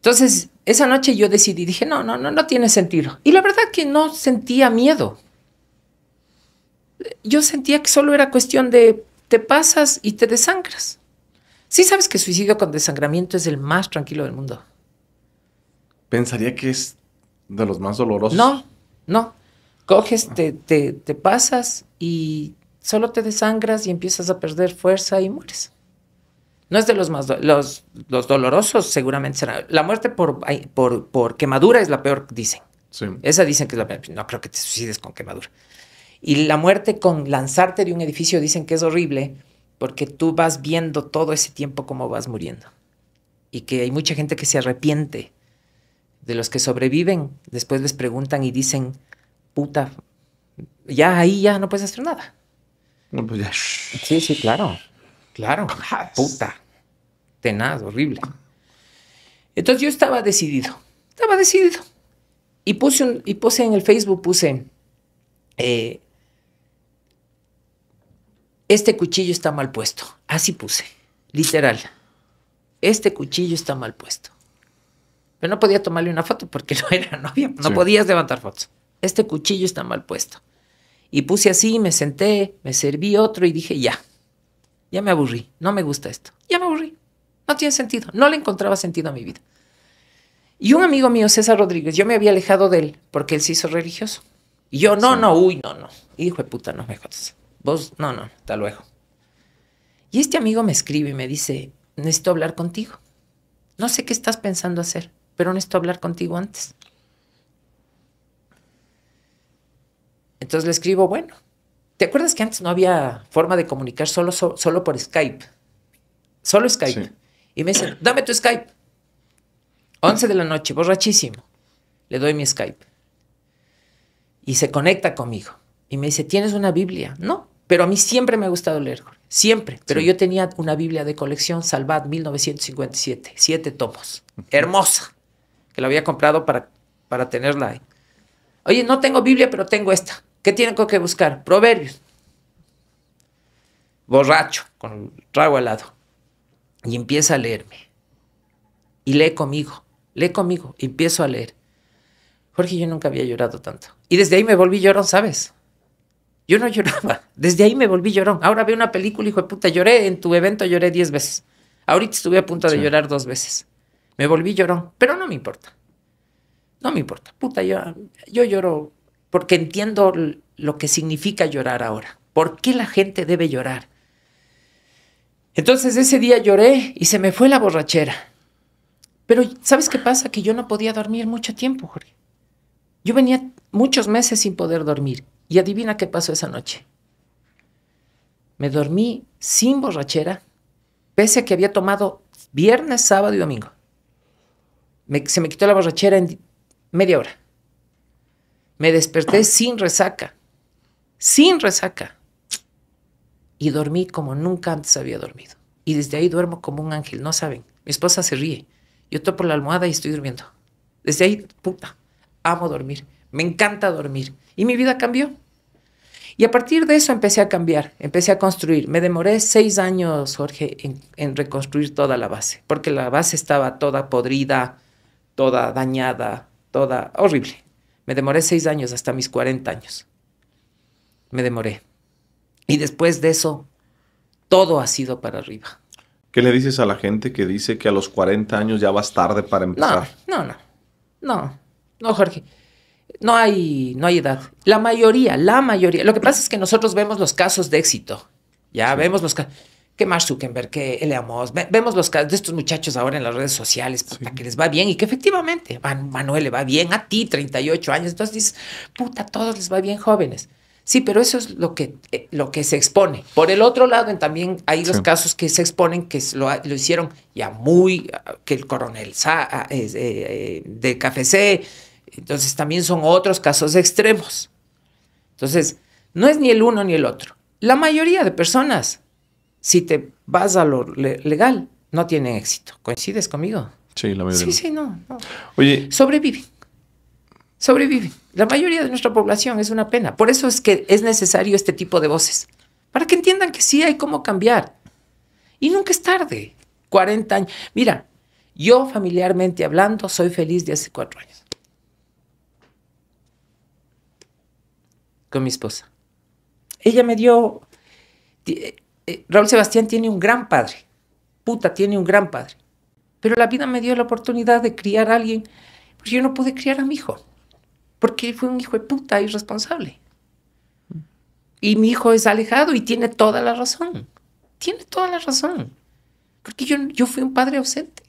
Entonces, esa noche yo decidí, dije, no, no, no, no tiene sentido. Y la verdad que no sentía miedo. Yo sentía que solo era cuestión de te pasas y te desangras. Sí sabes que suicidio con desangramiento es el más tranquilo del mundo. Pensaría que es de los más dolorosos. No, no. Coges, te, te, te pasas y solo te desangras y empiezas a perder fuerza y mueres. No es de los más los, dolorosos, seguramente será. La muerte por, por, por quemadura es la peor, dicen. Sí. Esa dicen que es la peor. No creo que te suicides con quemadura. Y la muerte con lanzarte de un edificio dicen que es horrible porque tú vas viendo todo ese tiempo cómo vas muriendo. Y que hay mucha gente que se arrepiente. De los que sobreviven, después les preguntan y dicen, puta, ya ahí ya no puedes hacer nada. No, pues Sí, sí, claro. Claro, puta, tenaz, horrible. Entonces yo estaba decidido, estaba decidido. Y puse, y puse en el Facebook, puse, eh, este cuchillo está mal puesto. Así puse, literal. Este cuchillo está mal puesto. Pero no podía tomarle una foto porque [laughs] no era, no, podías levantar fotos. Este cuchillo está mal puesto. Y puse así, me senté, me serví otro y dije, ya, ya me aburrí, no me gusta esto, ya me aburrí, no tiene sentido, no le encontraba sentido a mi vida. Y un amigo mío, César Rodríguez, yo me había alejado de él porque él se hizo religioso. Y yo, no, no, uy, no, no, hijo de puta, no me jodas. Vos, no, no, hasta luego. Y este amigo me escribe y me dice, necesito hablar contigo. No sé qué estás pensando hacer, pero necesito hablar contigo antes. Entonces le escribo, bueno, ¿Te acuerdas que antes no había forma de comunicar solo, solo por Skype? Solo Skype. Y me dice, dame tu Skype. 11 de la noche, borrachísimo. Le doy mi Skype. Y se conecta conmigo. Y me dice, ¿tienes una Biblia? No, pero a mí siempre me ha gustado leer, Siempre. Pero yo tenía una Biblia de colección, Salvad 1957, siete tomos. Hermosa. Que la había comprado para, para tenerla Oye, no tengo Biblia, pero tengo esta. ¿Qué tienen que buscar? Proverbios. Borracho, con el trago al lado. Y empieza a leerme. Y lee conmigo, lee conmigo. Y empiezo a leer. Jorge, yo nunca había llorado tanto. Y desde ahí me volví llorón, ¿sabes? Yo no lloraba. Desde ahí me volví llorón. Ahora veo una película, hijo de puta, lloré. En tu evento lloré diez veces. Ahorita estuve a punto de llorar dos veces. Me volví llorón, pero no me importa. No me importa. Puta, yo, yo lloro porque entiendo lo que significa llorar ahora. ¿Por qué la gente debe llorar? Entonces ese día lloré y se me fue la borrachera. Pero ¿sabes qué pasa? Que yo no podía dormir mucho tiempo, Jorge. Yo venía muchos meses sin poder dormir. Y adivina qué pasó esa noche. Me dormí sin borrachera, pese a que había tomado viernes, sábado y domingo. se me quitó la borrachera en media hora. Me desperté sin resaca, sin resaca. Y dormí como nunca antes había dormido. Y desde ahí duermo como un ángel, no saben. Mi esposa se ríe. Yo topo la almohada y estoy durmiendo. Desde ahí, puta, amo dormir. Me encanta dormir. Y mi vida cambió. Y a partir de eso empecé a cambiar, empecé a construir. Me demoré seis años, Jorge, en, en, reconstruir toda la base, porque la base estaba toda podrida, toda dañada, toda horrible. Me demoré seis años, hasta mis 40 años. Me demoré. Y después de eso, todo ha sido para arriba. ¿Qué le dices a la gente que dice que a los 40 años ya vas tarde para empezar? No, no, no. No, Jorge. No hay, no hay edad. La mayoría, la mayoría. Lo que pasa es que nosotros vemos los casos de éxito. Ya vemos los casos que Mark Zuckerberg, que Elon Vemos los casos de estos muchachos ahora en las redes sociales, para que les va bien y que efectivamente, Manuel le va bien, a ti, 38 años. Entonces dices, puta, a todos les va bien jóvenes. Sí, pero eso es lo que, eh, lo que se expone. Por el otro lado, también hay los casos que se exponen que lo, hicieron ya muy, ah, que el coronel ah, eh, eh, de cafecé Entonces también son otros casos extremos. Entonces, no es ni el uno ni el otro. La mayoría de personas si te vas a lo legal, no tiene éxito. ¿Coincides conmigo? Sí, la mayoría. Sí, sí, no. no. Oye. Sobreviven. Sobreviven. La mayoría de nuestra población es una pena. Por eso es que es necesario este tipo de voces. Para que entiendan que sí hay cómo cambiar. Y nunca es tarde. 40 años. Mira, yo familiarmente hablando soy feliz de hace cuatro años. Con mi esposa. Ella me dio eh, Raúl Sebastián tiene un gran padre, puta, tiene un gran padre. Pero la vida me dio la oportunidad de criar a alguien, porque yo no pude criar a mi hijo, porque fue un hijo de puta irresponsable. Mm. Y mi hijo es alejado y tiene toda la razón, tiene toda la razón, porque yo, yo fui un padre ausente.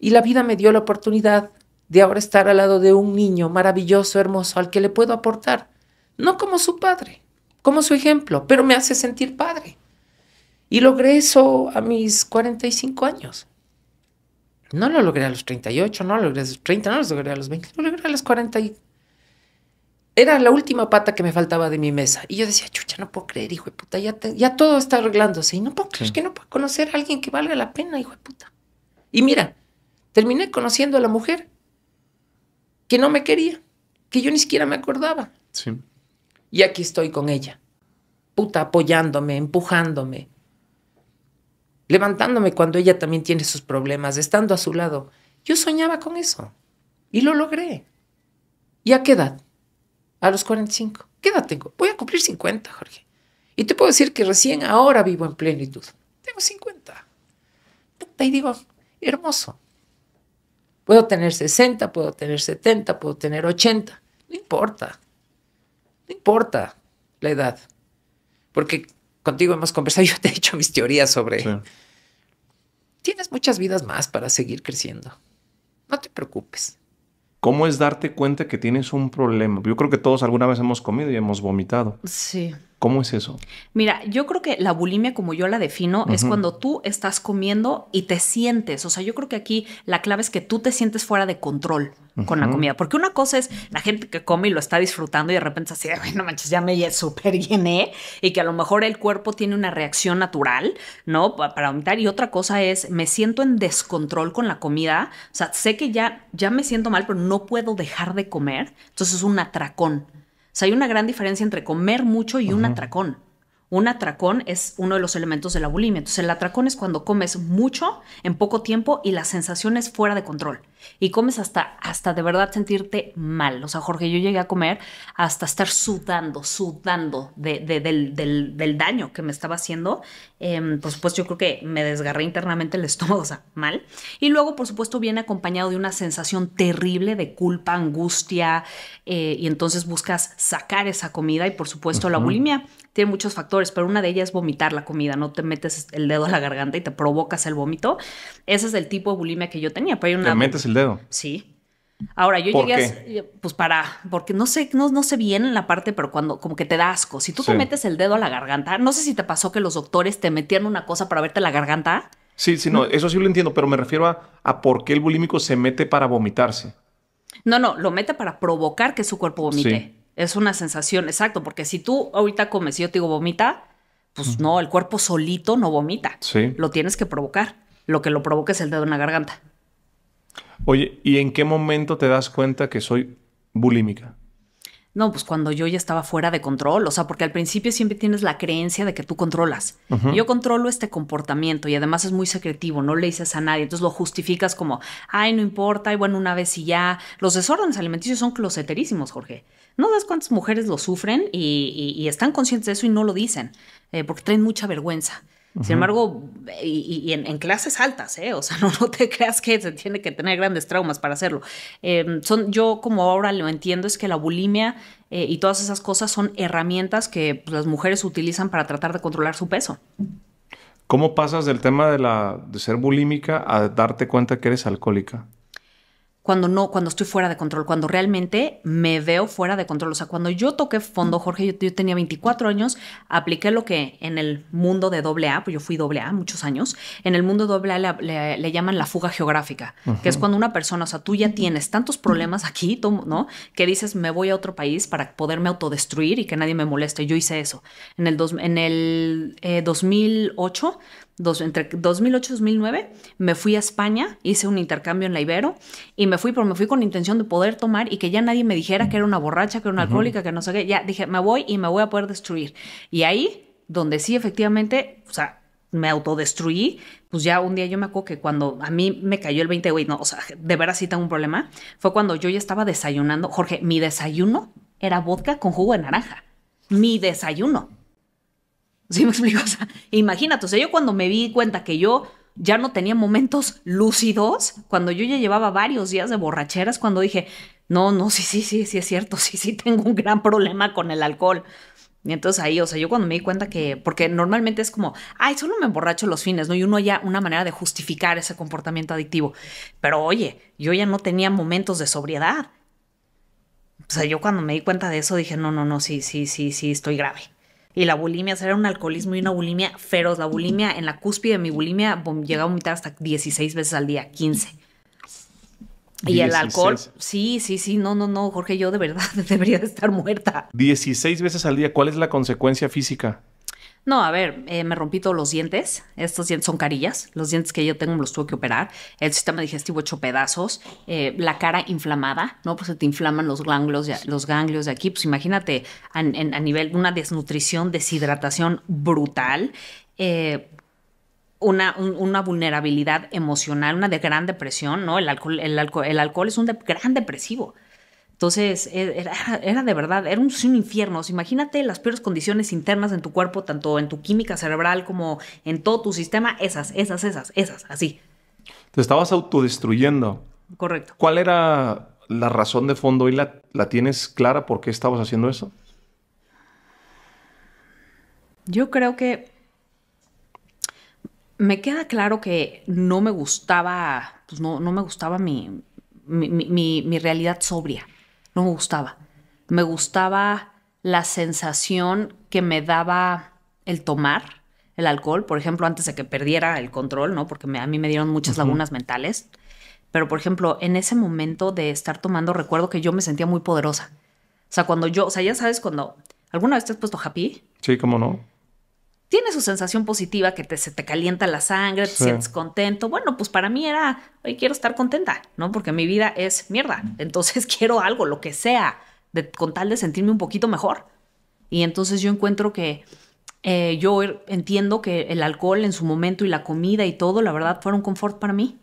Y la vida me dio la oportunidad de ahora estar al lado de un niño maravilloso, hermoso, al que le puedo aportar, no como su padre, como su ejemplo, pero me hace sentir padre. Y logré eso a mis 45 años. No lo logré a los 38, no lo logré a los 30, no lo logré a los 20, lo logré a los 40. Era la última pata que me faltaba de mi mesa. Y yo decía, chucha, no puedo creer, hijo de puta, ya, todo está arreglándose. Y no puedo creer que no puedo conocer a alguien que valga la pena, hijo de puta. Y mira, terminé conociendo a la mujer que no me quería, que yo ni siquiera me acordaba. Sí. Y aquí estoy con ella. Puta, apoyándome, empujándome. Levantándome cuando ella también tiene sus problemas, estando a su lado. Yo soñaba con eso. Y lo logré. ¿Y a qué edad? A los 45. ¿Qué edad tengo? Voy a cumplir 50, Jorge. Y te puedo decir que recién ahora vivo en plenitud. Tengo 50. Y digo, hermoso. Puedo tener 60, puedo tener 70, puedo tener 80. No importa. No importa la edad, porque contigo hemos conversado, [laughs] yo te he hecho mis teorías sobre... Tienes muchas vidas más para seguir creciendo. No te preocupes. ¿Cómo es darte cuenta que tienes un problema? Yo creo que todos alguna vez hemos comido y hemos vomitado. Sí. ¿Cómo es eso? Mira, yo creo que la bulimia, como yo la defino, es cuando tú estás comiendo y te sientes. O sea, yo creo que aquí la clave es que tú te sientes fuera de control con la comida. Porque una cosa es la gente que come y lo está disfrutando y de repente así, de no manches, ya me súper llené y que a lo mejor el cuerpo tiene una reacción natural, ¿no? Para aumentar Y otra cosa es, me siento en descontrol con la comida. O sea, sé que ya, ya me siento mal, pero no puedo dejar de comer. Entonces es un atracón. O sea, hay una gran diferencia entre comer mucho y un atracón. Un atracón es uno de los elementos de la bulimia. Entonces, el atracón es cuando comes mucho en poco tiempo y la sensación es fuera de control. Y comes hasta, hasta de verdad sentirte mal. O sea, Jorge, yo llegué a comer hasta estar sudando, sudando del, del, daño que me estaba haciendo. Em, por supuesto, yo creo que me desgarré internamente el estómago, o sea, mal. Y luego, por supuesto, viene acompañado de una sensación terrible de culpa, angustia. Eh, y entonces buscas sacar esa comida y, por supuesto, la bulimia tiene muchos factores, pero una de ellas es vomitar la comida, no te metes el dedo a la garganta y te provocas el vómito. Ese es el tipo de bulimia que yo tenía. Pero ¿Te metes el dedo? Sí. Ahora, yo llegué A, pues para, porque no sé, no, no sé bien en la parte, pero cuando como que te da asco. Si tú te metes el dedo a la garganta, no sé si te pasó que los doctores te metían una cosa para verte la garganta. Sí, sí, no, eso sí lo entiendo, pero me refiero a, a por qué el bulímico se mete para vomitarse. No, no, lo mete para provocar que su cuerpo vomite. Sí. Es una sensación, exacto, porque si tú ahorita comes y yo te digo vomita, pues no, el cuerpo solito no vomita. Sí. Lo tienes que provocar. Lo que lo provoca es el dedo en la garganta. Oye, ¿y en qué momento te das cuenta que soy bulímica? No, pues cuando yo ya estaba fuera de control, o sea, porque al principio siempre tienes la creencia de que tú controlas. Yo controlo este comportamiento y además es muy secretivo, no le dices a nadie, entonces lo justificas como, ay, no importa, y bueno, una vez y ya. Los desórdenes alimenticios son closeterísimos, Jorge. No sabes cuántas mujeres lo sufren y, están conscientes de eso y no lo dicen, eh, porque traen mucha vergüenza. Sin embargo, y, en, clases altas, ¿eh? o sea, [laughs] no, te creas que se tiene que tener grandes traumas para hacerlo. Eh, son, yo como ahora lo entiendo es que la bulimia eh, y todas esas cosas son herramientas que pues, las mujeres utilizan para tratar de controlar su peso. ¿Cómo pasas del tema de, la, de ser bulímica a darte cuenta que eres alcohólica? cuando no, cuando estoy fuera de control, cuando realmente me veo fuera de control. O sea, cuando yo toqué fondo, Jorge, yo, tenía 24 años, apliqué lo que en el mundo de doble A, pues yo fui doble A muchos años, en el mundo doble A le, llaman la fuga geográfica, que es cuando una persona, o sea, tú ya tienes tantos problemas aquí, ¿no? Que dices, me voy a otro país para poderme autodestruir y que nadie me moleste. Yo hice eso. En el, en el 2008 eh, entre 2008 2009, me fui a España, hice un intercambio en la Ibero y me fui, pero me fui con intención de poder tomar y que ya nadie me dijera que era una borracha, que era una alcohólica, que no sé qué. Ya dije, me voy y me voy a poder destruir. Y ahí, donde sí, efectivamente, o sea, me autodestruí, pues ya un día yo me acuerdo que cuando a mí me cayó el 20, güey, no, o sea, de veras sí tengo un problema, fue cuando yo ya estaba desayunando. Jorge, mi desayuno era vodka con jugo de naranja. Mi desayuno. [laughs] ¿Sí me explico? imagínate, o sea, yo cuando me di cuenta que yo ya no tenía momentos lúcidos, cuando yo ya llevaba varios días de borracheras, cuando dije, no, no, sí, sí, sí, sí es cierto, [laughs] sí, sí tengo un gran problema con el alcohol. Y entonces ahí, o sea, yo cuando me di cuenta que, porque normalmente es como, ay, solo me emborracho los fines, ¿no? Y uno ya una manera de justificar ese comportamiento adictivo. Pero oye, yo ya no tenía momentos de sobriedad. O sea, yo cuando me di cuenta de eso dije, no, no, no, sí, sí, sí, sí, estoy grave y la bulimia, será era un alcoholismo y una bulimia feroz. La bulimia, en la cúspide de mi bulimia, llegaba a vomitar hasta 16 veces al día, 15. Y el alcohol, sí, sí, sí, no, no, no, Jorge, yo de verdad [laughs] debería de estar muerta. 16 veces al día, ¿cuál es la consecuencia física? No, a ver, eh, me rompí todos los dientes. Estos dientes son carillas. Los dientes que yo tengo me los tuve que operar. El sistema digestivo hecho pedazos. Eh, la cara inflamada, ¿no? Pues se te inflaman los ganglios, los ganglios de aquí. Pues imagínate a, nivel de una desnutrición, deshidratación brutal. Eh, una, vulnerabilidad emocional, una de gran depresión, ¿no? El alcohol, el alcohol, el alcohol es un gran depresivo. Entonces, e, era, de verdad, era un, infierno. imagínate las peores condiciones internas en tu cuerpo, tanto en tu química cerebral como en todo tu sistema, esas, esas, esas, esas, así. Te estabas autodestruyendo. Correcto. ¿Cuál era la razón de fondo y la, tienes clara por qué estabas haciendo eso? Yo creo que me queda claro que no me gustaba, pues no, me gustaba mi, mi realidad sobria no me gustaba. Me gustaba la sensación que me daba el tomar el alcohol, por ejemplo, antes de que perdiera el control, ¿no? Porque a mí me dieron muchas lagunas mentales. Pero, por ejemplo, en ese momento de estar tomando, recuerdo que yo me sentía muy poderosa. O sea, cuando yo, o sea, ya sabes, cuando alguna vez te has puesto happy. Sí, cómo no tiene su sensación positiva que te, se te calienta la sangre, te sientes contento. Bueno, pues para mí era, hoy quiero estar contenta, ¿no? Porque mi vida es mierda. Entonces [laughs] quiero algo, lo que sea, de, con tal de sentirme un poquito mejor. Y entonces yo encuentro que eh, yo er, entiendo que el alcohol en su momento y la comida y todo, la verdad, fueron confort para mí.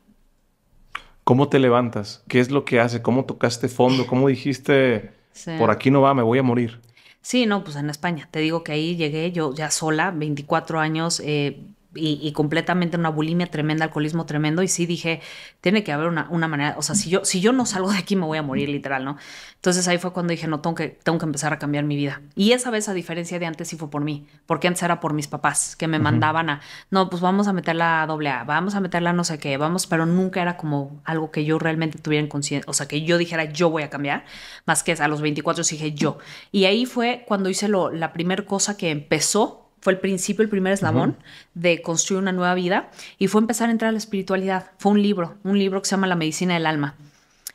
¿Cómo te levantas? ¿Qué es lo que hace? ¿Cómo tocaste fondo? ¿Cómo dijiste, por aquí no va, me voy a morir? Sí, no, pues en España. Te digo que ahí llegué yo ya sola, 24 años, eh, y, completamente una bulimia tremenda, alcoholismo tremendo, y sí dije, tiene que haber una, manera, o sea, si yo, si yo no salgo de aquí me voy a morir literal, ¿no? Entonces ahí fue cuando dije, no, tengo que, tengo que empezar a cambiar mi vida. Y esa vez, a diferencia de antes, sí fue por mí, porque antes era por mis papás, que me mandaban a, no, pues vamos a meterla a doble vamos a meterla no sé qué, vamos, pero nunca era como algo que yo realmente tuviera en conciencia, o sea, que yo dijera, yo voy a cambiar, más que a los 24 dije yo. Y ahí fue cuando hice lo, la primera cosa que empezó fue el principio, el primer eslabón de construir una nueva vida y fue empezar a entrar a la espiritualidad. Fue un libro, un libro que se llama La medicina del alma.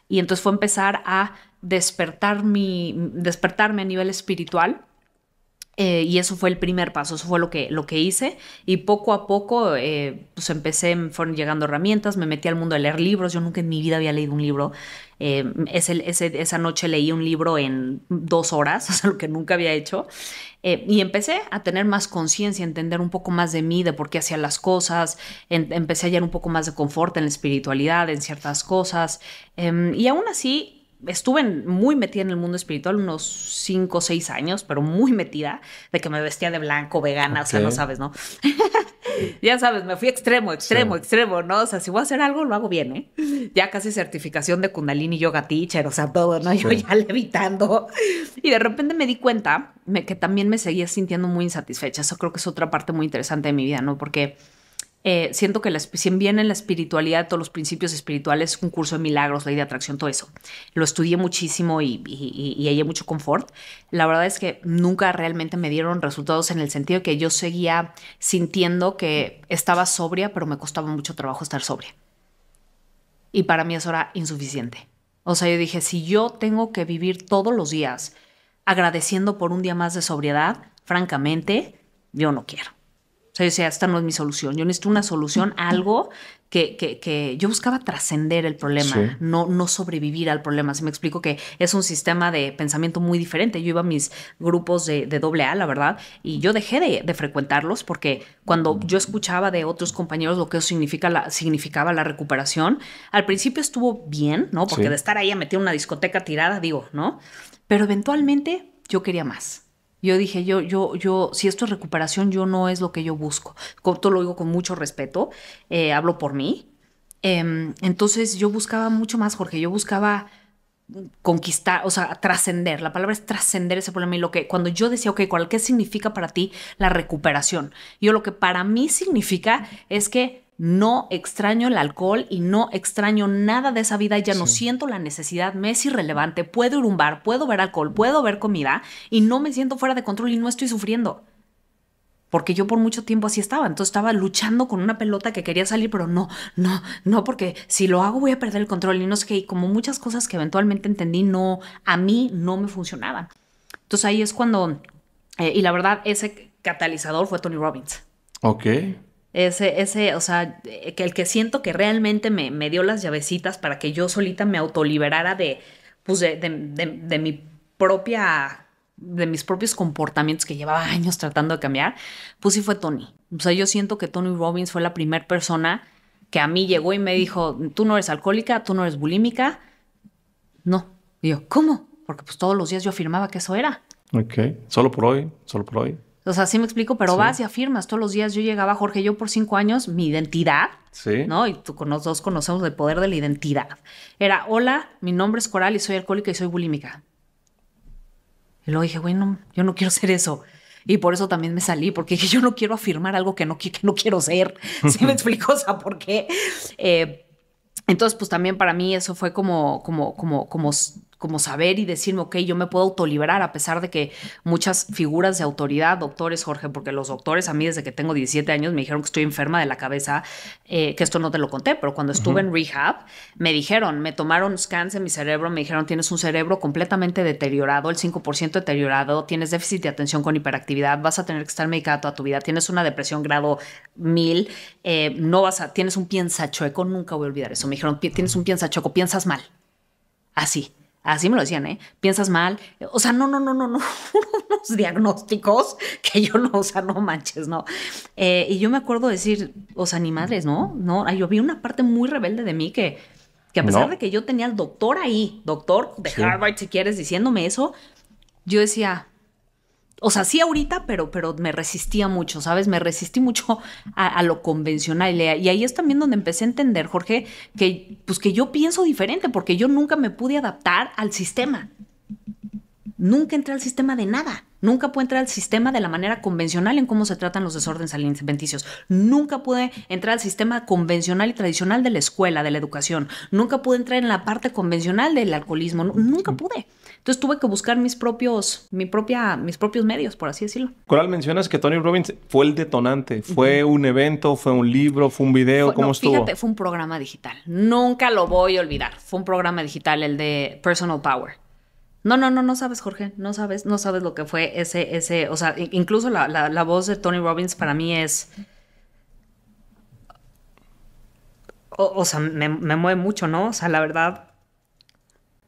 Y entonces fue empezar a despertar mi, despertarme a nivel espiritual. Eh, y eso fue el primer paso, eso fue lo que, lo que hice. Y poco a poco, eh, pues empecé, fueron llegando herramientas, me metí al mundo de leer libros. Yo nunca en mi vida había leído un libro. Eh, esa noche leí un libro en dos horas, [laughs] o sea, lo que nunca había hecho. Eh, y empecé a tener más conciencia, a entender un poco más de mí, de por qué hacía las cosas, empecé a hallar un poco más de confort en la espiritualidad, en ciertas cosas. Em, y aún así, estuve muy metida en el mundo espiritual unos 5 o 6 años, pero muy metida, de que me vestía de blanco, vegana, o sea, no sabes, ¿no? [laughs] ya sabes, me fui extremo, extremo, extremo, ¿no? O sea, si voy a hacer algo, lo hago bien, ¿eh? Ya casi certificación de Kundalini Yoga Teacher, o sea, todo, ¿no? Yo ya [laughs] levitando. Y de repente me di cuenta que también me seguía sintiendo muy insatisfecha. Eso creo que es otra parte muy interesante de mi vida, ¿no? Porque eh, siento que la, si bien en la espiritualidad, todos los principios espirituales, un curso de milagros, ley de atracción, todo eso, lo estudié muchísimo y, y, y hallé mucho confort. La verdad es que nunca realmente me dieron resultados en el sentido que yo seguía sintiendo que estaba sobria, pero me costaba mucho trabajo estar sobria. Y para mí eso era insuficiente. O sea, yo dije, si yo tengo que vivir todos los días agradeciendo por un día más de sobriedad, francamente, yo no quiero esta no es mi solución. Yo necesito una solución algo que, que, yo buscaba trascender el problema, no, no sobrevivir al problema. Si me explico que es un sistema de pensamiento muy diferente. Yo iba a mis grupos de, doble A, la verdad, y yo dejé de, frecuentarlos porque cuando yo escuchaba de otros compañeros lo que significa significaba la recuperación, al principio estuvo bien, ¿no? Porque de estar ahí a meter una discoteca tirada, digo, ¿no? Pero eventualmente yo quería más. Yo dije, yo, yo, yo, si esto es recuperación, yo no es lo que yo busco. Esto lo digo con mucho respeto, eh, hablo por mí. Em, entonces yo buscaba mucho más, Jorge, yo buscaba conquistar, o sea, trascender. La palabra es trascender ese problema y lo que cuando yo decía, ok, ¿cuál qué significa para ti la recuperación? Yo lo que para mí significa es que no extraño el alcohol y no extraño nada de esa vida, ya no siento la necesidad, me es irrelevante, puedo ir a un bar, puedo ver alcohol, puedo ver comida y no me siento fuera de control y no estoy sufriendo. Porque yo por mucho tiempo así estaba, entonces estaba luchando con una pelota que quería salir, pero no, no, no, porque si lo hago voy a perder el control y no sé qué, y como muchas cosas que eventualmente entendí, no, a mí no me funcionaban. Entonces ahí es cuando, eh, y la verdad, ese catalizador fue Tony Robbins. Ok. Ese, ese, o sea, eh, que el que siento que realmente me, me dio las llavecitas para que yo solita me autoliberara de, pues de, de, de, mi propia, de mis propios comportamientos que llevaba años tratando de cambiar, pues sí fue Tony. O sea, yo siento que Tony Robbins fue la primera persona que a mí llegó y me dijo, tú no eres alcohólica, tú no eres bulímica. No. Y yo, ¿cómo? Porque pues todos los días yo afirmaba que eso era. Ok, solo por hoy, solo por hoy. O sea, sí me explico, pero vas y afirmas todos los días. Yo llegaba, Jorge, yo por cinco años, mi identidad, ¿no? Y tú, los dos conocemos el poder de la identidad. Era, hola, mi nombre es Coral y soy alcohólica y soy bulímica. Y luego dije, bueno, yo no quiero ser eso. Y por eso también me salí, porque [laughs] yo no quiero afirmar algo que no, no quiero ser. [laughs] ¿Sí me [laughs] explico? O sea, ¿por qué? Eh, entonces, pues también para mí eso fue como, como, como, como como saber y decirme, ok, yo me puedo autoliberar a pesar de que muchas figuras de autoridad, doctores, Jorge, porque los doctores a mí desde que tengo 17 años me dijeron que estoy enferma de la cabeza, eh, que esto no te lo conté, pero cuando estuve en rehab me dijeron, me tomaron scans en mi cerebro, me dijeron, tienes un cerebro completamente deteriorado, el 5% deteriorado, tienes déficit de atención con hiperactividad, vas a tener que estar medicada toda tu vida, tienes una depresión grado 1000, eh, no vas a, tienes un piensa chueco, nunca voy a olvidar eso, me dijeron, tienes un piensa chueco, piensas mal, así. Así me lo decían, ¿eh? Piensas mal. O sea, no, no, no, no, no. [laughs] Unos diagnósticos que yo no, o sea, no manches, no. Eh, y yo me acuerdo decir, o sea, ni madres, ¿no? No, yo vi una parte muy rebelde de mí que, que a pesar de que yo tenía al doctor ahí, doctor de Harvard, si quieres, diciéndome eso, yo decía, o sea, sí ahorita, pero, pero me resistía mucho, ¿sabes? Me resistí mucho a, lo convencional. Y ahí es también donde empecé a entender, Jorge, que, pues que yo pienso diferente, porque yo nunca me pude adaptar al sistema. Nunca entré al sistema de nada. Nunca pude entrar al sistema de la manera convencional en cómo se tratan los desórdenes alimenticios. Nunca pude entrar al sistema convencional y tradicional de la escuela, de la educación. Nunca pude entrar en la parte convencional del alcoholismo. Nunca pude. Entonces tuve que buscar mis propios, mi propia, mis propios medios, por así decirlo. Coral, mencionas que Tony Robbins fue el detonante. ¿Fue un evento? ¿Fue un libro? ¿Fue un video? ¿Cómo estuvo? Fíjate, fue un programa digital. Nunca lo voy a olvidar. Fue un programa digital, el de Personal Power. No, no, no, no sabes, Jorge, no sabes, no sabes lo que fue ese, ese, o sea, incluso la, voz de Tony Robbins para mí es... O, sea, me, mueve mucho, ¿no? O sea, la verdad,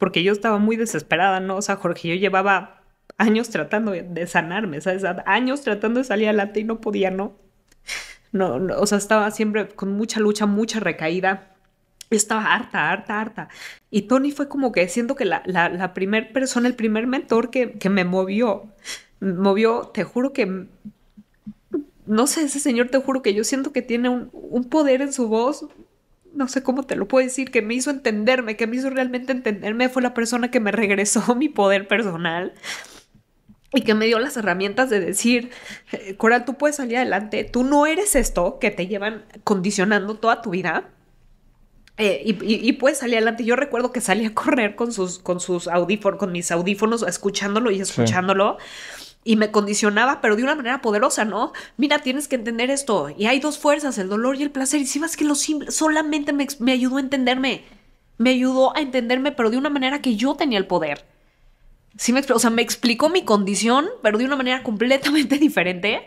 porque yo estaba muy desesperada, ¿no? O sea, Jorge, yo llevaba años tratando de sanarme, ¿sabes? Años tratando de salir adelante y no podía, ¿no? No, o sea, estaba siempre con mucha lucha, mucha recaída. estaba harta, harta, harta. Y Tony fue como que siento que la, la, primera persona, el primer mentor que, me movió, movió, te juro que no sé, ese señor, te juro que yo siento que tiene un, un, poder en su voz no sé cómo te lo puedo decir, que me hizo entenderme, que me hizo realmente entenderme, fue la persona que me regresó [laughs] mi poder personal y que me dio las herramientas de decir, eh, Coral, tú puedes salir adelante, tú no eres esto que te llevan condicionando toda tu vida. Eh, y, puedes salir adelante. Yo recuerdo que salí a correr con sus, con sus audífonos, con mis audífonos, escuchándolo y escuchándolo y me condicionaba, pero de una manera poderosa, ¿no? Mira, tienes que entender esto. Y hay dos fuerzas, el dolor y el placer. Y si vas que lo simple, solamente me, ayudó a entenderme. Me ayudó a entenderme, pero de una manera que yo tenía el poder. Sí me o sea, me explicó mi condición, pero de una manera completamente [laughs] diferente.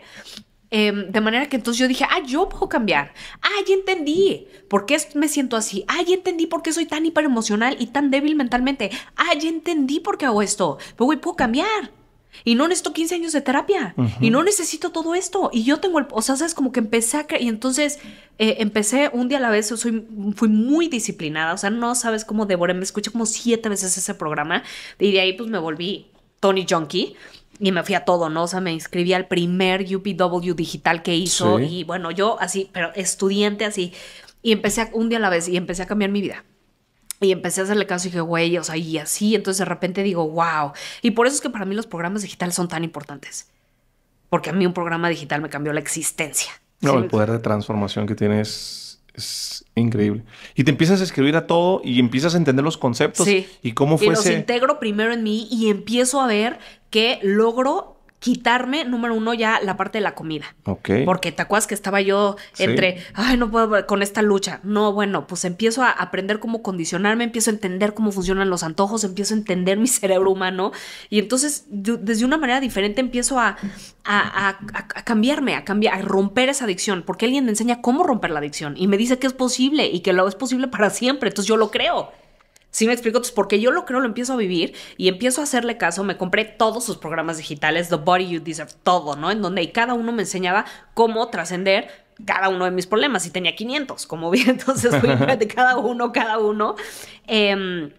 Em, de manera que entonces yo dije, ah, yo puedo cambiar. Ah, ya entendí por qué me siento así. Ah, ya entendí por qué soy tan hiperemocional y tan débil mentalmente. Ah, ya entendí por qué hago esto. Pero, güey, puedo cambiar y no necesito 15 años de terapia y no necesito todo esto y yo tengo el, o sea, sabes como que empecé a y entonces eh, empecé un día a la vez, soy, fui muy disciplinada, o sea, no sabes cómo devoré, me escuché como siete veces ese programa y de ahí pues me volví Tony Junkie. Y me fui a todo, ¿no? O sea, me inscribí al primer UPW digital que hizo. Y bueno, yo así, pero estudiante así. Y empecé un día a la vez y empecé a cambiar mi vida. Y empecé a hacerle caso y dije, güey, o sea, y así. Entonces de repente digo, wow. Y por eso es que para mí los programas digitales son tan importantes. Porque a mí un programa digital me cambió la existencia. No, el poder de transformación que tienes es increíble. Y te empiezas a escribir a todo y empiezas a entender los conceptos y cómo fue. Y los integro primero en mí y empiezo a ver que logro quitarme, número uno, ya la parte de la comida. Porque te acuerdas que estaba yo entre, ay, no puedo con esta lucha. No, bueno, pues empiezo a aprender cómo condicionarme, empiezo a entender cómo funcionan los antojos, empiezo a entender mi [laughs] cerebro humano. Y entonces, yo, desde una manera diferente, empiezo a, a, a, a cambiarme, a, cambiar, a romper esa adicción. Porque alguien me enseña cómo romper la adicción y me dice que es posible y que lo es posible para siempre. Entonces, yo lo creo si me explico? pues porque yo lo creo, lo empiezo a vivir y empiezo a hacerle caso. Me compré todos sus programas digitales, The Body You Deserve, todo, ¿no? En donde cada uno me enseñaba cómo trascender cada uno de mis problemas y tenía 500, como bien, [laughs] entonces fui [laughs] de cada uno, cada uno. Eh,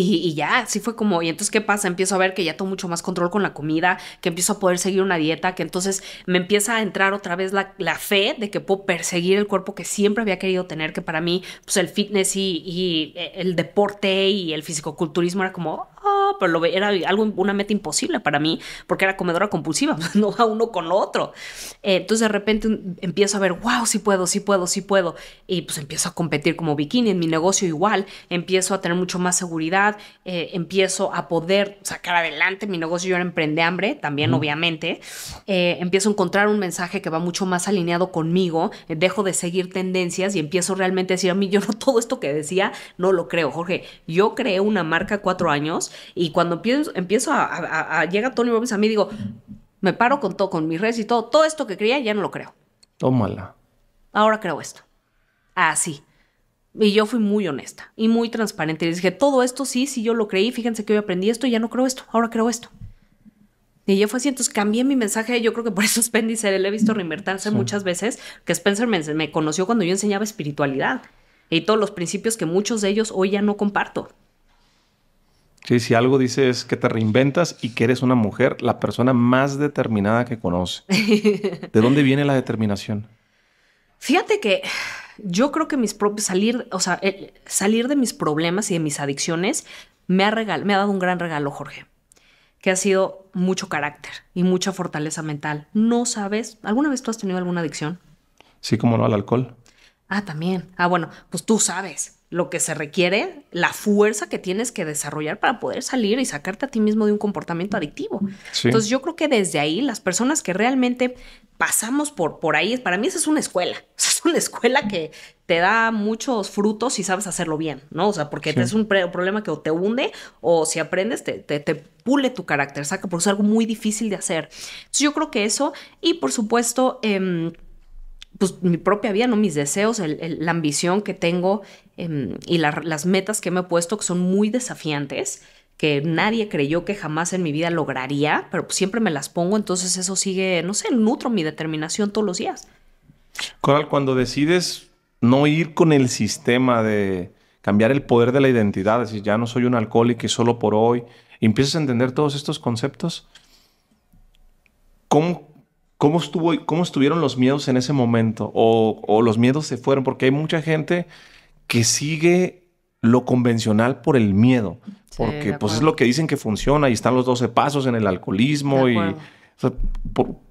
y, ya, así fue como, y entonces, ¿qué pasa? Empiezo a ver que ya tengo mucho más control con la comida, que empiezo a poder seguir una dieta, que entonces me empieza a entrar otra vez la, fe de que puedo perseguir el cuerpo que siempre había querido tener, que para mí, pues el fitness y, eh, el deporte y el fisicoculturismo era como, ah", pero era algo, una meta imposible para mí, porque era comedora compulsiva, [laughs] no a uno con otro. Eh, entonces, de repente empiezo a ver, wow, sí puedo, sí puedo, sí puedo. Y pues empiezo a competir como bikini, en mi negocio igual, empiezo a tener mucho más seguridad eh, empiezo a poder sacar adelante mi negocio. Yo era emprende hambre también, obviamente. Eh, empiezo a encontrar un mensaje que va mucho más alineado conmigo. Dejo de seguir tendencias y empiezo realmente a decir a mí, yo no [laughs] todo esto que decía, no lo creo, Jorge. Yo creé una marca cuatro años y cuando empiezo, empiezo a, llegar a, llega Tony Robbins a mí, digo, me paro con todo, con mis redes y todo, todo esto que creía ya no lo creo. Tómala. Ahora creo esto. Así. Y yo fui muy honesta y muy transparente. Les dije, todo esto sí, sí yo lo creí, fíjense que yo aprendí esto y ya no creo esto, ahora creo esto. Y yo fue así, entonces cambié mi mensaje. Yo creo que por eso [laughs] Spencer le he visto reinvertirse muchas veces, que Spencer me, conoció cuando yo enseñaba espiritualidad y todos los principios que muchos de ellos hoy ya no comparto. Sí, si algo dices que te reinventas y que eres una mujer, la persona más determinada que conoce. [laughs] ¿De dónde viene la determinación? Fíjate que yo creo que mis propios salir, o sea, salir de mis problemas y de mis adicciones me ha, me ha dado un gran regalo, Jorge, que ha sido mucho carácter y mucha fortaleza mental. No sabes, ¿alguna vez tú has tenido alguna adicción? Sí, como no al alcohol. Ah, también. Ah, bueno, pues tú sabes lo que se requiere, la fuerza que tienes que desarrollar para poder salir y sacarte a ti mismo de un comportamiento adictivo. Entonces yo creo que desde ahí las personas que realmente pasamos por, por ahí. Para mí esa es una escuela. [laughs] Es una escuela que te da muchos frutos si sabes hacerlo bien, ¿no? O sea, porque es un problema que o te hunde o si aprendes te, pule tu carácter, saca, porque es algo muy difícil de hacer. Entonces yo creo que eso y por supuesto... Em, pues mi propia vida, ¿no? Mis deseos, la ambición que tengo em, y las metas que me he puesto que son muy desafiantes, que nadie creyó que jamás en mi vida lograría, pero siempre me las pongo, entonces eso sigue, no sé, nutro mi determinación todos los días. Coral, cuando decides no ir con el sistema de cambiar el poder de la identidad, decir, ya no soy un alcohólico y solo por hoy, y empiezas a entender todos estos conceptos, ¿cómo, cómo, estuvo, cómo estuvieron los miedos en ese momento? o los miedos se fueron, porque hay mucha gente que sigue lo convencional por el miedo, porque pues es lo que dicen que funciona y están los 12 pasos en el alcoholismo y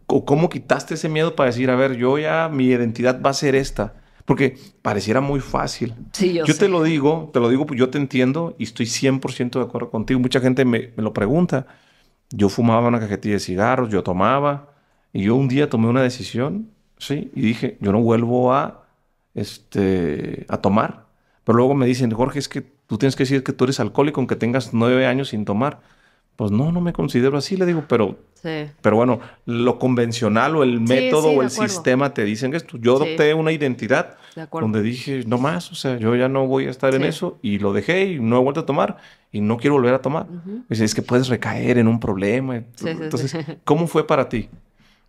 o cómo quitaste ese miedo para decir, a ver, yo ya mi identidad va a ser esta, porque pareciera muy fácil. yo, te lo digo, te lo digo, pues, yo te entiendo y estoy 100% de acuerdo contigo. Mucha gente me, lo pregunta. Yo fumaba una cajetilla de cigarros, yo tomaba y yo un día tomé una decisión, sí, y dije, yo no vuelvo a este a tomar pero luego me dicen, Jorge, es que tú tienes que decir que tú eres alcohólico aunque tengas nueve años sin tomar. Pues no, no me considero así, le digo, pero, pero bueno, lo convencional o el método o el sistema te dicen esto. Yo adopté una identidad donde dije, no más, o sea, yo ya no voy a estar en eso y lo dejé y no he vuelto a tomar y no quiero volver a tomar. Uh es que puedes recaer en un problema. Entonces, ¿cómo fue para ti?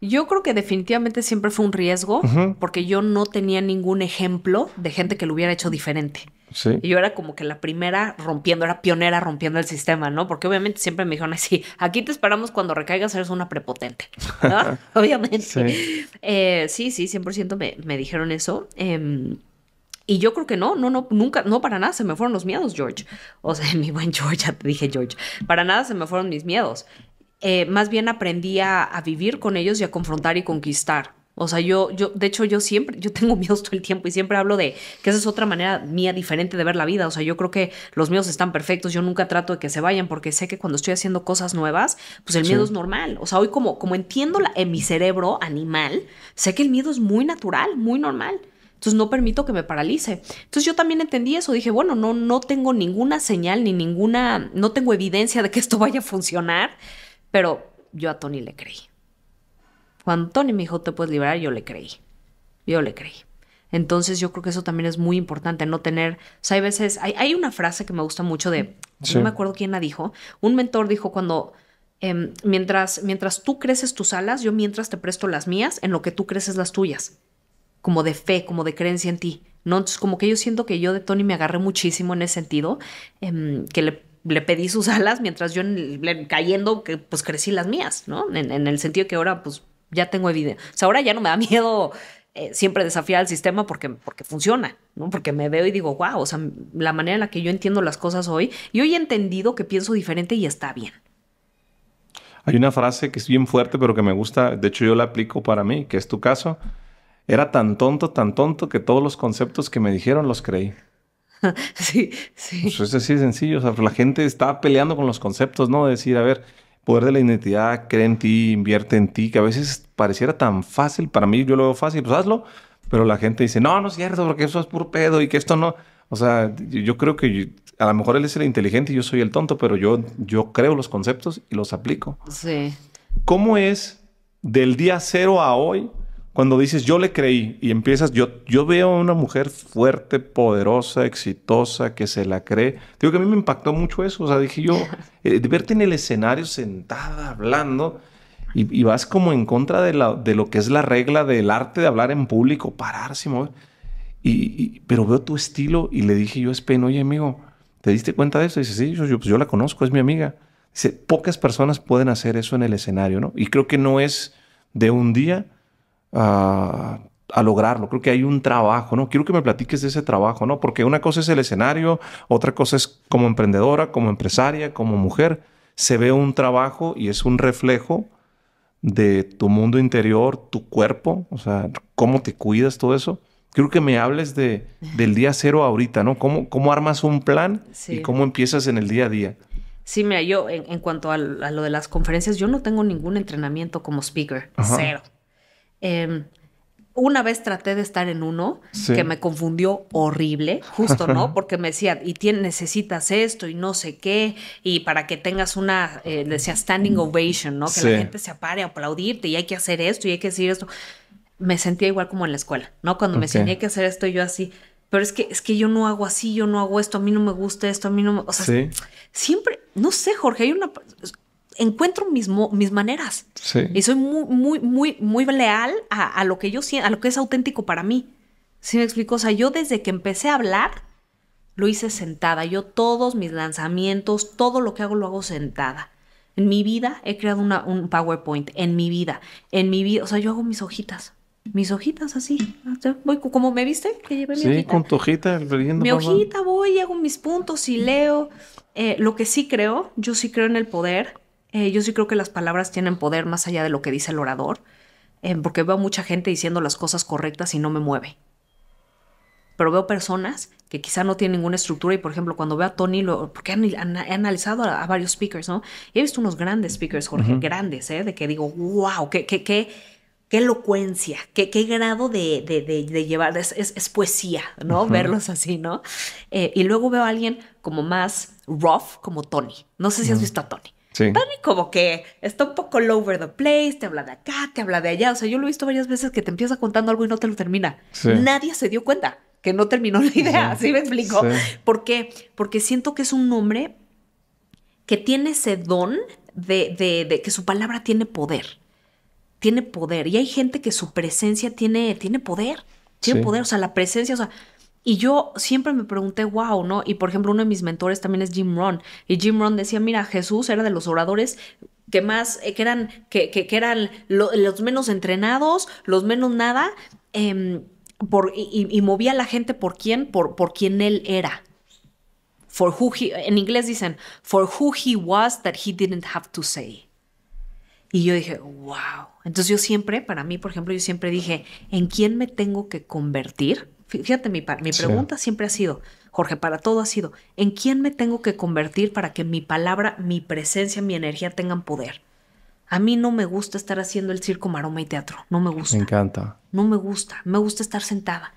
Yo creo que definitivamente siempre fue un riesgo porque yo no tenía ningún ejemplo de gente que lo hubiera hecho diferente. Sí. Y yo era como que la primera rompiendo, era pionera rompiendo el sistema, ¿no? Porque obviamente siempre me dijeron así, aquí te esperamos cuando recaigas, eres una prepotente, ¿no? [laughs] [laughs] obviamente. Sí. Eh, sí, 100% me, dijeron eso. Em, y yo creo que no, no, no, nunca, no para nada se me fueron los miedos, George. O sea, [laughs] mi buen George, ya te dije George, para nada se me fueron mis miedos. Eh, más bien aprendí a, vivir con ellos y a confrontar y conquistar. O sea, yo, yo, de hecho, yo siempre, yo tengo [laughs] miedos todo el tiempo y siempre hablo de que esa es otra manera mía diferente de ver la vida. O sea, yo creo que los miedos están perfectos. Yo nunca trato de que se vayan porque sé que cuando estoy haciendo cosas nuevas, pues el miedo es normal. O sea, hoy como, como entiendo en mi cerebro animal, sé que el miedo es muy natural, muy normal. Entonces no permito que me paralice. Entonces yo también entendí eso. Dije, bueno, no, no tengo ninguna señal ni ninguna, no tengo evidencia de que esto vaya a funcionar pero yo a Tony le creí. Cuando Tony me dijo, te puedes liberar, yo le creí. Yo le creí. Entonces yo creo que eso también es muy importante, no tener, o sea, hay veces, hay, una frase que me gusta mucho de, no me acuerdo quién la dijo, un mentor dijo cuando, em, mientras, mientras tú creces tus alas, yo mientras te presto las mías, en lo que tú creces las tuyas, como de fe, como de creencia en ti. ¿no? Entonces, como que yo siento que yo de Tony me agarré muchísimo en ese sentido, em, que le le pedí sus alas mientras yo cayendo, que, pues crecí las mías, ¿no? En, el sentido que ahora pues ya tengo evidencia. O sea, ahora ya no me da [laughs] miedo eh, siempre desafiar al sistema porque, porque funciona, ¿no? Porque me veo y digo, wow, o sea, la manera en la que yo entiendo las cosas hoy, y hoy he entendido que pienso diferente y está bien. Hay una frase que es bien fuerte, pero que me gusta, de hecho yo la aplico para mí, que es tu caso. Era tan tonto, tan tonto que todos los conceptos que me dijeron los creí. [laughs] sí, sí. Pues es así de sencillo. O sea, la gente está peleando con los conceptos, ¿no? decir, a ver, poder de la identidad, cree en ti, invierte en ti, que a veces pareciera tan fácil. Para mí, yo lo veo fácil, pues hazlo. Pero la gente dice, no, no es cierto, porque eso es puro pedo y que esto no. O sea, yo creo que a lo mejor él es el inteligente y yo soy el tonto, pero yo, yo creo los conceptos y los aplico. Sí. ¿Cómo es del día cero a hoy? cuando dices yo le creí y empiezas, yo, yo veo a una mujer fuerte, poderosa, exitosa, que se la cree. Digo que a mí me impactó mucho eso. O sea, dije yo, [laughs] eh, verte en el escenario sentada, hablando, y, vas como en contra de, la, de lo que es la regla del arte de hablar en público, pararse, mover. Y, pero veo tu estilo y le dije yo espé oye amigo, ¿te diste cuenta de eso? Y dice, sí, yo, yo, pues yo la conozco, es mi amiga. Dice, pocas personas pueden hacer eso en el escenario, ¿no? Y creo que no es de un día a, lograrlo. Creo que hay un trabajo, ¿no? Quiero que me platiques de ese trabajo, ¿no? Porque una cosa es el escenario, otra cosa es como emprendedora, como empresaria, como mujer. Se ve un trabajo y es un reflejo de tu mundo interior, tu cuerpo, o sea, cómo te cuidas, todo eso. Quiero que me hables de, del día cero ahorita, ¿no? ¿Cómo, cómo armas un plan y cómo empiezas en el día a día? Sí, mira, yo en, cuanto a, lo de las conferencias, yo no tengo ningún entrenamiento como speaker, cero. Em, una vez traté de estar en uno que me confundió horrible, justo, ¿no? Porque me decía, y tienes, necesitas esto y no sé qué, y para que tengas una, eh, decía, standing ovation, ¿no? Que la gente se apare a aplaudirte y hay que hacer esto y hay que decir esto. Me sentía igual como en la escuela, ¿no? Cuando me me hay que hacer esto, yo así, pero es que, es que yo no hago así, yo no hago esto, a mí no me gusta esto, a mí no me... O sea, siempre, no sé, Jorge, hay una encuentro mis, mis maneras. Sí. Y soy muy, muy, muy, muy leal a, lo que yo siento, a lo que es auténtico para mí. ¿Sí me explico? O sea, yo desde que empecé a hablar, lo hice sentada. Yo todos mis lanzamientos, todo lo que hago, lo hago sentada. En mi vida he creado un PowerPoint. En mi vida. En mi vida. O sea, yo hago mis hojitas. Mis hojitas así. Ah, voy como me viste, que llevé mi sí, con tu hojita leyendo. Mi hojita voy, hago mis puntos y leo. Eh, lo que sí creo, yo sí creo en el poder eh, yo sí creo que las palabras tienen poder más allá de lo que dice el orador, eh, porque veo mucha gente diciendo las cosas correctas y no me mueve. Pero veo personas que quizá no tienen ninguna estructura y, por ejemplo, cuando veo a Tony, porque he, analizado a, varios speakers, ¿no? he visto unos grandes speakers, Jorge, grandes, ¿eh? De que digo, wow, qué, qué, qué, qué elocuencia, qué, qué grado de, llevar, es, poesía, ¿no? Verlos así, ¿no? Eh, y luego veo a alguien como más rough, como Tony. No sé si has visto a Tony. Tan y como que está un poco all over the place, te habla de acá, te habla de allá. O sea, yo lo he visto varias veces que te empieza contando algo y no te lo termina. Nadie se dio cuenta que no terminó la idea, así me explico? ¿Por qué? Porque siento que es un hombre que tiene ese don de, de, de que su palabra tiene poder. Tiene poder. Y hay gente que su presencia tiene, tiene poder. Tiene poder. O sea, la presencia, o sea, y yo siempre me pregunté, wow, ¿no? Y por ejemplo, uno de mis mentores también es Jim Ron. Y Jim Ron decía, mira, Jesús era de los oradores que más, eh, que eran, que, que, eran los menos entrenados, los menos nada, em, por, y, movía a la gente por quién, por, por quién él era. For who he, en inglés dicen, for who he was that he didn't have to say. Y yo dije, wow. Entonces yo siempre, para mí, por ejemplo, yo siempre dije, ¿en quién me tengo que convertir? Fíjate, mi, mi pregunta siempre ha sido, Jorge, para todo ha sido, ¿en quién me tengo que convertir para que mi palabra, mi presencia, mi energía tengan poder? A mí no me gusta estar haciendo el circo, maroma y teatro. No me gusta. Me encanta. No me gusta. Me gusta estar sentada.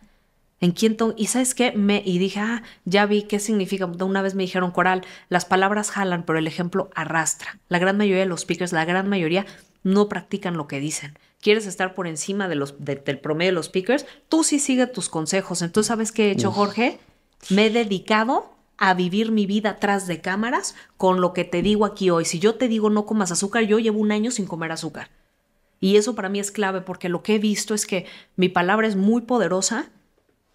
¿En quién y sabes qué? Me y dije, ah, ya vi qué significa. Una vez me dijeron coral, las palabras jalan, pero el ejemplo arrastra. La gran mayoría de los speakers, la gran mayoría, no practican lo que dicen quieres estar por encima del promedio de los speakers, tú sí sigues tus consejos. Entonces, ¿sabes qué he hecho, Jorge? Me he dedicado a vivir mi vida atrás de cámaras con lo que te digo aquí hoy. Si yo te digo no comas azúcar, yo llevo un año sin comer azúcar. Y eso para mí es clave porque lo que he visto es que mi palabra es muy poderosa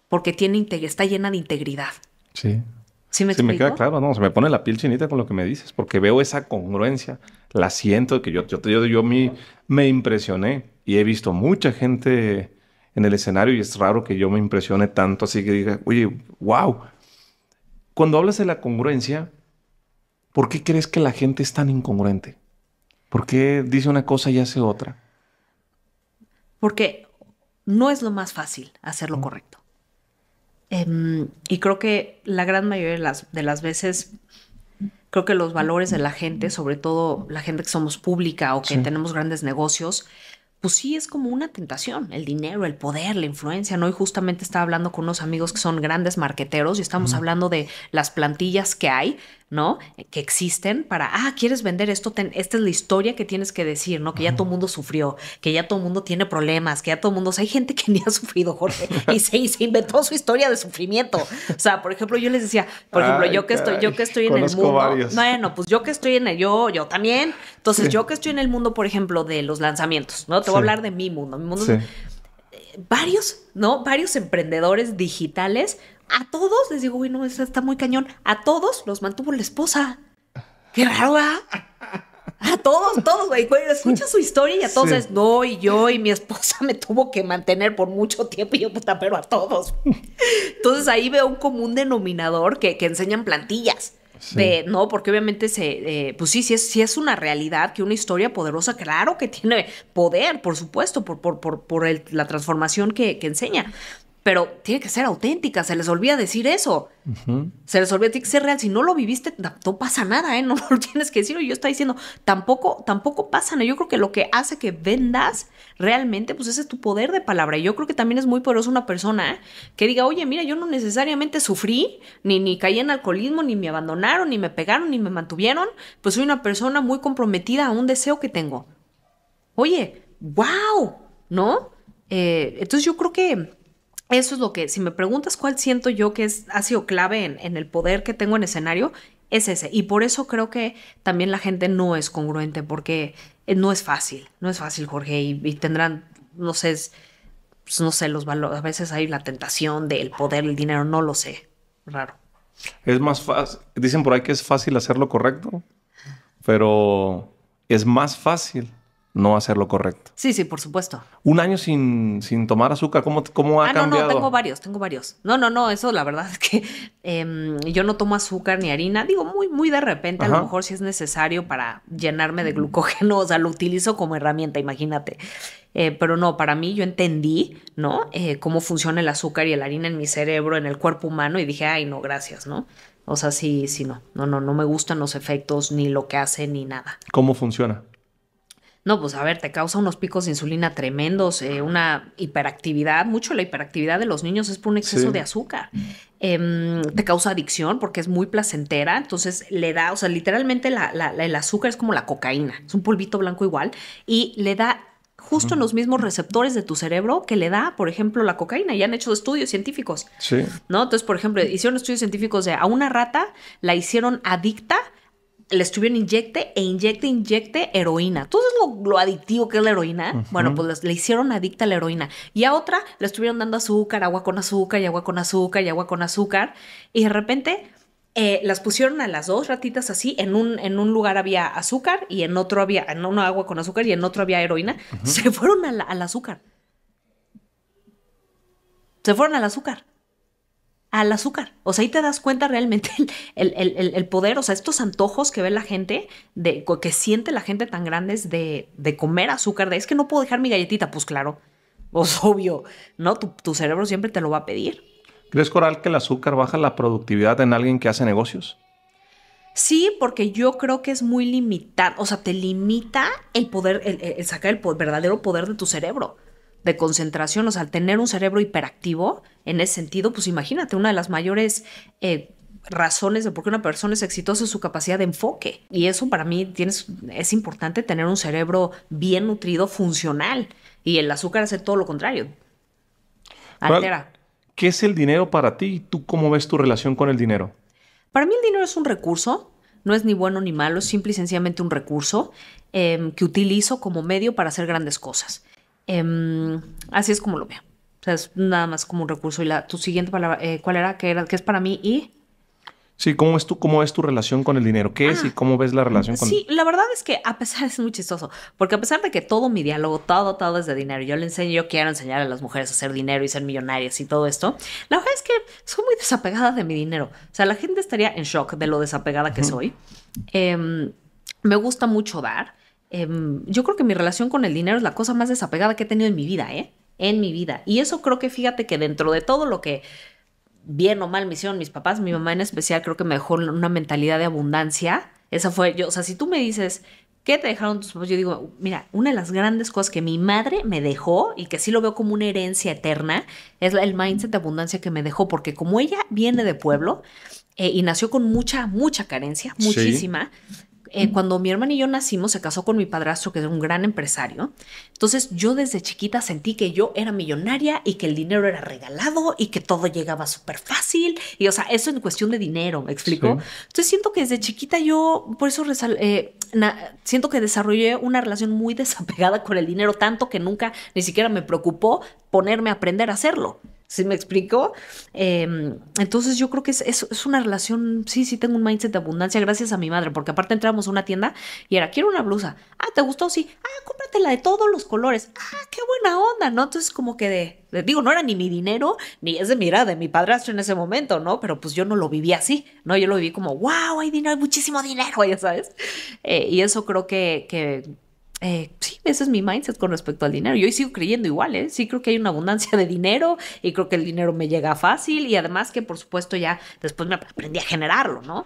porque tiene está llena de integridad. Sí. ¿Sí me, queda claro, no, se me pone la piel chinita con lo que me dices, porque veo esa congruencia, la siento, que yo, yo, yo, yo me, me impresioné y he visto mucha gente en el escenario y es raro que yo me impresione tanto, así que diga, oye, wow. Cuando hablas de la congruencia, ¿por qué crees que la gente es tan incongruente? ¿Por qué dice una cosa y hace otra? Porque no es lo más fácil hacer lo correcto. Em, y creo que la gran mayoría de las, de las veces, creo que los valores de la gente, sobre todo la gente que somos pública o que tenemos grandes negocios, pues sí es como una tentación, el dinero, el poder, la influencia, ¿no? Y justamente estaba hablando con unos amigos que son grandes marqueteros y estamos hablando de las plantillas que hay. ¿no? Que existen para, ah, quieres vender esto, esta es la historia que tienes que decir, ¿no? Que ya todo el mundo sufrió, que ya todo el mundo tiene problemas, que ya todo el mundo, hay gente que ni ha sufrido, Jorge, [laughs] y se, inventó su historia de sufrimiento. O sea, por ejemplo, yo les decía, por ejemplo, yo que estoy, yo que estoy en el mundo, varios. bueno, pues yo que estoy en el, yo, yo también, entonces yo que estoy en el mundo, por ejemplo, de los lanzamientos, ¿no? Te voy a hablar de mi mundo, mi mundo eh, varios, ¿no? Varios emprendedores digitales a todos les digo, no, eso está muy cañón. A todos los mantuvo la esposa. Qué raro, A todos, todos, güey. Escucha su historia y a todos no, y yo y mi esposa me tuvo que mantener por mucho tiempo y yo, puta, pero a todos. Entonces ahí veo un común denominador que, enseñan plantillas. De, no, porque obviamente se, eh, pues sí, sí es, es una realidad que una historia poderosa, claro que tiene poder, por supuesto, por, por, por, la transformación que enseña pero tiene que ser auténtica, se les olvida decir eso. Se les olvida, tiene que ser real. Si no lo viviste, no pasa nada, ¿eh? [laughs] No lo tienes que decir. Yo estoy diciendo, tampoco, tampoco pasa nada. Yo creo que lo que hace que vendas realmente, pues ese es tu poder de palabra. Y yo creo que también es muy poderoso una persona que diga, oye, mira, yo no necesariamente sufrí, ni, ni caí en alcoholismo, ni me abandonaron, ni me pegaron, ni me mantuvieron. Pues soy una persona muy comprometida a un deseo que tengo. Oye, wow, ¿no? Eh, entonces yo creo que eso es lo que, si me preguntas cuál siento yo que es, ha sido clave en, el poder que tengo en escenario, es ese. Y por eso creo que también la gente no es congruente, porque eh, no es fácil, no es fácil, Jorge, y, tendrán, no sé, pues, no sé, los valores, a veces hay la tentación del poder, el dinero, no lo sé, raro. Es más fácil, dicen por ahí que es fácil hacer correcto, pero es más fácil no hacer lo correcto. Sí, sí, por supuesto. Un año sin, sin tomar azúcar, ¿cómo, cómo ha ah, cambiado? No, no, tengo varios, tengo varios. No, no, no, eso la verdad es que em, yo no tomo azúcar ni harina. Digo, muy, muy de repente, a lo mejor si es necesario para llenarme de glucógeno, o sea, lo utilizo como herramienta, imagínate. Eh, pero no, para mí yo entendí, ¿no? Eh, cómo funciona el azúcar y la harina en mi cerebro, en el cuerpo humano, y dije, ay, no, gracias, ¿no? O sea, sí, sí, no. No, no, no me gustan los efectos, ni lo que hace, ni nada. ¿Cómo funciona? No, pues a ver, te causa unos picos de insulina tremendos, eh, una hiperactividad, mucho la hiperactividad de los niños es por un exceso de azúcar. Em, te causa adicción porque es muy placentera, entonces le da, o sea, literalmente el azúcar es como la cocaína, es un polvito blanco igual, y le da justo en los mismos receptores de tu cerebro que le da, por ejemplo, la cocaína. Ya han hecho estudios científicos. Sí. ¿No? Entonces, por ejemplo, hicieron estudios científicos de a una rata la hicieron adicta le estuvieron inyecte e inyecte, inyecte heroína. ¿Tú sabes lo, adictivo que es la heroína? Bueno, pues le hicieron adicta a la heroína. Y a otra le estuvieron dando azúcar, agua con azúcar, y agua con azúcar, y agua con azúcar. Y de repente eh, las pusieron a las dos ratitas así. En un, en un lugar había azúcar y en otro había, en uno agua con azúcar y en otro había heroína. Se fueron al azúcar. Se fueron al azúcar al azúcar. O sea, ahí te das cuenta realmente [laughs] el, poder, o sea, estos antojos que ve la gente, de, que siente la gente tan grandes de, de comer azúcar, de es que no puedo dejar mi galletita, pues claro, [laughs] pues obvio, ¿no? Tu, tu, cerebro siempre te lo va a pedir. ¿Crees, Coral, que el azúcar baja la productividad en alguien que hace negocios? Sí, porque yo creo que es muy limitado, o sea, te limita el poder, el, sacar el verdadero poder de tu cerebro de concentración, o sea, al tener un cerebro hiperactivo, en ese sentido, pues imagínate, una de las mayores eh, razones de por qué una persona es exitosa es su capacidad de enfoque. Y eso para mí tienes, es importante tener un cerebro bien nutrido, funcional. Y el azúcar hace todo lo contrario. ¿Qué es el dinero para ti? ¿Tú cómo ves tu relación con el dinero? Para mí el dinero es un recurso. No es ni bueno ni malo, es simple y sencillamente un recurso em, que utilizo como medio para hacer grandes cosas. Em, así es como lo veo. O sea, es nada más como un recurso. Y la, tu siguiente palabra, eh, ¿cuál era? ¿Qué era? es para mí? Y. Sí, ¿cómo es, tu, ¿cómo es tu relación con el dinero? ¿Qué es y ah, cómo ves la relación con Sí, la verdad es que a pesar, [laughs] es muy chistoso, porque a pesar de que todo mi diálogo, todo, todo es de dinero, yo le enseño, yo quiero enseñar a las mujeres a hacer dinero y ser millonarias y todo esto, la verdad es que soy muy desapegada de mi dinero. O sea, la gente estaría en shock de lo desapegada que soy. Em, me gusta mucho dar Em, yo creo que mi relación con el dinero es la cosa más desapegada que he tenido en mi vida, ¿eh? En mi vida. Y eso creo que fíjate que dentro de todo lo que bien o mal me hicieron mis papás, mi mamá en especial creo que me dejó una mentalidad de abundancia. Esa fue yo, o sea, si tú me dices, ¿qué te dejaron tus papás? Yo digo, mira, una de las grandes cosas que mi madre me dejó y que sí lo veo como una herencia eterna es el mindset de abundancia que me dejó, porque como ella viene de pueblo, eh, y nació con mucha, mucha carencia, muchísima. Eh, cuando mi hermana y yo nacimos, se casó con mi padrastro, que es un gran empresario. Entonces yo desde chiquita sentí que yo era millonaria y que el dinero era regalado y que todo llegaba súper fácil. Y o sea, eso en cuestión de dinero, ¿me explico? Entonces siento que desde chiquita yo, por eso eh, siento que desarrollé una relación muy [laughs] desapegada con el dinero, tanto que nunca ni siquiera me preocupó ponerme a aprender a hacerlo. ¿Sí me explico? Em, entonces yo creo que es, es, una relación, sí, sí tengo un mindset de abundancia gracias a mi madre, porque aparte entramos a una tienda y era, quiero una blusa, ah, ¿te gustó? Sí, ah, cómpratela de todos los colores, ah, qué buena onda, ¿no? Entonces como que de, digo, no era ni mi dinero, ni es mi mira, de mi padrastro en ese momento, ¿no? Pero pues yo no lo viví así, ¿no? Yo lo viví como, wow, hay dinero, hay muchísimo dinero, [laughs] ya sabes. Eh, y eso creo que, que eh, sí, ese es mi mindset con respecto al dinero. Yo hoy sigo creyendo igual, ¿eh? Sí creo que hay una abundancia de dinero y creo que el dinero me llega fácil y además que por supuesto ya después me aprendí a generarlo, ¿no?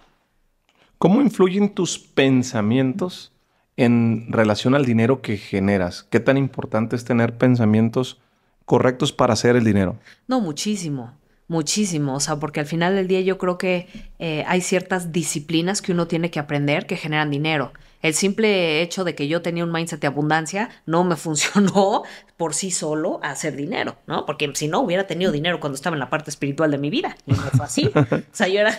¿Cómo influyen tus pensamientos en relación al dinero que generas? ¿Qué tan importante es tener pensamientos correctos para hacer el dinero? No, muchísimo muchísimo, o sea, porque al final del día yo creo que eh, hay ciertas disciplinas que uno tiene que aprender que generan dinero. El simple hecho de que yo tenía un mindset de abundancia no me [laughs] funcionó por sí solo hacer dinero, ¿no? Porque si no hubiera tenido dinero cuando estaba en la parte espiritual de mi vida, no fue así. O sea, yo era,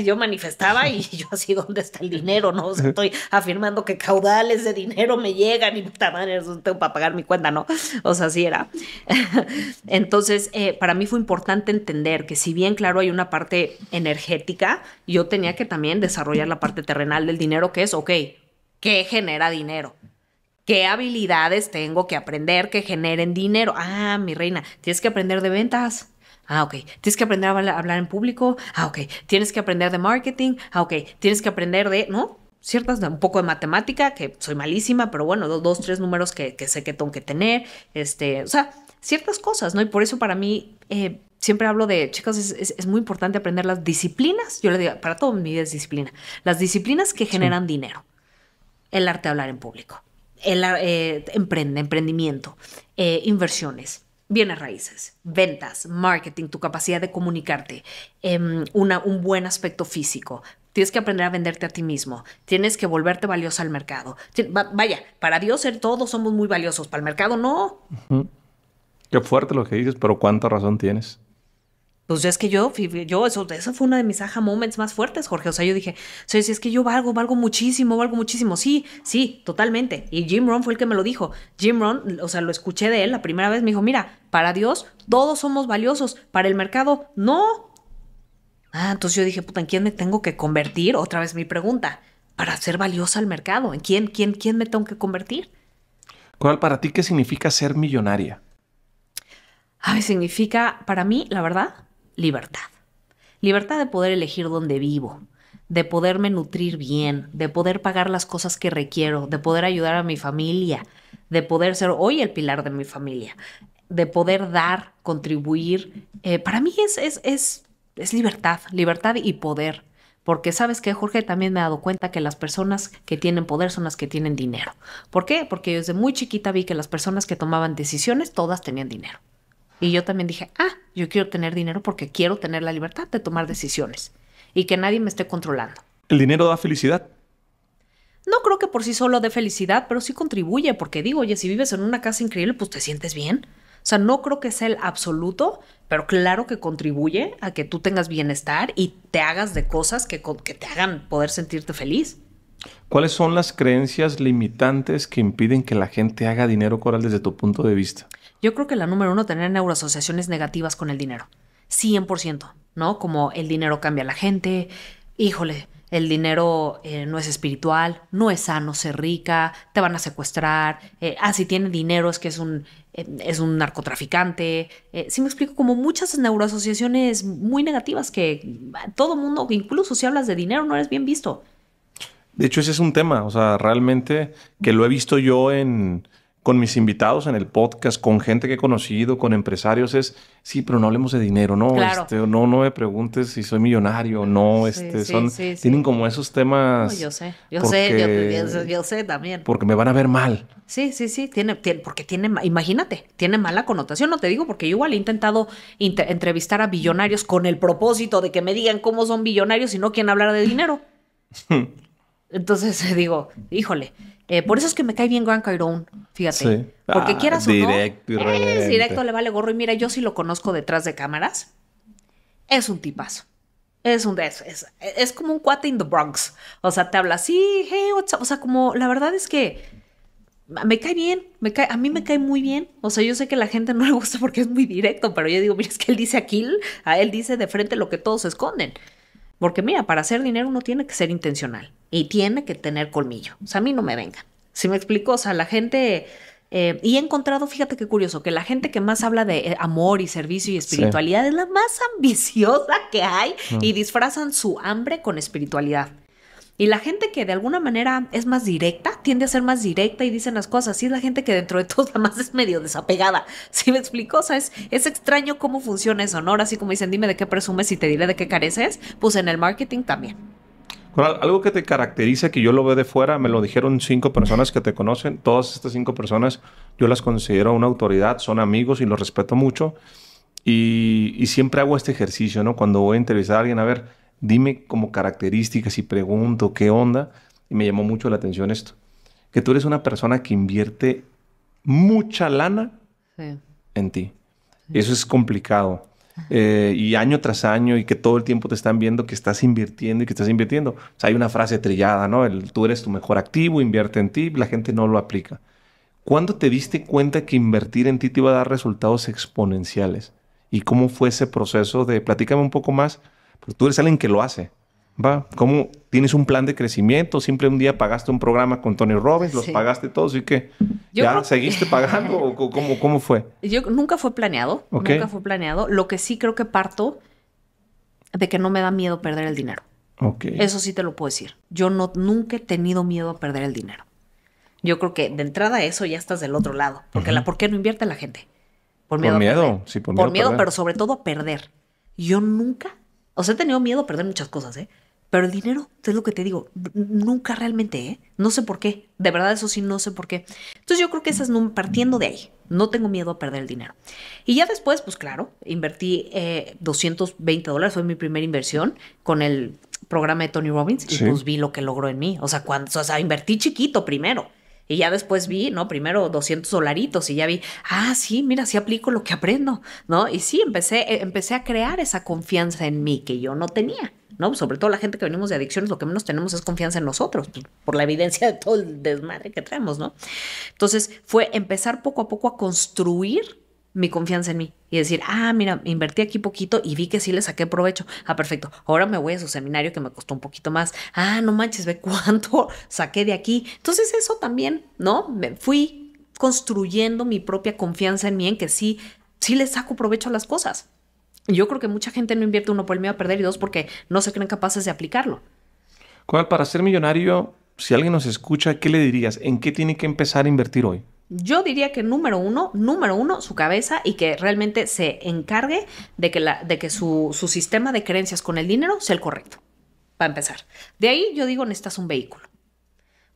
yo manifestaba y yo así, ¿dónde está el dinero? No, o sea, estoy afirmando que caudales de dinero me llegan y puta madre, tengo para pagar mi cuenta, ¿no? O sea, así era. [laughs] Entonces, eh, para mí fue importante entender que si bien, claro, hay una parte energética, yo tenía que también desarrollar la parte terrenal del dinero, que es, ok, ¿Qué genera dinero. ¿Qué habilidades tengo que aprender que generen dinero? Ah, mi reina, tienes que aprender de ventas. Ah, ok. Tienes que aprender a hablar en público. Ah, ok. Tienes que aprender de marketing. Ah, ok. Tienes que aprender de, ¿no? Ciertas, un poco de matemática, que soy malísima, pero bueno, dos, tres números que, sé que tengo que tener. Este, o sea, ciertas cosas, ¿no? Y por eso para mí eh, siempre hablo de, chicas, es, muy importante aprender las disciplinas. Yo le digo, para todo mi vida es disciplina. Las disciplinas que generan dinero el arte de hablar en público, el, eh, emprende, emprendimiento, eh, inversiones, bienes raíces, ventas, marketing, tu capacidad de comunicarte, em, un buen aspecto físico. Tienes que aprender a venderte a ti mismo. Tienes que volverte valiosa al mercado. vaya, para Dios ser eh, todos somos muy valiosos, para el mercado no. Qué fuerte lo que dices, pero cuánta razón tienes. Pues ya es que yo, yo, eso, eso fue una de mis aha moments más fuertes, Jorge. O sea, yo dije, si es que yo valgo, valgo muchísimo, valgo muchísimo. Sí, sí, totalmente. Y Jim Ron fue el que me lo dijo. Jim Ron, o sea, lo escuché de él la primera vez, me dijo, mira, para Dios todos somos valiosos, para el mercado no. Ah, entonces yo dije, puta, ¿en quién me tengo que convertir? Otra vez mi pregunta, para ser valiosa al mercado. ¿En quién, quién, quién me tengo que convertir? ¿Cuál para ti qué significa ser millonaria? Ay, significa, para mí, la verdad, libertad. Libertad de poder elegir dónde vivo, de poderme nutrir bien, de poder pagar las cosas que requiero, de poder ayudar a mi familia, de poder ser hoy el pilar de mi familia, de poder dar, contribuir. Eh, para mí es, es, es, es libertad, libertad y poder. Porque sabes que Jorge también me ha dado cuenta que las personas que tienen poder son las que tienen dinero. ¿Por qué? Porque desde muy chiquita vi que las personas que tomaban decisiones todas tenían dinero. Y yo también dije, ah, yo quiero tener dinero porque quiero tener la libertad de tomar decisiones y que nadie me esté controlando. ¿El dinero da felicidad? No creo que por sí solo dé felicidad, pero sí contribuye, porque digo, oye, si vives en una casa increíble, pues te sientes bien. O sea, no creo que sea el absoluto, pero claro que contribuye a que tú tengas bienestar y te hagas de cosas que, que te hagan poder sentirte feliz. ¿Cuáles son las creencias limitantes que impiden que la gente haga dinero coral desde tu punto de vista? Yo creo que la número uno, tener neuroasociaciones negativas con el dinero. 100%, ¿no? Como el dinero cambia la gente, híjole, el dinero eh, no es espiritual, no es sano ser rica, te van a secuestrar, eh, ah, si tiene dinero es que es un, eh, es un narcotraficante. sí me explico, como muchas neuroasociaciones muy negativas que todo mundo, incluso si hablas de dinero, no eres bien visto. De hecho, ese es un tema, o sea, realmente que lo he visto yo en con mis invitados en el podcast, con gente que he conocido, con empresarios, es, sí, pero no hablemos de dinero, no, este, no, no me preguntes si soy millonario, no, este, son, tienen como esos temas. yo sé, yo sé, yo, sé también. Porque me van a ver mal. Sí, sí, sí, tiene, porque tiene, imagínate, tiene mala connotación, no te digo, porque yo igual he intentado entrevistar a billonarios con el propósito de que me digan cómo son billonarios y no quieren hablar de dinero. [laughs] Entonces [laughs] digo, híjole, eh, por eso es que me cae bien Gran Cardone, fíjate. Porque ah, quieras o directo, no, es directo, le vale gorro. Y mira, yo sí lo conozco detrás de cámaras. Es un tipazo. Es un es, es como un cuate in the Bronx. O sea, te habla así, hey, what's up? O sea, como la verdad es que me cae bien, a mí me cae muy bien. O sea, yo sé que la gente no le gusta porque es muy directo, pero yo digo, mira, es que él dice aquí, a él dice de frente lo que todos esconden. Porque mira, para hacer dinero uno tiene que ser intencional y tiene que tener colmillo. O sea, a mí no me venga. Si me explico? O sea, la gente... Eh, y he encontrado, fíjate qué curioso, que la gente que más habla de eh, amor y servicio y espiritualidad es la más ambiciosa que hay mm. y disfrazan su hambre con espiritualidad. Y la gente que de alguna manera es más directa, tiende a ser más directa y dicen las cosas. Y es la gente que dentro de todo [laughs] más es medio desapegada. Si me explico? O sea, es, es extraño cómo funciona eso, ¿no? Ahora como dicen, dime de qué presumes y te diré de qué careces. Pues en el marketing también algo que te caracteriza, que yo lo veo de fuera, me lo dijeron cinco personas que te conocen. Todas estas cinco personas yo las considero una autoridad, son amigos y los respeto mucho. Y, siempre hago este ejercicio, ¿no? Cuando voy a entrevistar a alguien, a ver, dime como características y pregunto qué onda. Y me llamó mucho la atención esto. Que tú eres una persona que invierte mucha lana en ti. Eso es complicado. Eh, y año tras año y que todo el tiempo te están viendo que estás invirtiendo y que estás invirtiendo. hay una frase trillada, ¿no? tú eres tu mejor activo, invierte en ti, la gente no lo aplica. ¿Cuándo te diste cuenta que invertir en ti te iba a dar resultados exponenciales? ¿Y cómo fue ese proceso de, platícame un poco más, porque tú eres alguien que lo hace. ¿va? ¿Cómo tienes un plan de crecimiento? Siempre un día pagaste un programa con Tony Robbins, los pagaste todos y que ya seguiste pagando [laughs] o cómo, fue? Yo nunca fue planeado, nunca fue planeado. Lo que sí creo que parto de que no me da miedo perder el dinero. Okay. Eso sí te lo puedo decir. Yo no, nunca he tenido miedo a perder el dinero. Yo creo que de entrada eso ya estás del otro lado. Porque la, ¿por qué no invierte la gente? Por miedo. Por miedo, sí, por miedo. Por miedo, pero sobre todo a perder. Yo nunca, o sea, he tenido miedo a perder muchas cosas, ¿eh? Pero el dinero, es lo que te digo, nunca realmente, ¿eh? No sé por qué. De verdad, eso sí, no sé por qué. Entonces yo creo que esas, mm, partiendo de ahí, no tengo miedo a perder el dinero. Y ya después, pues claro, invertí 220 eh, dólares, fue mi primera inversión con el programa de Tony Robbins y pues vi lo que logró en mí. O sea, cuando, o sea, invertí chiquito primero. Y ya después vi, ¿no? Primero 200 dolaritos y ya vi, ah, sí, mira, sí aplico lo que aprendo, ¿no? Y sí, empecé, eh, empecé a crear esa confianza en mí que yo no tenía. ¿no? Sobre todo la gente que venimos de adicciones, lo que menos tenemos es confianza en nosotros, pues, por la evidencia de todo el desmadre que traemos, ¿no? Entonces fue empezar poco a poco a construir mi confianza en mí y decir, ah, mira, invertí aquí poquito y vi que sí le saqué provecho. Ah, perfecto. Ahora me voy a su seminario que me costó un poquito más. Ah, no manches, ve cuánto [laughs] saqué de aquí. Entonces eso también, ¿no? Me fui construyendo mi propia confianza en mí, en que sí, sí le saco provecho a las cosas. Yo creo que mucha gente no invierte uno por el miedo a perder y dos porque no se creen capaces de aplicarlo. ¿Cuál para ser millonario, si alguien nos escucha, qué le dirías? ¿En qué tiene que empezar a invertir hoy? Yo diría que número uno, número uno, su cabeza y que realmente se encargue de que, la, de que su, sistema de creencias con el dinero sea el correcto, para empezar. De ahí yo digo, necesitas un vehículo.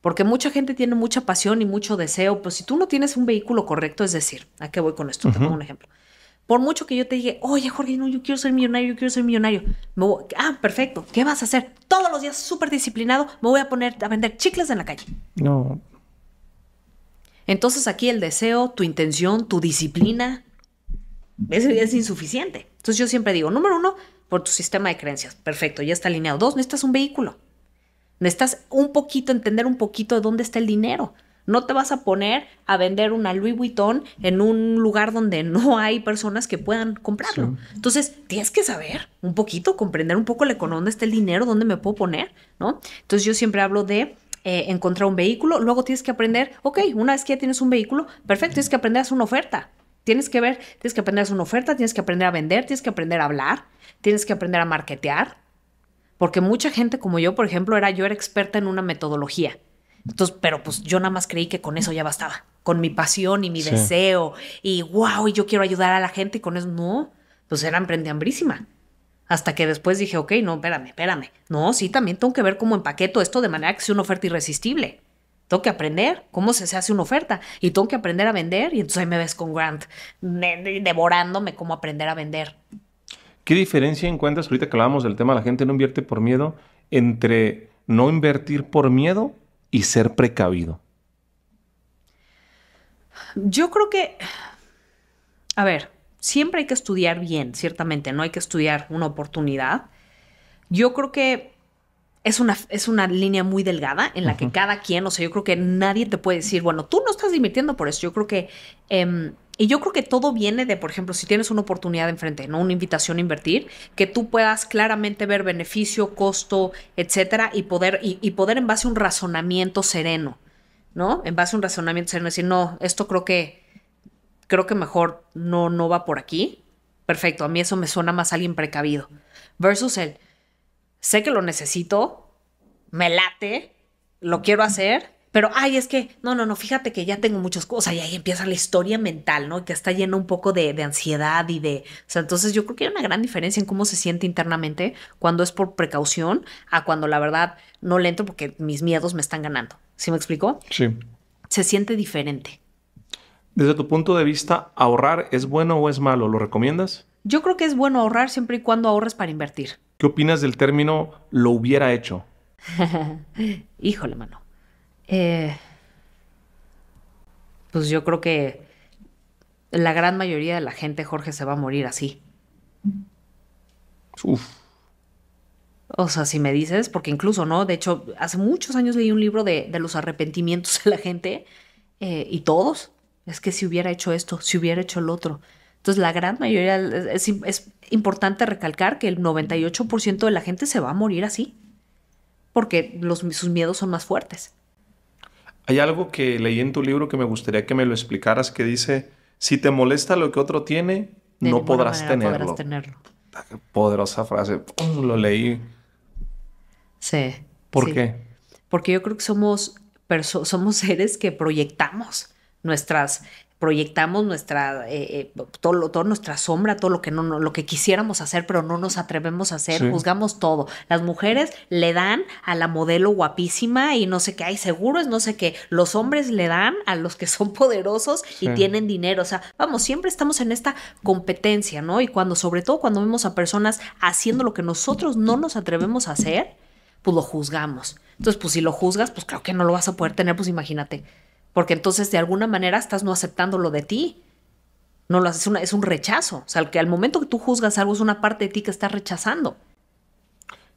Porque mucha gente tiene mucha pasión y mucho deseo, pues si tú no tienes un vehículo correcto, es decir, ¿a qué voy con esto? un ejemplo. Por mucho que yo te diga, oye Jorge, no, yo quiero ser millonario, yo quiero ser millonario. Me ah, perfecto. ¿Qué vas a hacer? Todos los días súper disciplinado, me voy a poner a vender chicles en la calle. No. Entonces aquí el deseo, tu intención, tu disciplina, es insuficiente. Entonces yo siempre digo, número uno, por tu sistema de creencias. Perfecto, ya está alineado. Dos, necesitas un vehículo. Necesitas un poquito, entender un poquito de dónde está el dinero. No te vas a poner a vender una Louis Vuitton en un lugar donde no [laughs] hay personas que puedan comprarlo. Entonces, tienes que saber un poquito, comprender un poco la economía, dónde está el dinero, dónde me puedo poner, ¿no? Entonces, yo siempre hablo de eh, encontrar un vehículo, luego tienes que aprender, ok, una vez que ya tienes un vehículo, perfecto, tienes que aprender a hacer una oferta. Tienes que ver, tienes que aprender a hacer una oferta, tienes que aprender a vender, tienes que aprender a hablar, tienes que aprender a marketear. Porque mucha gente como yo, por ejemplo, era yo era experta en una metodología. Entonces, pero pues yo nada más creí que con eso ya bastaba, con mi pasión y mi deseo y wow, y yo quiero ayudar a la gente y con eso no, pues era hambrísima. Hasta que después dije, ok, no, espérame, espérame. No, sí, también tengo que ver cómo empaqueto esto de manera que sea una oferta irresistible. Tengo que aprender cómo se, hace una oferta y tengo que aprender a vender. Y entonces ahí me ves con Grant devorándome cómo aprender a vender. ¿Qué diferencia encuentras ahorita que hablábamos del tema la gente no invierte por miedo entre no invertir por miedo y ser precavido? Yo creo que, a ver, siempre hay que estudiar bien, ciertamente, no hay que estudiar una oportunidad. Yo creo que es una, es una línea muy delgada en la que cada quien, o sea, yo creo que nadie te puede decir, bueno, tú no estás divirtiendo por eso. Yo creo que, em, y yo creo que todo viene de, por ejemplo, si tienes una oportunidad enfrente, ¿no? Una invitación a invertir, que tú puedas claramente ver beneficio, costo, etcétera, y poder, y, y poder en base a un razonamiento sereno, ¿no? En base a un razonamiento sereno, decir, no, esto creo que creo que mejor no, no va por aquí. Perfecto, a mí eso me suena más a alguien precavido. Versus el, sé que lo necesito, me late, lo quiero hacer, pero, ay, es que, no, no, no, fíjate que ya tengo muchas cosas y ahí empieza la historia mental, ¿no? Que está llena un poco de, de, ansiedad y de... O sea, entonces yo creo que hay una gran diferencia en cómo se siente internamente cuando es por precaución a cuando la verdad no le entro porque mis miedos me están ganando. ¿Sí me explico? Sí. Se siente diferente. Desde tu punto de vista, ¿ahorrar es bueno o es malo? ¿Lo recomiendas? Yo creo que es bueno ahorrar siempre y cuando ahorres para invertir. ¿Qué opinas del término lo hubiera hecho? [laughs] Híjole, mano. Eh, pues yo creo que la gran mayoría de la gente, Jorge, se va a morir así. Uf. O sea, si me dices, porque incluso, ¿no? De hecho, hace muchos años leí un libro de, los arrepentimientos de la gente eh, y todos es que si hubiera hecho esto, si hubiera hecho el otro. Entonces la gran mayoría, es, importante recalcar que el 98% de la gente se va a morir así, porque los, sus miedos son más fuertes. Hay algo que leí en tu libro que me gustaría que me lo explicaras, que dice, si te molesta lo que otro tiene, no podrás tenerlo. podrás tenerlo. Poderosa frase, lo leí. Sí. ¿Por qué? Porque yo creo que somos, somos seres que proyectamos nuestras proyectamos nuestra eh, eh, todo, todo, nuestra sombra, todo lo que no, lo que quisiéramos hacer, pero no nos atrevemos a hacer, juzgamos todo. Las mujeres le dan a la modelo guapísima y no sé qué, hay seguros. no sé qué. Los hombres le dan a los que son [laughs] poderosos y tienen dinero, o sea, vamos, siempre estamos en esta competencia, ¿no? Y cuando sobre todo cuando vemos a personas haciendo lo que nosotros no nos atrevemos a hacer, pues lo juzgamos. Entonces, pues si lo juzgas, pues creo que no lo vas a poder tener, pues imagínate porque entonces de alguna manera estás no aceptando lo de ti. No lo haces, es un rechazo. O sea, que al momento que tú juzgas algo es una parte de ti que estás rechazando.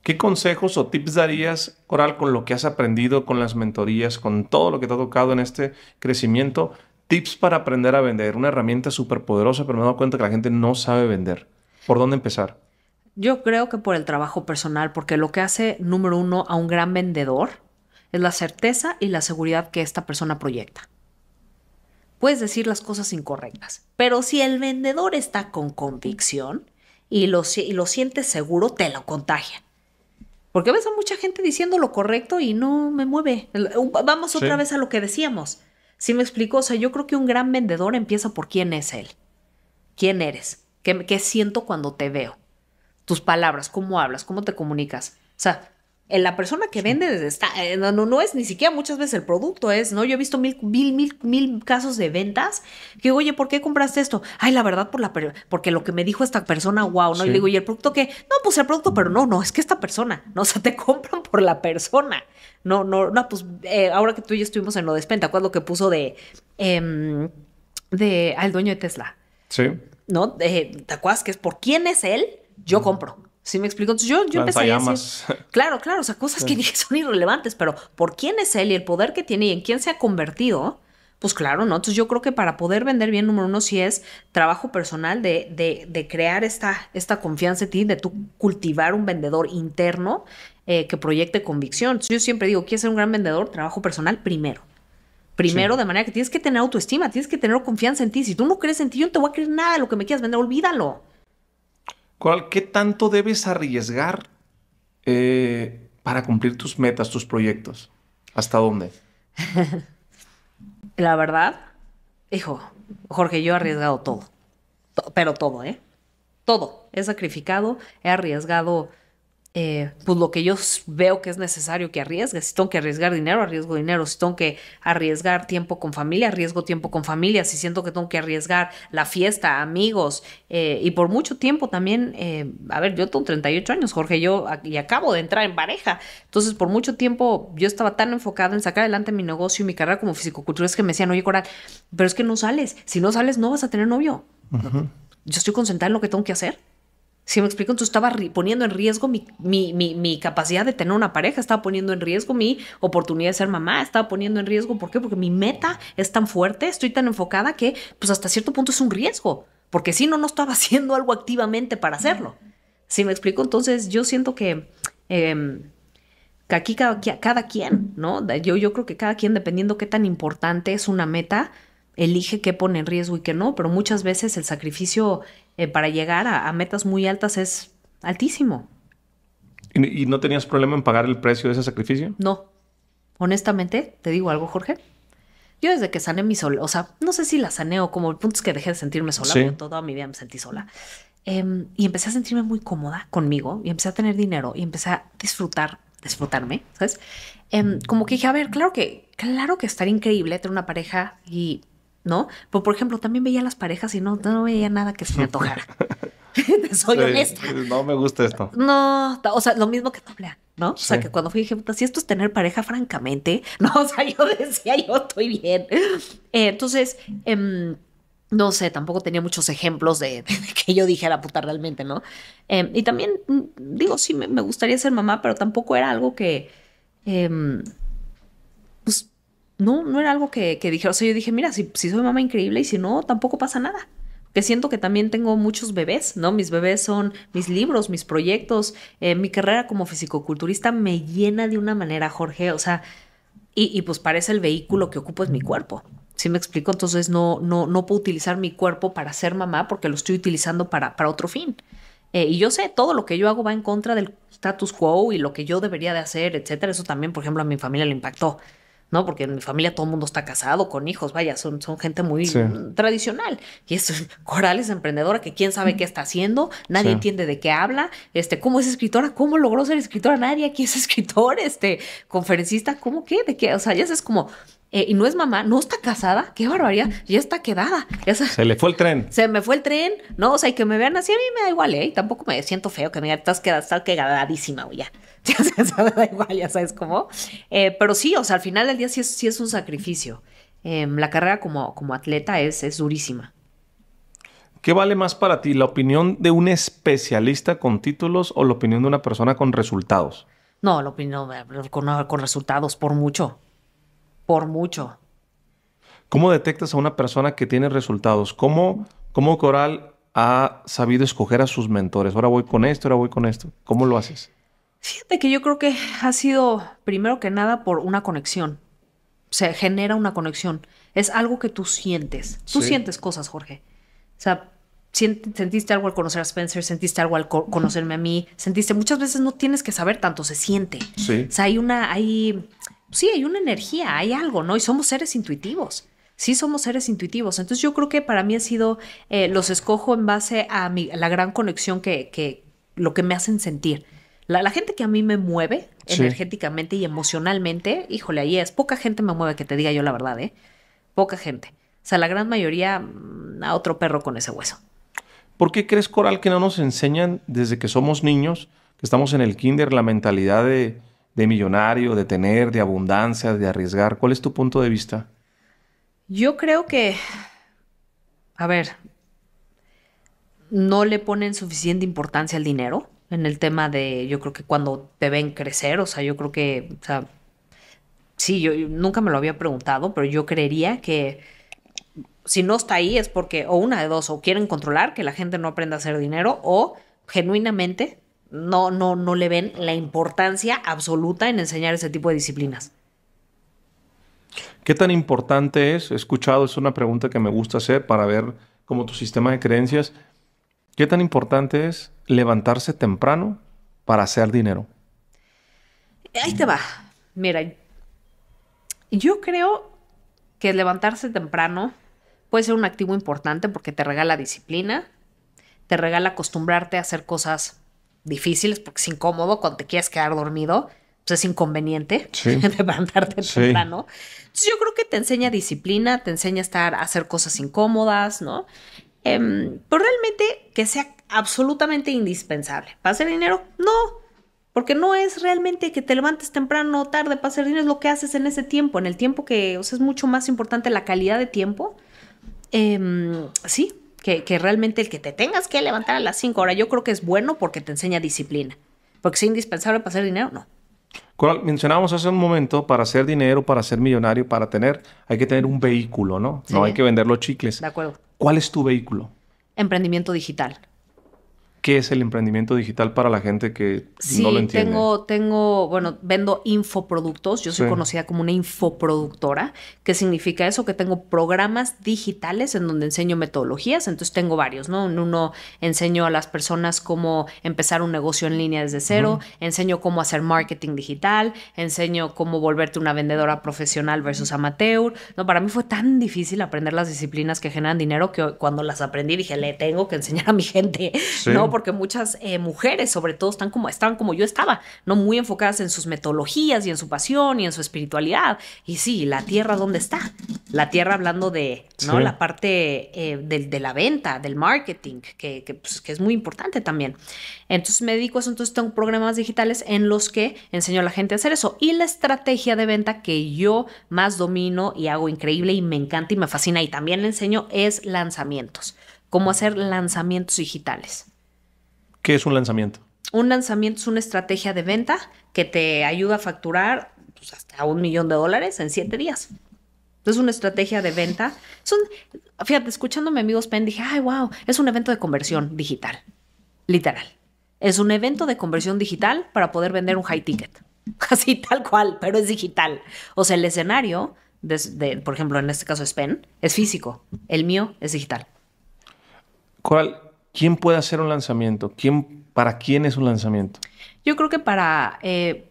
¿Qué consejos o tips darías, Coral, con lo que has aprendido, con las mentorías, con todo lo que te ha tocado en este crecimiento? Tips para aprender a vender, una herramienta súper poderosa, pero me he dado cuenta que la gente no sabe vender. ¿Por dónde empezar? Yo creo que por el trabajo personal, porque lo que hace, número uno, a un gran vendedor es la certeza y la seguridad que esta persona proyecta. Puedes decir las cosas incorrectas, pero si el vendedor está con convicción y lo, y lo siente seguro, te lo contagia. Porque ves a mucha gente diciendo lo correcto y no me mueve. Vamos otra vez a lo que decíamos. Si me explico, o sea, yo creo que un gran vendedor empieza por quién es él. ¿Quién eres? qué siento cuando te veo? Tus palabras, cómo hablas, cómo te comunicas. O sea, la persona que vende está, eh, no, no, es ni siquiera muchas veces el producto, es, ¿no? Yo he visto mil, mil, mil, mil casos de ventas que, oye, ¿por qué compraste esto? Ay, la verdad, por la porque lo que me dijo esta persona, wow, ¿no? Y digo, ¿y el producto qué? No, pues el producto, pero no, no, es que esta persona, no, [laughs] o sea, te compran por la persona. No, no, no, pues eh, ahora que tú y yo estuvimos en lo de Spenta, ¿cuál lo que puso de, em, de al dueño de Tesla? Sí. ¿No? de ¿Te acuerdas que es por quién es él? Yo compro. ¿Sí me explico? Entonces yo, yo empecé a [laughs] claro, claro, o sea, cosas que [laughs] son irrelevantes, pero por quién es él y el poder que tiene y en quién se ha convertido, pues claro, ¿no? Entonces yo creo que para poder vender bien, número uno, sí es trabajo personal de, de, de crear esta, esta confianza en ti, de tú cultivar un vendedor interno eh, que proyecte convicción. yo siempre digo, ¿quieres ser un gran vendedor? Trabajo personal primero. Primero, de manera que tienes que tener autoestima, tienes que tener confianza en ti. Si tú no crees en ti, yo no te voy a creer nada de lo que me quieras vender, olvídalo. ¿Cuál, ¿Qué tanto debes arriesgar eh, para cumplir tus metas, tus proyectos? ¿Hasta dónde? [laughs] La verdad, hijo, Jorge, yo he arriesgado todo. pero todo, ¿eh? Todo. He sacrificado, he arriesgado eh, pues lo que yo veo que es necesario que arriesgue. Si tengo que arriesgar dinero, arriesgo dinero. Si tengo que arriesgar tiempo con familia, arriesgo tiempo con familia. Si siento que tengo que arriesgar la fiesta, amigos, eh, y por mucho tiempo también, eh, a ver, yo tengo 38 años, Jorge, yo y acabo de entrar en pareja. Entonces, por mucho tiempo yo estaba tan enfocado en sacar adelante mi negocio y mi carrera como fisicoculturista que me decían, oye, Coral, pero es que no sales. Si no sales, no vas a tener novio. Yo estoy concentrada en lo que tengo que hacer. Si me explico, entonces estaba poniendo en riesgo mi, capacidad de tener una pareja, estaba poniendo en riesgo mi oportunidad de ser mamá, estaba poniendo en riesgo, ¿por qué? Porque mi meta es tan fuerte, estoy tan enfocada que pues hasta cierto punto es un riesgo, porque si no, no estaba [laughs] haciendo algo activamente para hacerlo. Si me explico, entonces yo siento que... Em, aquí cada, quien, ¿no? Yo, yo creo que cada quien, dependiendo qué tan importante es una meta, elige qué pone en riesgo y qué no, pero muchas veces el sacrificio eh, para llegar a, metas muy altas es altísimo. ¿Y, no tenías problema en pagar el precio de ese sacrificio? No. Honestamente, te digo algo, Jorge. Yo desde que sané mi sol, o sea, no sé si la saneo como el punto es que dejé de sentirme sola, sí. toda mi vida me sentí sola. Em, y empecé a sentirme muy cómoda conmigo y empecé a tener dinero y empecé a disfrutar, disfrutarme, ¿sabes? Em, como que dije, a ver, claro que, claro que estaría increíble tener una pareja y ¿no? Pero, por ejemplo, también veía las parejas y no, no veía nada que se me antojara. [laughs] [laughs] Soy honesta. No me gusta esto. No, o sea, lo mismo que doble ¿no? O sea, que cuando fui dije, si esto es tener pareja, francamente, [laughs] no, o sea, yo decía, yo estoy bien. Eh, entonces, em, no sé, tampoco tenía muchos ejemplos de, que yo dije la puta realmente, ¿no? Em, y también, mm, digo, sí, me, me, gustaría ser mamá, pero tampoco era algo que em, no, no era algo que, dijera. dije, o sea, yo dije, mira, si, soy mamá increíble y si no, tampoco pasa nada. Que siento que también tengo muchos bebés, ¿no? Mis bebés son mis libros, mis proyectos, eh, mi carrera como fisicoculturista me llena de una manera, Jorge, o sea, y, pues parece el vehículo que ocupo es mi cuerpo. ¿Sí me explico? Entonces no, no, no puedo utilizar mi cuerpo para ser mamá porque lo estoy utilizando para, otro fin. Eh, y yo sé, todo lo que yo hago va en contra del status quo y lo que yo debería de hacer, etcétera. Eso también, por ejemplo, a mi familia le impactó. ¿no? Porque en mi familia todo el mundo está casado con hijos, vaya, son, son gente muy tradicional. Y es Coral es emprendedora que quién sabe mm. qué está haciendo, nadie entiende de qué habla, este, cómo es escritora, cómo logró ser escritora, nadie aquí es [laughs] escritor, este, conferencista, ¿cómo qué? ¿De qué? O sea, ya es como eh, y no es mamá, no está casada, qué barbaridad, ya está quedada. se... le fue el tren. Se me fue el tren, no, o sea, y que me vean así a mí me da igual, ¿eh? tampoco me siento feo que me digan, estás quedada, está quedadísima, o [laughs] ya. Ya se da igual, ya sabes cómo. Eh, pero sí, o sea, al final del día sí es, un sacrificio. Em, la carrera como, atleta es, durísima. ¿Qué vale más para ti, la opinión de un especialista con títulos o la opinión de una persona con resultados? No, la opinión eh, con resultados, por mucho por mucho. ¿Cómo detectas a una persona que tiene resultados? ¿Cómo, cómo Coral ha sabido escoger a sus mentores? Ahora voy con esto, ahora voy con esto. ¿Cómo lo haces? Fíjate que yo creo que ha sido, primero que nada, por una conexión. Se genera una conexión. Es algo que tú sientes. Tú sientes cosas, Jorge. O sea, sentiste algo al conocer a Spencer, sentiste algo al conocerme a mí, sentiste, muchas veces no tienes que saber tanto, se siente. Sí. O sea, hay una, hay, sí hay una energía, hay algo, ¿no? Y somos seres intuitivos. Sí somos seres intuitivos. Entonces yo creo que para mí ha sido, eh, los escojo en base a, mi, la gran conexión que, que, lo que me hacen sentir. La, gente que a mí me mueve energéticamente y emocionalmente, híjole, ahí es, poca gente me mueve, que te diga yo la verdad, ¿eh? Poca gente. O sea, la gran mayoría mm, a otro perro con ese hueso. ¿Por qué crees, Coral, que no nos enseñan desde que somos niños, que estamos en el kinder, la mentalidad de de millonario, de tener, de abundancia, de arriesgar. ¿Cuál es tu punto de vista? Yo creo que, a ver, no le ponen suficiente importancia al dinero en el tema de, yo creo que cuando te ven crecer, o sea, yo creo que, o sea, sí, yo, nunca me lo había preguntado, pero yo creería que si no está ahí es porque o una de dos, o quieren controlar que la gente no aprenda a hacer dinero, o genuinamente no, no, no le ven la importancia absoluta en enseñar ese tipo de disciplinas. ¿Qué tan importante es? He escuchado, es una pregunta que me gusta hacer para ver cómo tu sistema de creencias. ¿Qué tan importante es levantarse temprano para hacer dinero? Ahí te va. Mira, yo creo que levantarse temprano puede ser un activo importante porque te regala disciplina, te regala acostumbrarte a hacer cosas difíciles porque es incómodo cuando te quieres quedar dormido. Pues es inconveniente [laughs] levantarte temprano. yo creo que te enseña disciplina, te enseña a estar, a hacer cosas incómodas, ¿no? Em, pero realmente que sea absolutamente indispensable. ¿Para hacer dinero? No. Porque no es realmente que te levantes temprano o tarde para hacer dinero, es lo que haces en ese tiempo, en el tiempo que, es mucho más importante la calidad de tiempo. Eh, sí, que, realmente el que te tengas que levantar a las 5 horas, yo creo que es bueno porque te enseña disciplina. Porque es indispensable para hacer dinero, no. Coral, mencionábamos hace un momento, para hacer dinero, para ser millonario, para tener, hay que tener un vehículo, ¿no? No hay que vender los chicles. De acuerdo. ¿Cuál es tu vehículo? Emprendimiento digital qué es el emprendimiento digital para la gente que no lo entiende. Tengo, tengo, bueno, vendo infoproductos. Yo soy conocida como una infoproductora. ¿Qué significa eso? Que tengo programas digitales en donde enseño metodologías. Entonces tengo varios, ¿no? En uno enseño a las personas cómo empezar un negocio en línea desde cero, enseño cómo hacer marketing digital, enseño cómo volverte una vendedora profesional versus amateur. No, para mí fue tan difícil aprender las disciplinas que generan dinero que cuando las aprendí dije, le tengo que enseñar a mi gente, ¿no? porque muchas eh, mujeres, sobre todo, están como, estaban como yo estaba, no muy enfocadas en sus metodologías y en su pasión y en su espiritualidad. Y sí, la tierra, ¿dónde está? La tierra hablando de la parte eh, de, la venta, del marketing, que, pues, que, es muy importante también. Entonces me dedico a eso, entonces tengo programas digitales en los que enseño a la gente a hacer eso. Y la estrategia de venta que yo más domino y hago increíble y me encanta y me fascina y también le enseño es lanzamientos, cómo hacer lanzamientos digitales. ¿Qué es un lanzamiento? Un lanzamiento es una estrategia de venta que te ayuda a facturar pues, hasta un millón de dólares en siete días. Es una estrategia de venta. Es fíjate, escuchándome amigo Spen, dije, ay, wow, es un evento de conversión digital. Literal. Es un evento de conversión digital para poder vender un high ticket. [laughs] Así tal cual, pero es digital. O sea, el escenario, por ejemplo, en este caso es es físico. El mío es digital. ¿Cuál, ¿Quién puede hacer un lanzamiento? ¿Quién, ¿Para quién es un lanzamiento? Yo creo que para eh,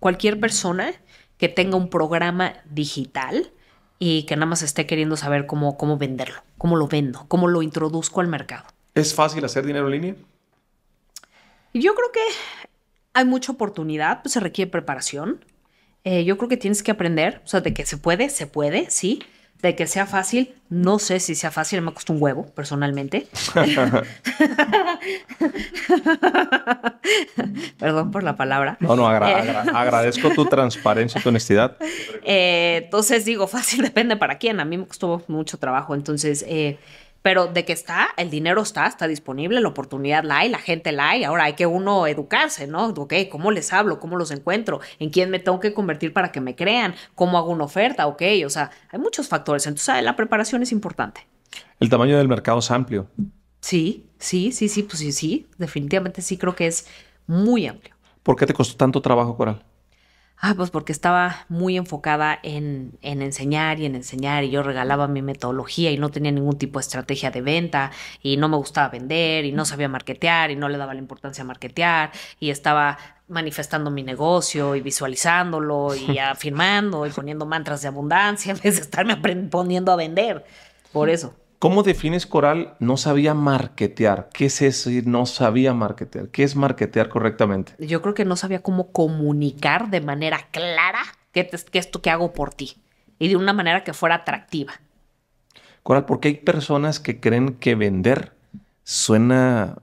cualquier persona que tenga un programa digital y que nada más esté queriendo saber cómo, cómo venderlo, cómo lo vendo, cómo lo introduzco al mercado. ¿Es fácil hacer dinero en línea? Yo creo que hay mucha oportunidad, pues se requiere preparación. Eh, yo creo que tienes que aprender, o sea, de que se puede, se puede, sí de que sea fácil, no sé si sea fácil, me costó un huevo personalmente. [laughs] Perdón por la palabra. No, no, eh. agradezco tu transparencia y tu honestidad. Eh, entonces digo, fácil [laughs] depende para quién. A mí me costó mucho trabajo, entonces... Eh, pero de que está, el dinero está, está disponible, la oportunidad la hay, la gente la hay, ahora hay que uno educarse, ¿no? Ok, ¿cómo les hablo? ¿Cómo los encuentro? ¿En quién me tengo que convertir para que me crean? ¿Cómo hago una oferta? Ok, o sea, hay muchos factores, entonces ah, la preparación es importante. El tamaño del mercado es amplio. Sí, sí, sí, sí, pues sí, sí, definitivamente sí creo que es muy amplio. ¿Por qué te costó tanto trabajo, Coral? Ah, pues porque estaba muy enfocada en, en, enseñar y en enseñar y yo regalaba mi metodología y no tenía ningún tipo de estrategia de venta y no me gustaba vender y no sabía marketear y no le daba la importancia a marketear y estaba manifestando mi negocio y visualizándolo y [laughs] afirmando y poniendo mantras de abundancia en vez de estarme poniendo a vender. Por eso. ¿Cómo defines Coral no sabía marketear? ¿Qué es eso? No sabía marketear. ¿Qué es marketear correctamente? Yo creo que no sabía cómo comunicar de manera clara qué, es esto que hago por ti y de una manera que fuera atractiva. Coral, porque hay personas que creen que vender suena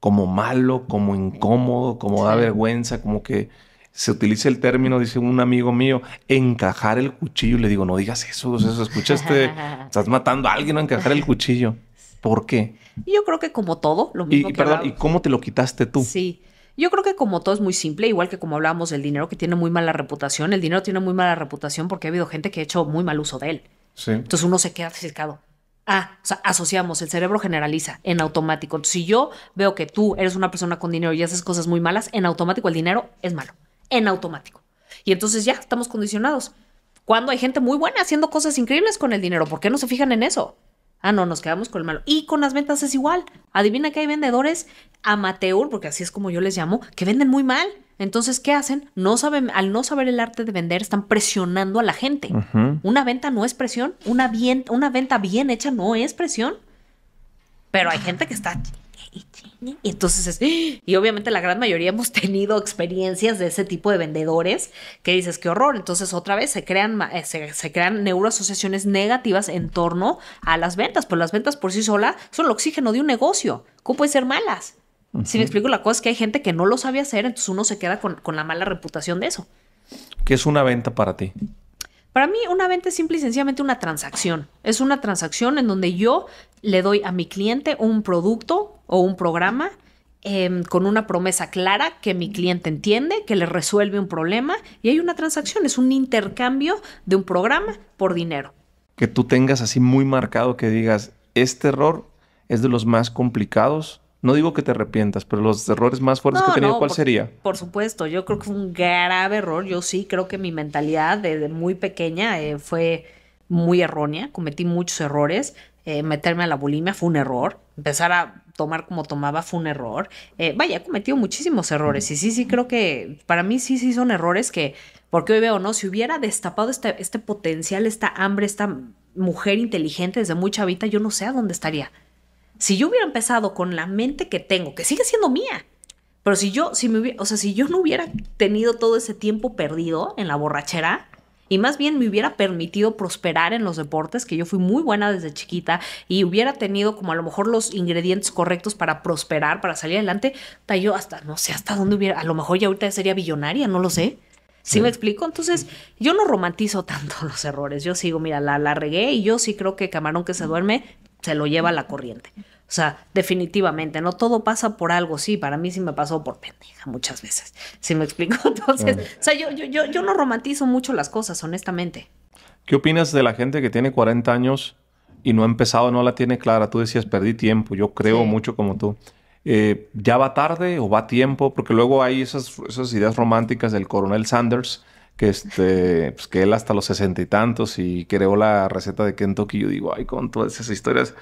como malo, como incómodo, como da vergüenza, como que se utiliza el término, dice un amigo mío, encajar el cuchillo. Le digo, no digas eso, eso escuchaste, [laughs] estás matando a alguien a encajar el cuchillo. ¿Por qué? Yo creo que como todo, lo mismo. Y, perdón, ¿y cómo te lo quitaste tú? Sí. Yo creo que como todo es muy simple, igual que como hablábamos del dinero que tiene muy mala reputación, el dinero tiene muy mala reputación porque ha habido gente que ha hecho muy mal uso de él. Sí. Entonces uno se queda cercado. Ah, o sea, asociamos, el cerebro generaliza en automático. Si yo veo que tú eres una persona con dinero y haces cosas muy malas, en automático el dinero es malo en automático. Y entonces ya estamos condicionados. Cuando hay gente muy buena haciendo cosas increíbles con el dinero, ¿por qué no se fijan en eso? Ah, no, nos quedamos con el malo. Y con las ventas es igual. Adivina que hay vendedores amateur, porque así es como yo les llamo, que venden muy mal. Entonces, ¿qué hacen? No saben, al no saber el arte de vender, están presionando a la gente. Una venta no es presión, una, bien, una venta bien hecha no es presión. Pero hay gente que está y entonces y obviamente la gran mayoría hemos tenido experiencias de ese tipo de vendedores que dices, qué horror. Entonces otra vez se crean, eh, se, crean neuroasociaciones negativas en torno a las ventas, pero las ventas por sí sola son el oxígeno de un negocio. ¿Cómo pueden ser malas? Si me explico, la cosa es que hay gente que no lo sabe hacer, entonces uno se queda con, con la mala reputación de eso. ¿Qué es una venta para ti? Para mí, una venta es simple y sencillamente una transacción. Es una transacción en donde yo le doy a mi cliente un producto o un programa em, con una promesa clara que mi cliente entiende, que le resuelve un problema y hay una transacción, es un intercambio de un programa por dinero. Que tú tengas así muy marcado que digas, este error es de los más complicados no digo que te arrepientas, pero los errores más fuertes que he tenido, ¿cuál sería? Por supuesto, yo creo que fue un grave error. Yo sí creo que mi mentalidad desde muy pequeña eh, fue muy errónea. Cometí muchos errores. Eh, meterme a la bulimia fue un error. Empezar a tomar como tomaba fue un error. Eh, vaya, he cometido muchísimos errores. Y sí, sí, creo que para mí sí, sí son errores que, porque hoy veo, ¿no? Si hubiera destapado este, este potencial, esta hambre, esta mujer inteligente desde muy chavita, yo no sé a dónde estaría. Si yo hubiera empezado con la mente que tengo, que sigue siendo mía, pero si yo, si me hubiera, o sea, si yo no hubiera tenido todo ese tiempo perdido en la borrachera, y más bien me hubiera permitido prosperar en los deportes, que yo fui muy buena desde chiquita y hubiera tenido como a lo mejor los ingredientes correctos para prosperar, para salir adelante, yo hasta, no sé, hasta dónde hubiera, a lo mejor ya ahorita sería billonaria, no lo sé. ¿Sí, me explico? Entonces, yo no romantizo [laughs] tanto los errores. Yo sigo, mira, la, la regué y yo sí creo que Camarón que se duerme se lo lleva la corriente. O sea, definitivamente, no todo pasa por algo, sí, para mí sí me pasó por pendeja muchas veces, si me explico. [laughs] Entonces, o sea, yo, yo, no romantizo mucho las cosas, honestamente. ¿Qué opinas de la gente que tiene 40 años y no ha empezado, no la tiene clara? Tú decías, perdí tiempo, yo creo mucho como tú. Eh, ¿Ya va tarde o va tiempo? Porque luego hay esas, esas ideas románticas del coronel Sanders, que este, pues que él hasta los sesenta y tantos y creó la receta de Kentucky. Yo digo, ay, con todas esas historias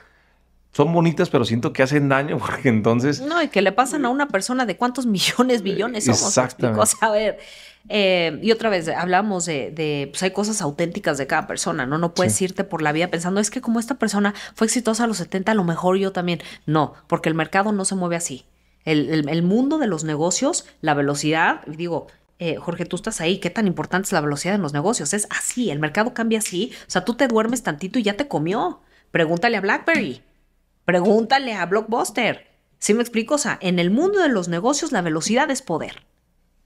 son bonitas, pero siento que hacen daño [laughs] porque entonces. No, y que le pasan a una persona de cuántos millones, eh, billones somos. Exactamente. a ver. Eh, y otra vez, hablamos de, pues hay cosas auténticas de cada persona, ¿no? No puedes irte por la vida pensando, es que como esta persona fue exitosa a los 70, a lo mejor yo también. No, porque el mercado no se mueve así. El, el mundo de los negocios, la velocidad, digo, eh, Jorge, tú estás ahí, qué tan importante es la velocidad en los negocios. Es así, el mercado cambia así. O sea, tú te duermes tantito y ya te comió. Pregúntale a BlackBerry, pregúntale a Blockbuster. ¿Sí me explico? O sea, en el mundo de los negocios la velocidad es poder.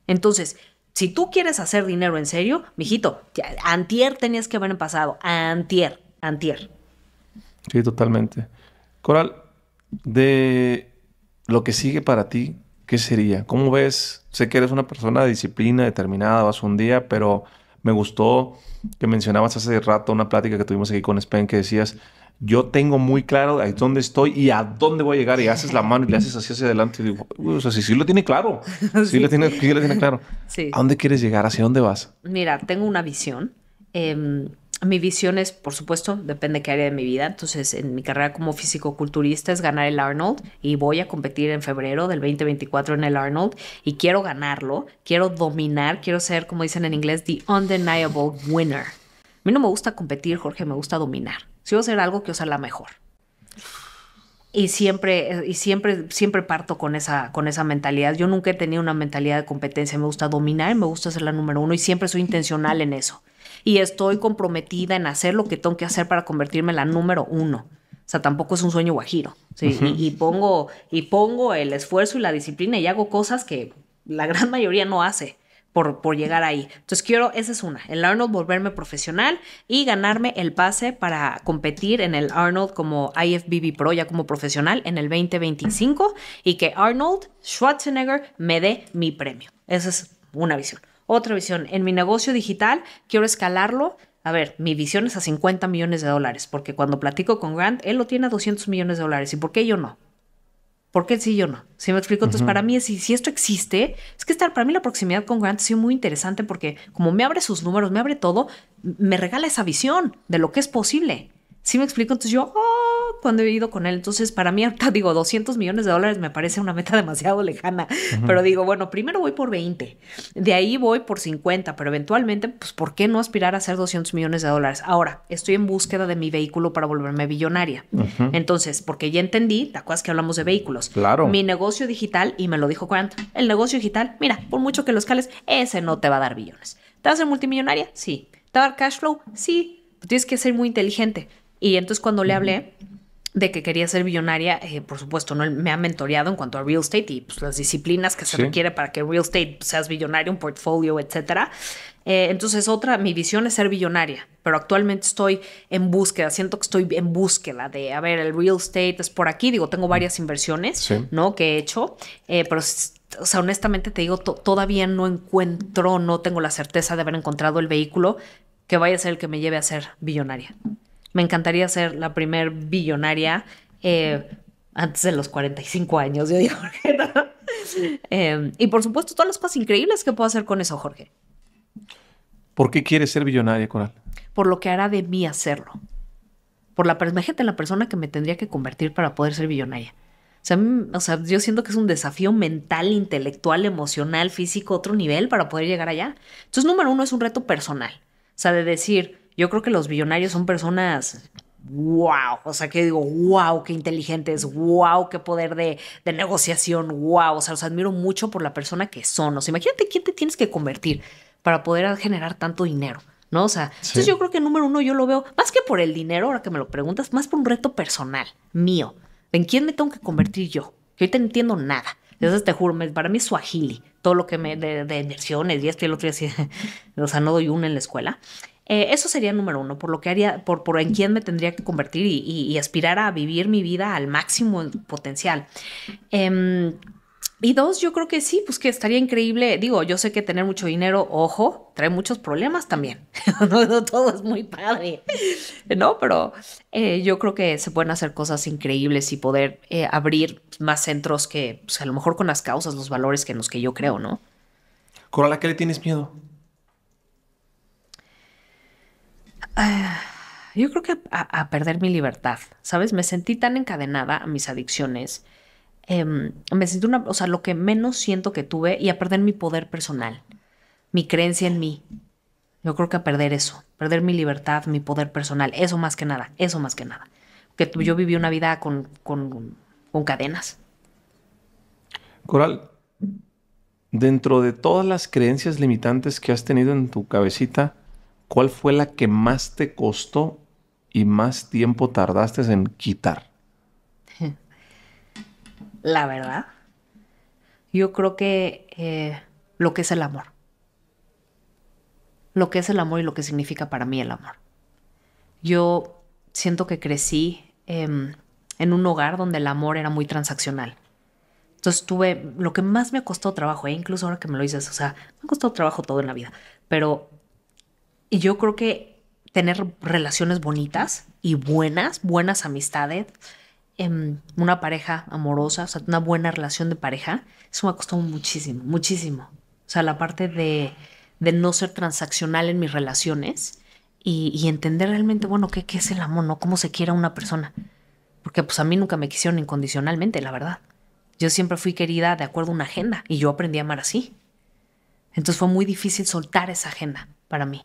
Entonces, si tú quieres hacer dinero en serio, mijito, antier tenías que haber pasado. Antier, antier. Sí, totalmente. Coral, de lo que sigue para ti, ¿qué sería? ¿Cómo ves Sé que eres una persona de disciplina, determinada, vas un día, pero me gustó que mencionabas hace rato una plática que tuvimos aquí con Spen que decías, yo tengo muy claro a dónde estoy y a dónde voy a llegar. Y haces la mano y le haces así hacia adelante. Y digo, o sea, sí, sí lo tiene claro. [laughs] Sí, Lo, tiene, claro. ¿A dónde quieres llegar? ¿Hacia dónde vas? Mira, tengo una visión. Em, mi visión es, por supuesto, depende de qué área de mi vida. Entonces, en mi carrera como físico-culturista es ganar el Arnold y voy a competir en febrero del 2024 en el Arnold y quiero ganarlo, quiero dominar, quiero ser, como dicen en inglés, the undeniable winner. A mí no me gusta competir, Jorge, me gusta dominar. Si voy a hacer algo, quiero ser la mejor. Y siempre, y siempre, siempre parto con esa, con esa mentalidad. Yo nunca he tenido una mentalidad de competencia. Me gusta dominar, me gusta ser la número uno y siempre soy intencional en eso y estoy comprometida en hacer lo que tengo que hacer para convertirme en la número uno. O sea, tampoco es un sueño guajiro. y, pongo, y pongo el esfuerzo y la disciplina y hago cosas que la gran mayoría no hace. Por, por, llegar ahí. Entonces quiero, esa es una, el Arnold volverme profesional y ganarme el pase para competir en el Arnold como IFBB Pro, ya como profesional en el 2025 y que Arnold Schwarzenegger me dé mi premio. Esa es una visión otra visión. En mi negocio digital quiero escalarlo. A ver, mi visión es a 50 millones de dólares, porque cuando platico con Grant, él lo tiene a 200 millones de dólares. ¿Y por qué yo no? ¿Por qué sí yo no? Si me explico? Entonces, para mí, si, si esto existe, es que estar, para mí la proximidad con Grant ha sido muy interesante porque como me abre sus números, me abre todo, me regala esa visión de lo que es posible. Si me explico? Entonces yo, oh", cuando he ido con él, entonces para mí ahorita [laughs] digo 200 millones de dólares me parece una meta demasiado lejana, pero digo, bueno, primero voy por 20, de ahí voy por 50, pero eventualmente, pues, ¿por qué no aspirar a hacer 200 millones de dólares? Ahora, estoy en búsqueda de mi vehículo para volverme billonaria. Entonces, porque ya entendí, ¿te acuerdas que hablamos de vehículos? Claro. Mi negocio digital, y me lo dijo cuánto, el negocio digital, mira, por mucho que los cales, ese no te va a dar billones. ¿Te vas a ser multimillonaria? Sí. ¿Te va a dar cash flow? Sí. Tienes que ser muy inteligente y entonces cuando le hablé de que quería ser billonaria, eh, por supuesto, ¿no? me ha mentoreado en cuanto a real estate y pues, las disciplinas que se requiere para que real estate seas billonario, un portfolio, etcétera. Eh, entonces, otra, mi visión es ser billonaria, pero actualmente estoy en búsqueda, siento que estoy en búsqueda de, a ver, el real estate es por aquí, digo, tengo varias inversiones, ¿no? Que he hecho, eh, pero sea, honestamente te digo, todavía no encuentro, no tengo la certeza de haber encontrado el vehículo que vaya a ser el que me lleve a ser billonaria. Me encantaría ser la primer billonaria eh, antes de los 45 años, yo digo, [laughs] em, y por supuesto, todas las cosas increíbles que puedo hacer con eso, Jorge. ¿Por qué quieres ser billonaria, Coral? Por lo que hará de mí hacerlo. Por la, imagínate la persona que me tendría que convertir para poder ser billonaria. o sea, yo siento que es un desafío mental, intelectual, emocional, físico, otro nivel para poder llegar allá. Entonces, número uno es un reto personal. O sea, de decir, yo creo que los billonarios son personas wow, o sea que digo, wow, qué inteligentes, wow, qué poder de, de, negociación, wow, o sea, los admiro mucho por la persona que son, o sea, imagínate quién te tienes que convertir para poder generar tanto dinero. ¿No? O sea, entonces yo creo que número uno yo lo veo, más que por el dinero, ahora que me lo preguntas, más por un reto personal mío. ¿En quién me tengo que convertir yo? que hoy no entiendo nada. Entonces te juro, para mí es agili, todo lo que me de, de inversiones y esto y el otro, día así, [laughs] o sea, no doy una en la escuela. Eh, eso sería número uno, por lo que haría, por, por en quién me tendría que convertir y, aspirar a vivir mi vida al máximo potencial. Em, y dos, yo creo que sí, pues que estaría increíble. Digo, yo sé que tener mucho dinero, ojo, trae muchos problemas también. [laughs] no, todo es muy padre, ¿no? Pero eh, yo creo que se pueden hacer cosas increíbles y poder eh, abrir más centros que pues, a lo mejor con las causas, los valores que en los que yo creo, ¿no? Coral, ¿a qué le tienes miedo? yo creo que a, perder mi libertad, ¿sabes? Me sentí tan encadenada a mis adicciones. Em, me sentí una, o sea, lo que menos siento que tuve y a perder mi poder personal, mi creencia en mí. Yo creo que a perder eso, perder mi libertad, mi poder personal, eso más que nada, eso más que nada. Que yo viví una vida con, con, con cadenas. Coral, dentro de todas las creencias limitantes que has tenido en tu cabecita, ¿cuál fue la que más te costó y más tiempo tardaste en quitar? [laughs] La verdad, yo creo que eh, lo que es el amor. Lo que es el amor y lo que significa para mí el amor. Yo siento que crecí em, en un hogar donde el amor era muy transaccional. Entonces tuve lo que más me costó trabajo, e incluso ahora que me lo dices, o sea, me ha costado trabajo todo en la vida, pero y yo creo que tener relaciones bonitas y buenas, buenas amistades, en em, una pareja amorosa, o sea, una buena relación de pareja, eso me ha costado muchísimo, muchísimo. O sea, la parte de, no ser transaccional en mis relaciones y, entender realmente, bueno, ¿qué, ¿qué, es el amor, ¿no? Cómo se quiere a una persona. Porque pues a mí nunca me quisieron incondicionalmente, la verdad. Yo siempre fui querida de acuerdo a una agenda y yo aprendí a amar así. Entonces fue muy difícil soltar esa agenda para mí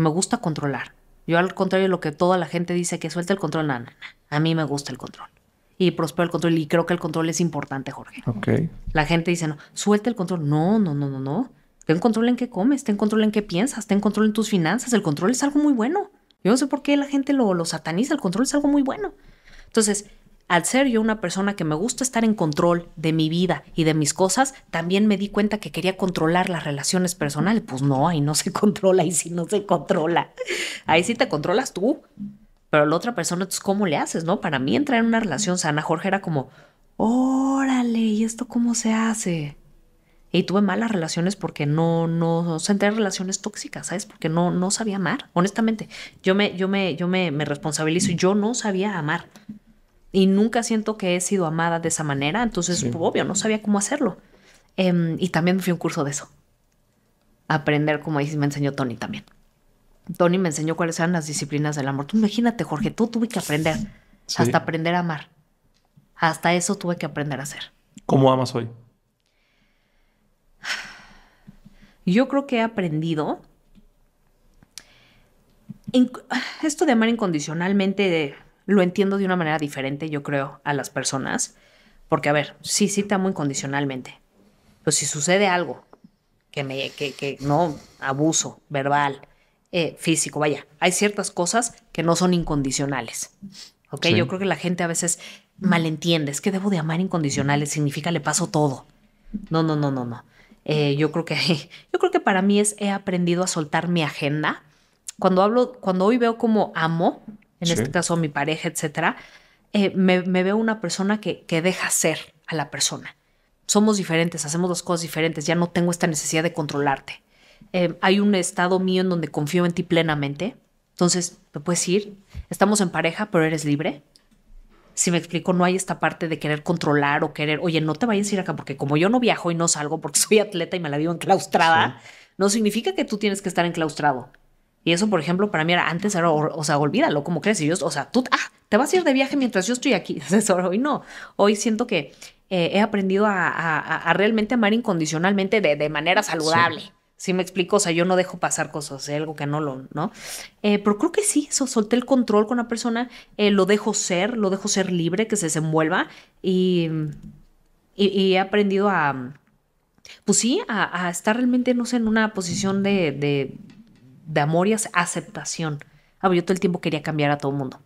me gusta controlar. Yo al contrario de lo que toda la gente dice que suelta el control, No, no, no. a mí me gusta el control. Y prospero el control y creo que el control es importante, Jorge. La gente dice, no, suelta el control. No, no, no, no, no. Ten control en qué comes, ten control en qué piensas, ten control en tus finanzas. El control es algo muy bueno. Yo no sé por qué la gente lo, lo sataniza, el control es algo muy bueno. Entonces, al ser yo una persona que me gusta estar en control de mi vida y de mis cosas, también me di cuenta que quería controlar las relaciones personales. Pues no, ahí no se [laughs] controla, y si no se controla. Ahí sí te controlas tú, pero la otra persona, es ¿cómo le haces? No, para mí entrar en una relación sana, Jorge era como, órale, ¿y esto cómo se hace? Y tuve malas relaciones porque no, no, senté relaciones tóxicas, ¿sabes? Porque no, no sabía amar, honestamente. Yo me, yo me, yo me, responsabilizo y yo no sabía amar y nunca siento que he sido amada de esa manera, entonces obvio, no sabía cómo hacerlo. Em, y también me fui a un curso de eso. Aprender, como ahí me enseñó Tony también. Tony me enseñó cuáles eran las disciplinas del amor. Tú imagínate, Jorge, tú tuve que aprender, hasta aprender a amar. Hasta eso tuve que aprender a hacer. ¿Cómo amas hoy? Yo creo que he aprendido esto de amar incondicionalmente lo entiendo de una manera diferente, yo creo, a las personas. Porque, a ver, sí, sí te amo incondicionalmente. Pero si sucede algo que me, que, que no, abuso verbal, eh, físico, vaya, hay ciertas cosas que no son incondicionales. ¿Ok? Yo creo que la gente a veces malentiende, es que debo de amar incondicionales, significa le paso todo. No, no, no, no, no. Eh, yo creo que [laughs] yo creo que para mí es he aprendido a soltar mi agenda. Cuando hablo, cuando hoy veo como amo, en este caso mi pareja, etcétera, eh, me, veo una persona que, deja ser a la persona. Somos diferentes, hacemos dos cosas diferentes, ya no tengo esta necesidad de controlarte. Eh, hay un estado mío en donde confío en ti plenamente, entonces me puedes ir, estamos en pareja, pero eres libre. Si me explico, no hay esta parte de querer controlar o querer, oye, no te vayas a ir acá, porque como yo no viajo y no salgo porque [laughs] soy atleta y me la vivo enclaustrada, no significa que tú tienes que estar enclaustrado. Y eso, por ejemplo, para mí era antes, era, o, sea, olvídalo, como crees? Y yo, o sea, tú, ah, te vas a ir de viaje mientras yo estoy aquí. [laughs] Eso hoy no. Hoy siento que eh, he aprendido a, realmente amar incondicionalmente de, manera saludable. Sí. Si me explico, o sea, yo no dejo pasar cosas, ¿eh? algo que no lo, ¿no? Eh, pero creo que sí, eso, solté el control con la persona, lo dejo ser, lo dejo ser libre, que se desenvuelva y, he aprendido a, pues sí, a, estar realmente, no sé, en una posición de de amor y aceptación. Ah, pues yo todo el tiempo quería cambiar a todo el mundo.